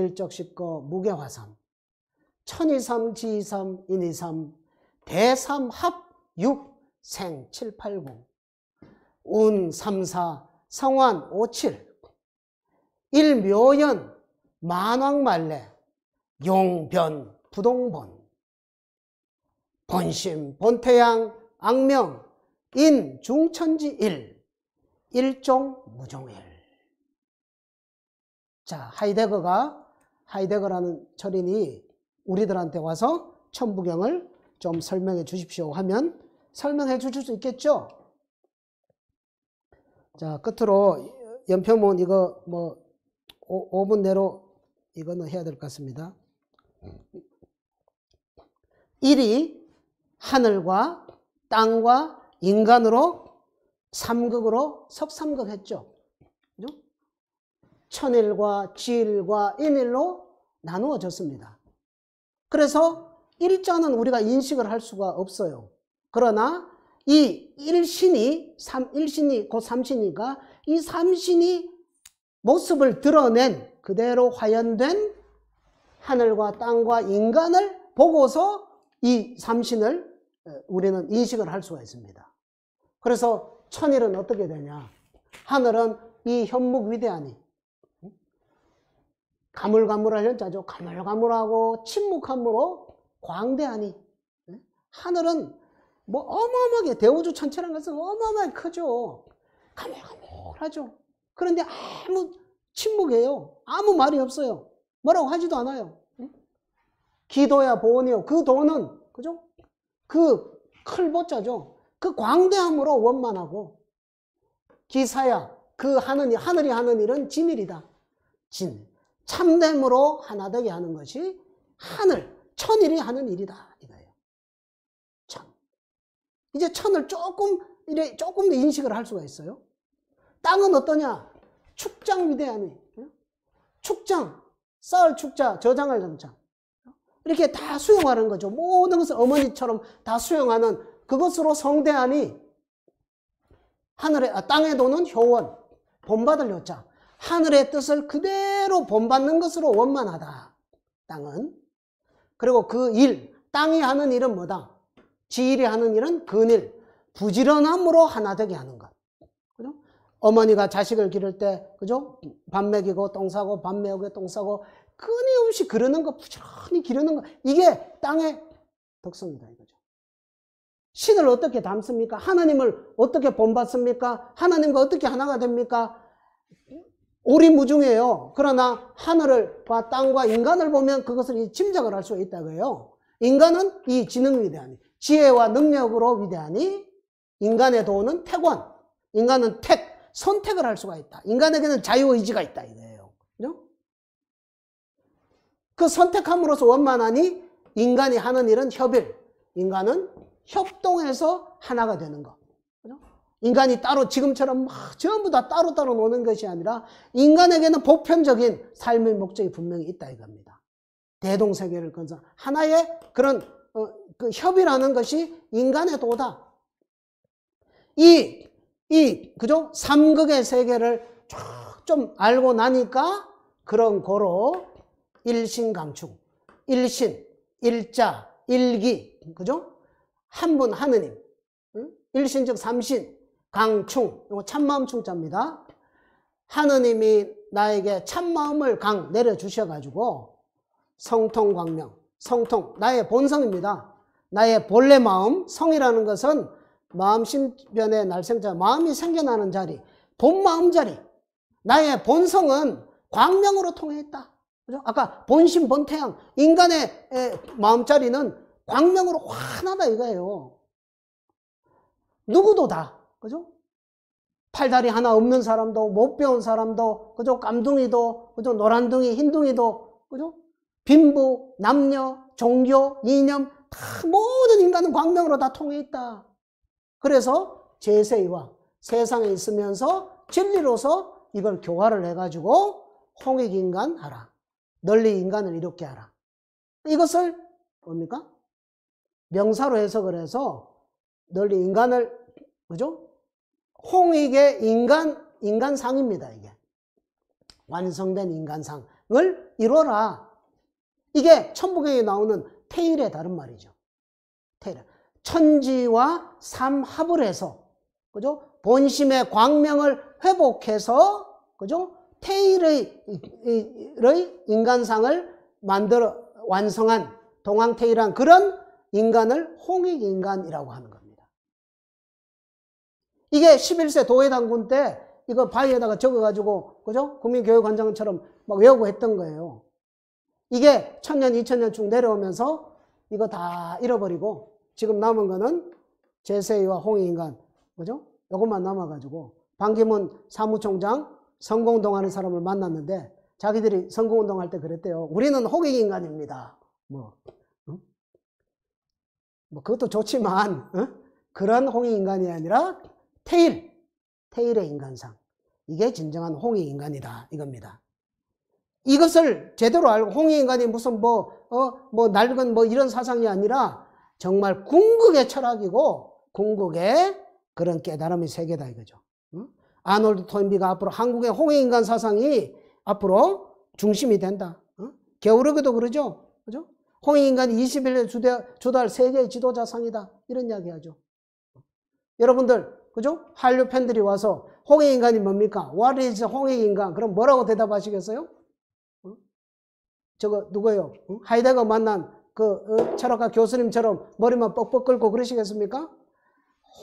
일적십거 무게화삼, 천이삼, 지이삼, 인이삼, 대삼합, 육, 생, 칠팔공, 운, 삼사, 성환, 오칠, 일묘연, 만왕말래, 용변, 부동본, 본심, 본태양, 악명, 인, 중천지 일, 일종, 무종일. 자, 하이데거가 하이데거라는 철인이 우리들한테 와서 천부경을 좀 설명해 주십시오 하면 설명해 주실 수 있겠죠? 자, 끝으로 연표문 이거 뭐 5, 분 내로 이거는 해야 될 것 같습니다. 1이 하늘과 땅과 인간으로 삼극으로 석삼극 했죠. 천일과 지일과 인일로 나누어졌습니다. 그래서 일자는 우리가 인식을 할 수가 없어요. 그러나 이 일신이, 삼, 일신이 곧 삼신이니까 이 삼신이 모습을 드러낸 그대로 화연된 하늘과 땅과 인간을 보고서 이 삼신을 우리는 인식을 할 수가 있습니다. 그래서 천일은 어떻게 되냐? 하늘은 이 현묵 위대하니 가물가물하 현자죠. 가물가물하고 침묵함으로 광대하니 하늘은 뭐 어마어마하게 대우주 천체라는 것은 어마어마하게 크죠. 가물가물하죠. 그런데 아무 침묵해요. 아무 말이 없어요. 뭐라고 하지도 않아요. 기도야 보온이요. 그 돈은 그죠? 그 클보자죠. 그 광대함으로 원만하고 기사야 그 하는 일, 하늘이 하는 일은 진일이다. 진. 참됨으로 하나 되게 하는 것이 하늘, 천일이 하는 일이다. 이거예요. 천. 이제 천을 조금, 이래 조금 더 인식을 할 수가 있어요. 땅은 어떠냐? 축장 위대하니. 축장, 쌀 축자, 저장할 장장. 이렇게 다 수용하는 거죠. 모든 것을 어머니처럼 다 수용하는 그것으로 성대하니 하늘에, 아, 땅에 도는 효원, 본받을 효자. 하늘의 뜻을 그대로 본받는 것으로 원만하다. 땅은. 그리고 그 일, 땅이 하는 일은 뭐다? 지일이 하는 일은 근일, 부지런함으로 하나 되게 하는 것. 그죠? 어머니가 자식을 기를 때, 그죠? 밥 먹이고 똥 싸고, 밥 먹이고 똥 싸고, 끊임없이 그러는 거, 부지런히 기르는 거. 이게 땅의 덕성이다, 이거죠. 신을 어떻게 닮습니까? 하나님을 어떻게 본받습니까? 하나님과 어떻게 하나가 됩니까? 우리무중해요 그러나 하늘을 봐 땅과 인간을 보면 그것을 짐작을 할 수 있다고요. 인간은 이 지능 위대하니 지혜와 능력으로 위대하니 인간의 도는 태권, 인간은 택, 선택을 할 수가 있다. 인간에게는 자유의지가 있다 이거예요. 그죠? 그 선택함으로써 원만하니 인간이 하는 일은 협일, 인간은 협동해서 하나가 되는 것. 인간이 따로 지금처럼 막 전부 다 따로따로 노는 것이 아니라 인간에게는 보편적인 삶의 목적이 분명히 있다 이겁니다. 대동세계를 건설 하나의 그런 어, 그 협의라는 것이 인간의 도다. 이, 이, 그죠? 삼극의 세계를 쭉좀 알고 나니까 그런 고로일신강축 일신, 일자, 일기, 그죠? 한 분 하느님, 일신 즉 삼신, 강충 이거 참마음 충자입니다 하느님이 나에게 참마음을 강 내려주셔가지고 성통광명 성통 나의 본성입니다 나의 본래 마음 성이라는 것은 마음신변의 날생자 마음이 생겨나는 자리 본마음 자리 나의 본성은 광명으로 통했다 그죠? 아까 본심 본태양 인간의 마음자리는 광명으로 환하다 이거예요 누구도 다 그죠? 팔다리 하나 없는 사람도 못 배운 사람도 그죠? 깜둥이도 그죠? 노란둥이 흰둥이도 그죠? 빈부 남녀 종교 이념 다 모든 인간은 광명으로 다 통해 있다. 그래서 제세와 세상에 있으면서 진리로서 이걸 교화를 해가지고 홍익인간 하라. 널리 인간을 이롭게 하라. 이것을 뭡니까? 명사로 해석을 해서 널리 인간을, 그죠? 홍익의 인간, 인간상입니다, 이게. 완성된 인간상을 이뤄라. 이게 천부경에 나오는 태일의 다른 말이죠. 태일. 천지와 삼합을 해서, 그죠? 본심의 광명을 회복해서, 그죠? 태일의 인간상을 만들어 완성한 동황태일한 그런 인간을 홍익인간이라고 하는 거예요. 이게 11세 도회당군 때 이거 바위에다가 적어가지고, 그죠? 국민교육관장처럼 막 외우고 했던 거예요. 이게 천년, 이천년 쯤 내려오면서 이거 다 잃어버리고, 지금 남은 거는 제세이와 홍익인간, 그죠? 요것만 남아가지고, 방기문 사무총장 성공운동하는 사람을 만났는데, 자기들이 성공운동할 때 그랬대요. 우리는 홍익인간입니다. 뭐, 응? 뭐, 그것도 좋지만, 응? 그런 홍익인간이 아니라, 테일, 테일의 인간상. 이게 진정한 홍의 인간이다. 이겁니다. 이것을 제대로 알고 홍의 인간이 무슨 뭐, 어, 뭐 낡은 뭐 이런 사상이 아니라 정말 궁극의 철학이고 궁극의 그런 깨달음의 세계다 이거죠. 아놀드 토인비가 앞으로 한국의 홍의 인간 사상이 앞으로 중심이 된다. 응? 겨울에도 그러죠. 그죠? 홍의 인간이 21년 주달 세계 지도자상이다. 이런 이야기 하죠. 여러분들, 그죠? 한류 팬들이 와서 홍해 인간이 뭡니까? What is 홍해 인간? 그럼 뭐라고 대답하시겠어요? 어? 저거 누구예요? 어? 하이데거 만난 그 어? 철학과 교수님처럼 머리만 뻑뻑 긁고 그러시겠습니까?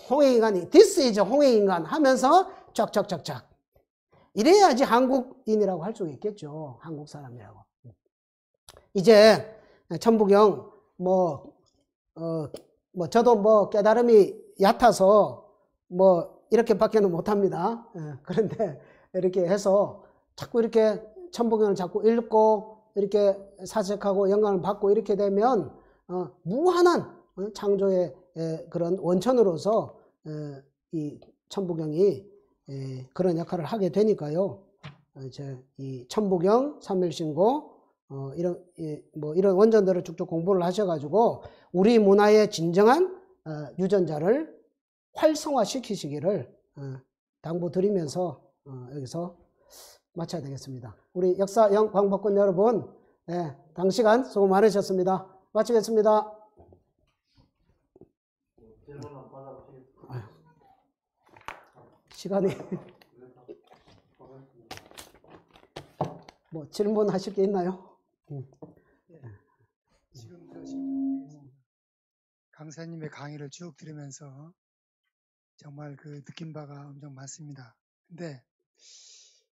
홍해 인간이 this is 홍해 인간 하면서 쫙쫙쫙쫙 이래야지 한국인이라고 할 수 있겠죠. 한국 사람이라고. 이제 천부경 뭐, 어, 뭐 저도 뭐 깨달음이 얕아서 뭐 이렇게밖에는 못합니다. 예, 그런데 이렇게 해서 자꾸 이렇게 천부경을 자꾸 읽고 이렇게 사색하고 영감을 받고 이렇게 되면 어, 무한한 어, 창조의 그런 원천으로서 어, 이 천부경이 그런 역할을 하게 되니까요. 이 천부경, 삼일신고 이런 뭐 이런 원전들을 쭉쭉 공부를 하셔가지고 우리 문화의 진정한 유전자를 활성화시키시기를 어, 당부드리면서 어, 여기서 마쳐야 되겠습니다. 우리 역사 영 광복군 여러분, 네, 당시간 수고 많으셨습니다. 마치겠습니다. 시간이 *laughs* 뭐 질문하실 게 있나요? 음. 네, 지금 강사님의 강의를 쭉 들으면서 정말 그 느낀 바가 엄청 많습니다. 근데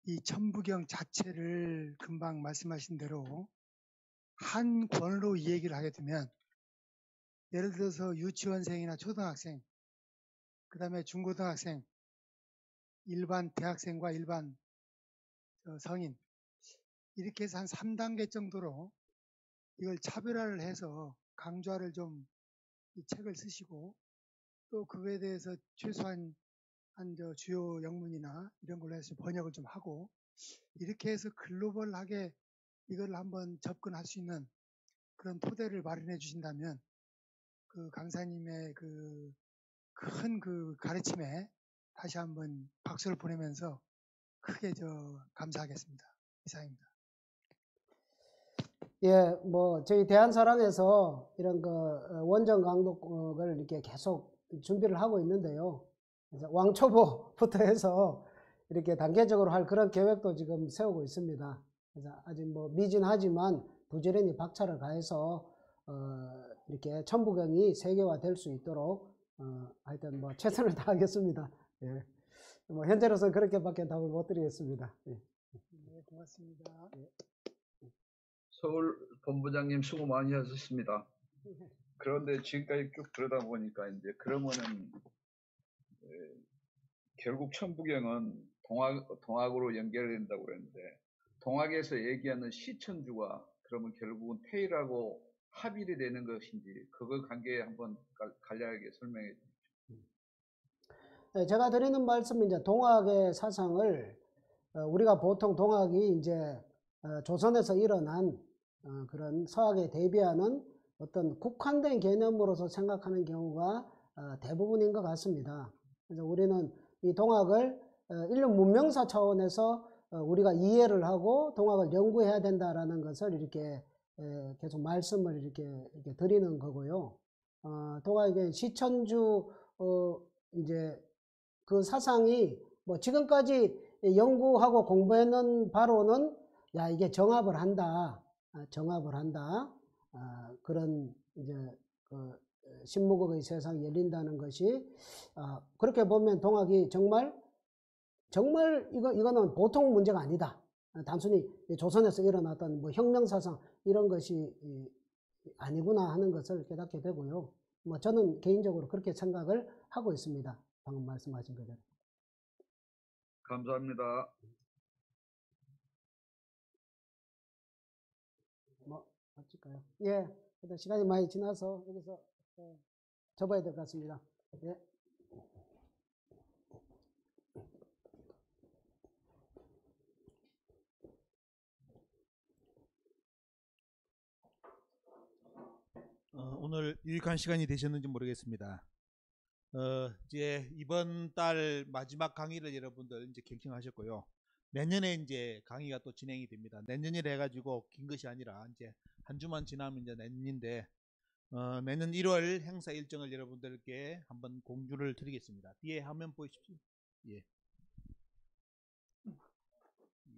이 천부경 자체를 금방 말씀하신 대로 한 권으로 이 얘기를 하게 되면 예를 들어서 유치원생이나 초등학생, 그 다음에 중고등학생, 일반 대학생과 일반 어, 성인 이렇게 해서 한 3단계 정도로 이걸 차별화를 해서 강좌를 좀 이 책을 쓰시고 또 그거에 대해서 최소한 한저 주요 영문이나 이런 걸로 해서 번역을 좀 하고 이렇게 해서 글로벌하게 이걸 한번 접근할 수 있는 그런 토대를 마련해 주신다면 그 강사님의 그 큰그 그 가르침에 다시 한번 박수를 보내면서 크게 저 감사하겠습니다. 이상입니다. 예, 뭐 저희 대한사랑에서 이런 그 원정 강독을 이렇게 계속 준비를 하고 있는데요. 왕초보부터 *laughs* 해서 이렇게 단계적으로 할 그런 계획도 지금 세우고 있습니다. 아직 뭐 미진하지만 부지런히 박차를 가해서 어 이렇게 천부경이 세계화 될 수 있도록 어 하여튼 뭐 최선을 *laughs* 다하겠습니다. 예. 뭐 현재로서는 그렇게밖에 답을 못 드리겠습니다. 예. 네, 고맙습니다. 예. 서울 본부장님 수고 많이 하셨습니다. 네. 그런데 지금까지 쭉 그러다 보니까 이제 그러면은 결국 천부경은 동학, 동학으로 연결된다고 그랬는데 동학에서 얘기하는 시천주가 그러면 결국은 태일하고 합일이 되는 것인지 그거 관계에 한번 간략하게 설명해 주십시오. 네, 제가 드리는 말씀은 이제 동학의 사상을 어, 우리가 보통 동학이 이제 어, 조선에서 일어난 어, 그런 서학에 대비하는 어떤 국한된 개념으로서 생각하는 경우가 어, 대부분인 것 같습니다. 그래서 우리는 이 동학을 어, 인류 문명사 차원에서 어, 우리가 이해를 하고 동학을 연구해야 된다라는 것을 이렇게 계속 말씀을 이렇게, 이렇게 드리는 거고요. 동학의 시천주 이제 그 사상이 뭐 지금까지 연구하고 공부했는 바로는 야 이게 정합을 한다, 아, 정합을 한다. 어, 그런 이제 그 어, 신무극의 세상이 열린다는 것이 어, 그렇게 보면 동학이 정말 정말 이거 이거는 보통 문제가 아니다. 단순히 조선에서 일어났던 뭐 혁명 사상 이런 것이 아니구나 하는 것을 깨닫게 되고요. 뭐 저는 개인적으로 그렇게 생각을 하고 있습니다. 방금 말씀하신 것처럼. 감사합니다. 할까요? 예, 시간이 많이 지나서 여기서 어, 접어야 될 것 같습니다. 예. 어, 오늘 유익한 시간이 되셨는지 모르겠습니다. 어, 이제 이번 달 마지막 강의를 여러분들 이제 경청하셨고요. 내년에 이제 강의가 또 진행이 됩니다. 내년이라 가지고긴 것이 아니라 이제 한 주만 지나면 이제 내년인데 어, 내년 1월 행사 일정을 여러분들께 한번 공유를 드리겠습니다. 뒤에 화면 보이십시오. 예.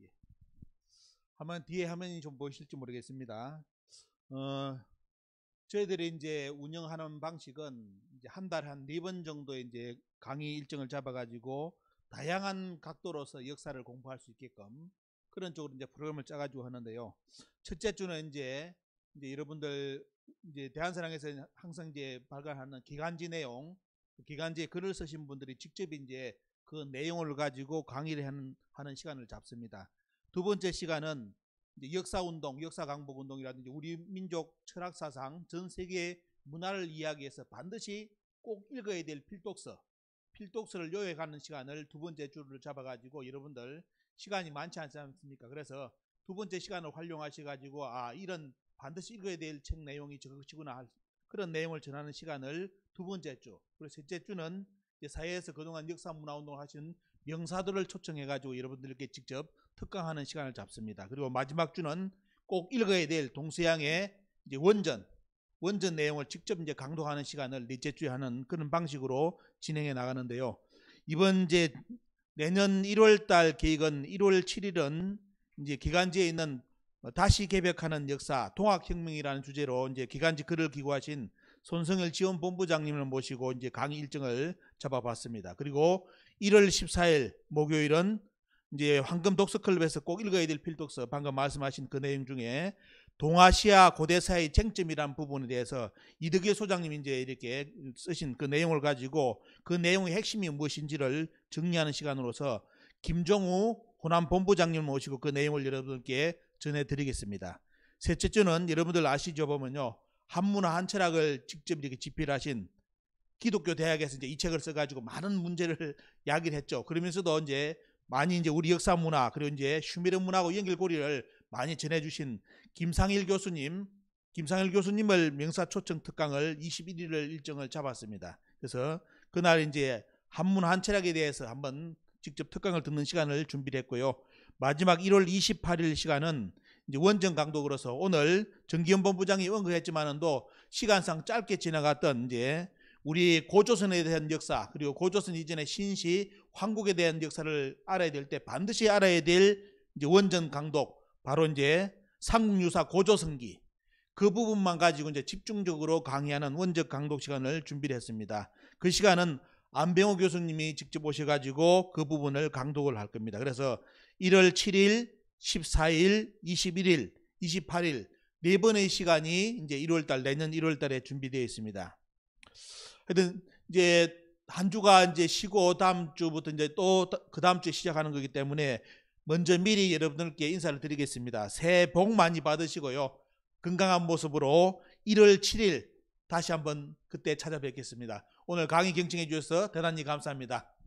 예. 한번 뒤에 화면이 좀 보이실지 모르겠습니다. 어, 저희들이 이제 운영하는 방식은 이제 한달에한네 번 정도 이제 강의 일정을 잡아가지고 다양한 각도로서 역사를 공부할 수 있게끔 그런 쪽으로 이제 프로그램을 짜가지고 하는데요. 첫째 주는 이제, 이제 여러분들 이제 대한사랑에서 항상 이제 발간하는 기간지 내용, 그 기간지에 글을 쓰신 분들이 직접 이제 그 내용을 가지고 강의를 하는, 하는 시간을 잡습니다. 두 번째 시간은 역사운동, 역사강복운동이라든지 우리 민족 철학사상 전 세계의 문화를 이야기해서 반드시 꼭 읽어야 될 필독서, 필독서를 요약하는 시간을 두 번째 줄을 잡아가지고 여러분들 시간이 많지 않지 않습니까? 그래서 두 번째 시간을 활용하셔가지고 아 이런 반드시 읽어야 될 책 내용이 저것이구나 할 그런 내용을 전하는 시간을 두 번째 주 그리고 셋째 주는 이제 사회에서 그동안 역사 문화 운동을 하신 명사들을 초청해가지고 여러분들께 직접 특강하는 시간을 잡습니다. 그리고 마지막 주는 꼭 읽어야 될 동서양의 이제 원전 원전 내용을 직접 이제 강도하는 시간을 넷째 주에 하는 그런 방식으로 진행해 나가는데요. 이번 제 내년 1월 달 계획은 1월 7일은 이제 기간지에 있는 다시 개벽하는 역사 통합혁명이라는 주제로 이제 기간지 글을 기고하신 손성일 지원본부장님을 모시고 이제 강의 일정을 잡아봤습니다. 그리고 1월 14일 목요일은 이제 황금 독서클럽에서 꼭 읽어야 될 필독서 방금 말씀하신 그 내용 중에 동아시아 고대사의 쟁점이란 부분에 대해서 이덕희 소장님이 이제 이렇게 쓰신 그 내용을 가지고 그 내용의 핵심이 무엇인지를 정리하는 시간으로서 김종우 호남 본부장님 모시고 그 내용을 여러분께 전해드리겠습니다. 셋째 주는 여러분들 아시죠 보면요. 한문화 한철학을 직접 이렇게 집필 하신 기독교 대학에서 이제 이 책을 써가지고 많은 문제를 *laughs* 야기를 했죠. 그러면서도 이제 많이 이제 우리 역사 문화 그리고 이제 슈미르 문화하고 연결고리를 많이 전해주신 김상일 교수님, 김상일 교수님을 명사초청 특강을 21일을 일정을 잡았습니다. 그래서 그날 이제 한문 한철학에 대해서 한번 직접 특강을 듣는 시간을 준비 했고요. 마지막 1월 28일 시간은 이제 원정 강독으로서 오늘 정기현 본부장이 언급했지만은도 시간상 짧게 지나갔던 이제 우리 고조선에 대한 역사 그리고 고조선 이전의 신시 황국에 대한 역사를 알아야 될 때 반드시 알아야 될 이제 원전 강독 바로 이제 삼국유사 고조성기 그 부분만 가지고 이제 집중적으로 강의하는 원적 강독 시간을 준비를 했습니다. 그 시간은 안병호 교수님이 직접 오셔가지고 그 부분을 강독을 할 겁니다. 그래서 1월 7일, 14일, 21일, 28일 네 번의 시간이 이제 1월 달 내년 1월 달에 준비되어 있습니다. 하여튼 이제 한 주가 이제 쉬고 다음 주부터 이제 또 그 다음 주에 시작하는 거기 때문에 먼저 미리 여러분들께 인사를 드리겠습니다. 새해 복 많이 받으시고요. 건강한 모습으로 1월 7일 다시 한번 그때 찾아뵙겠습니다. 오늘 강의 경청해 주셔서 대단히 감사합니다.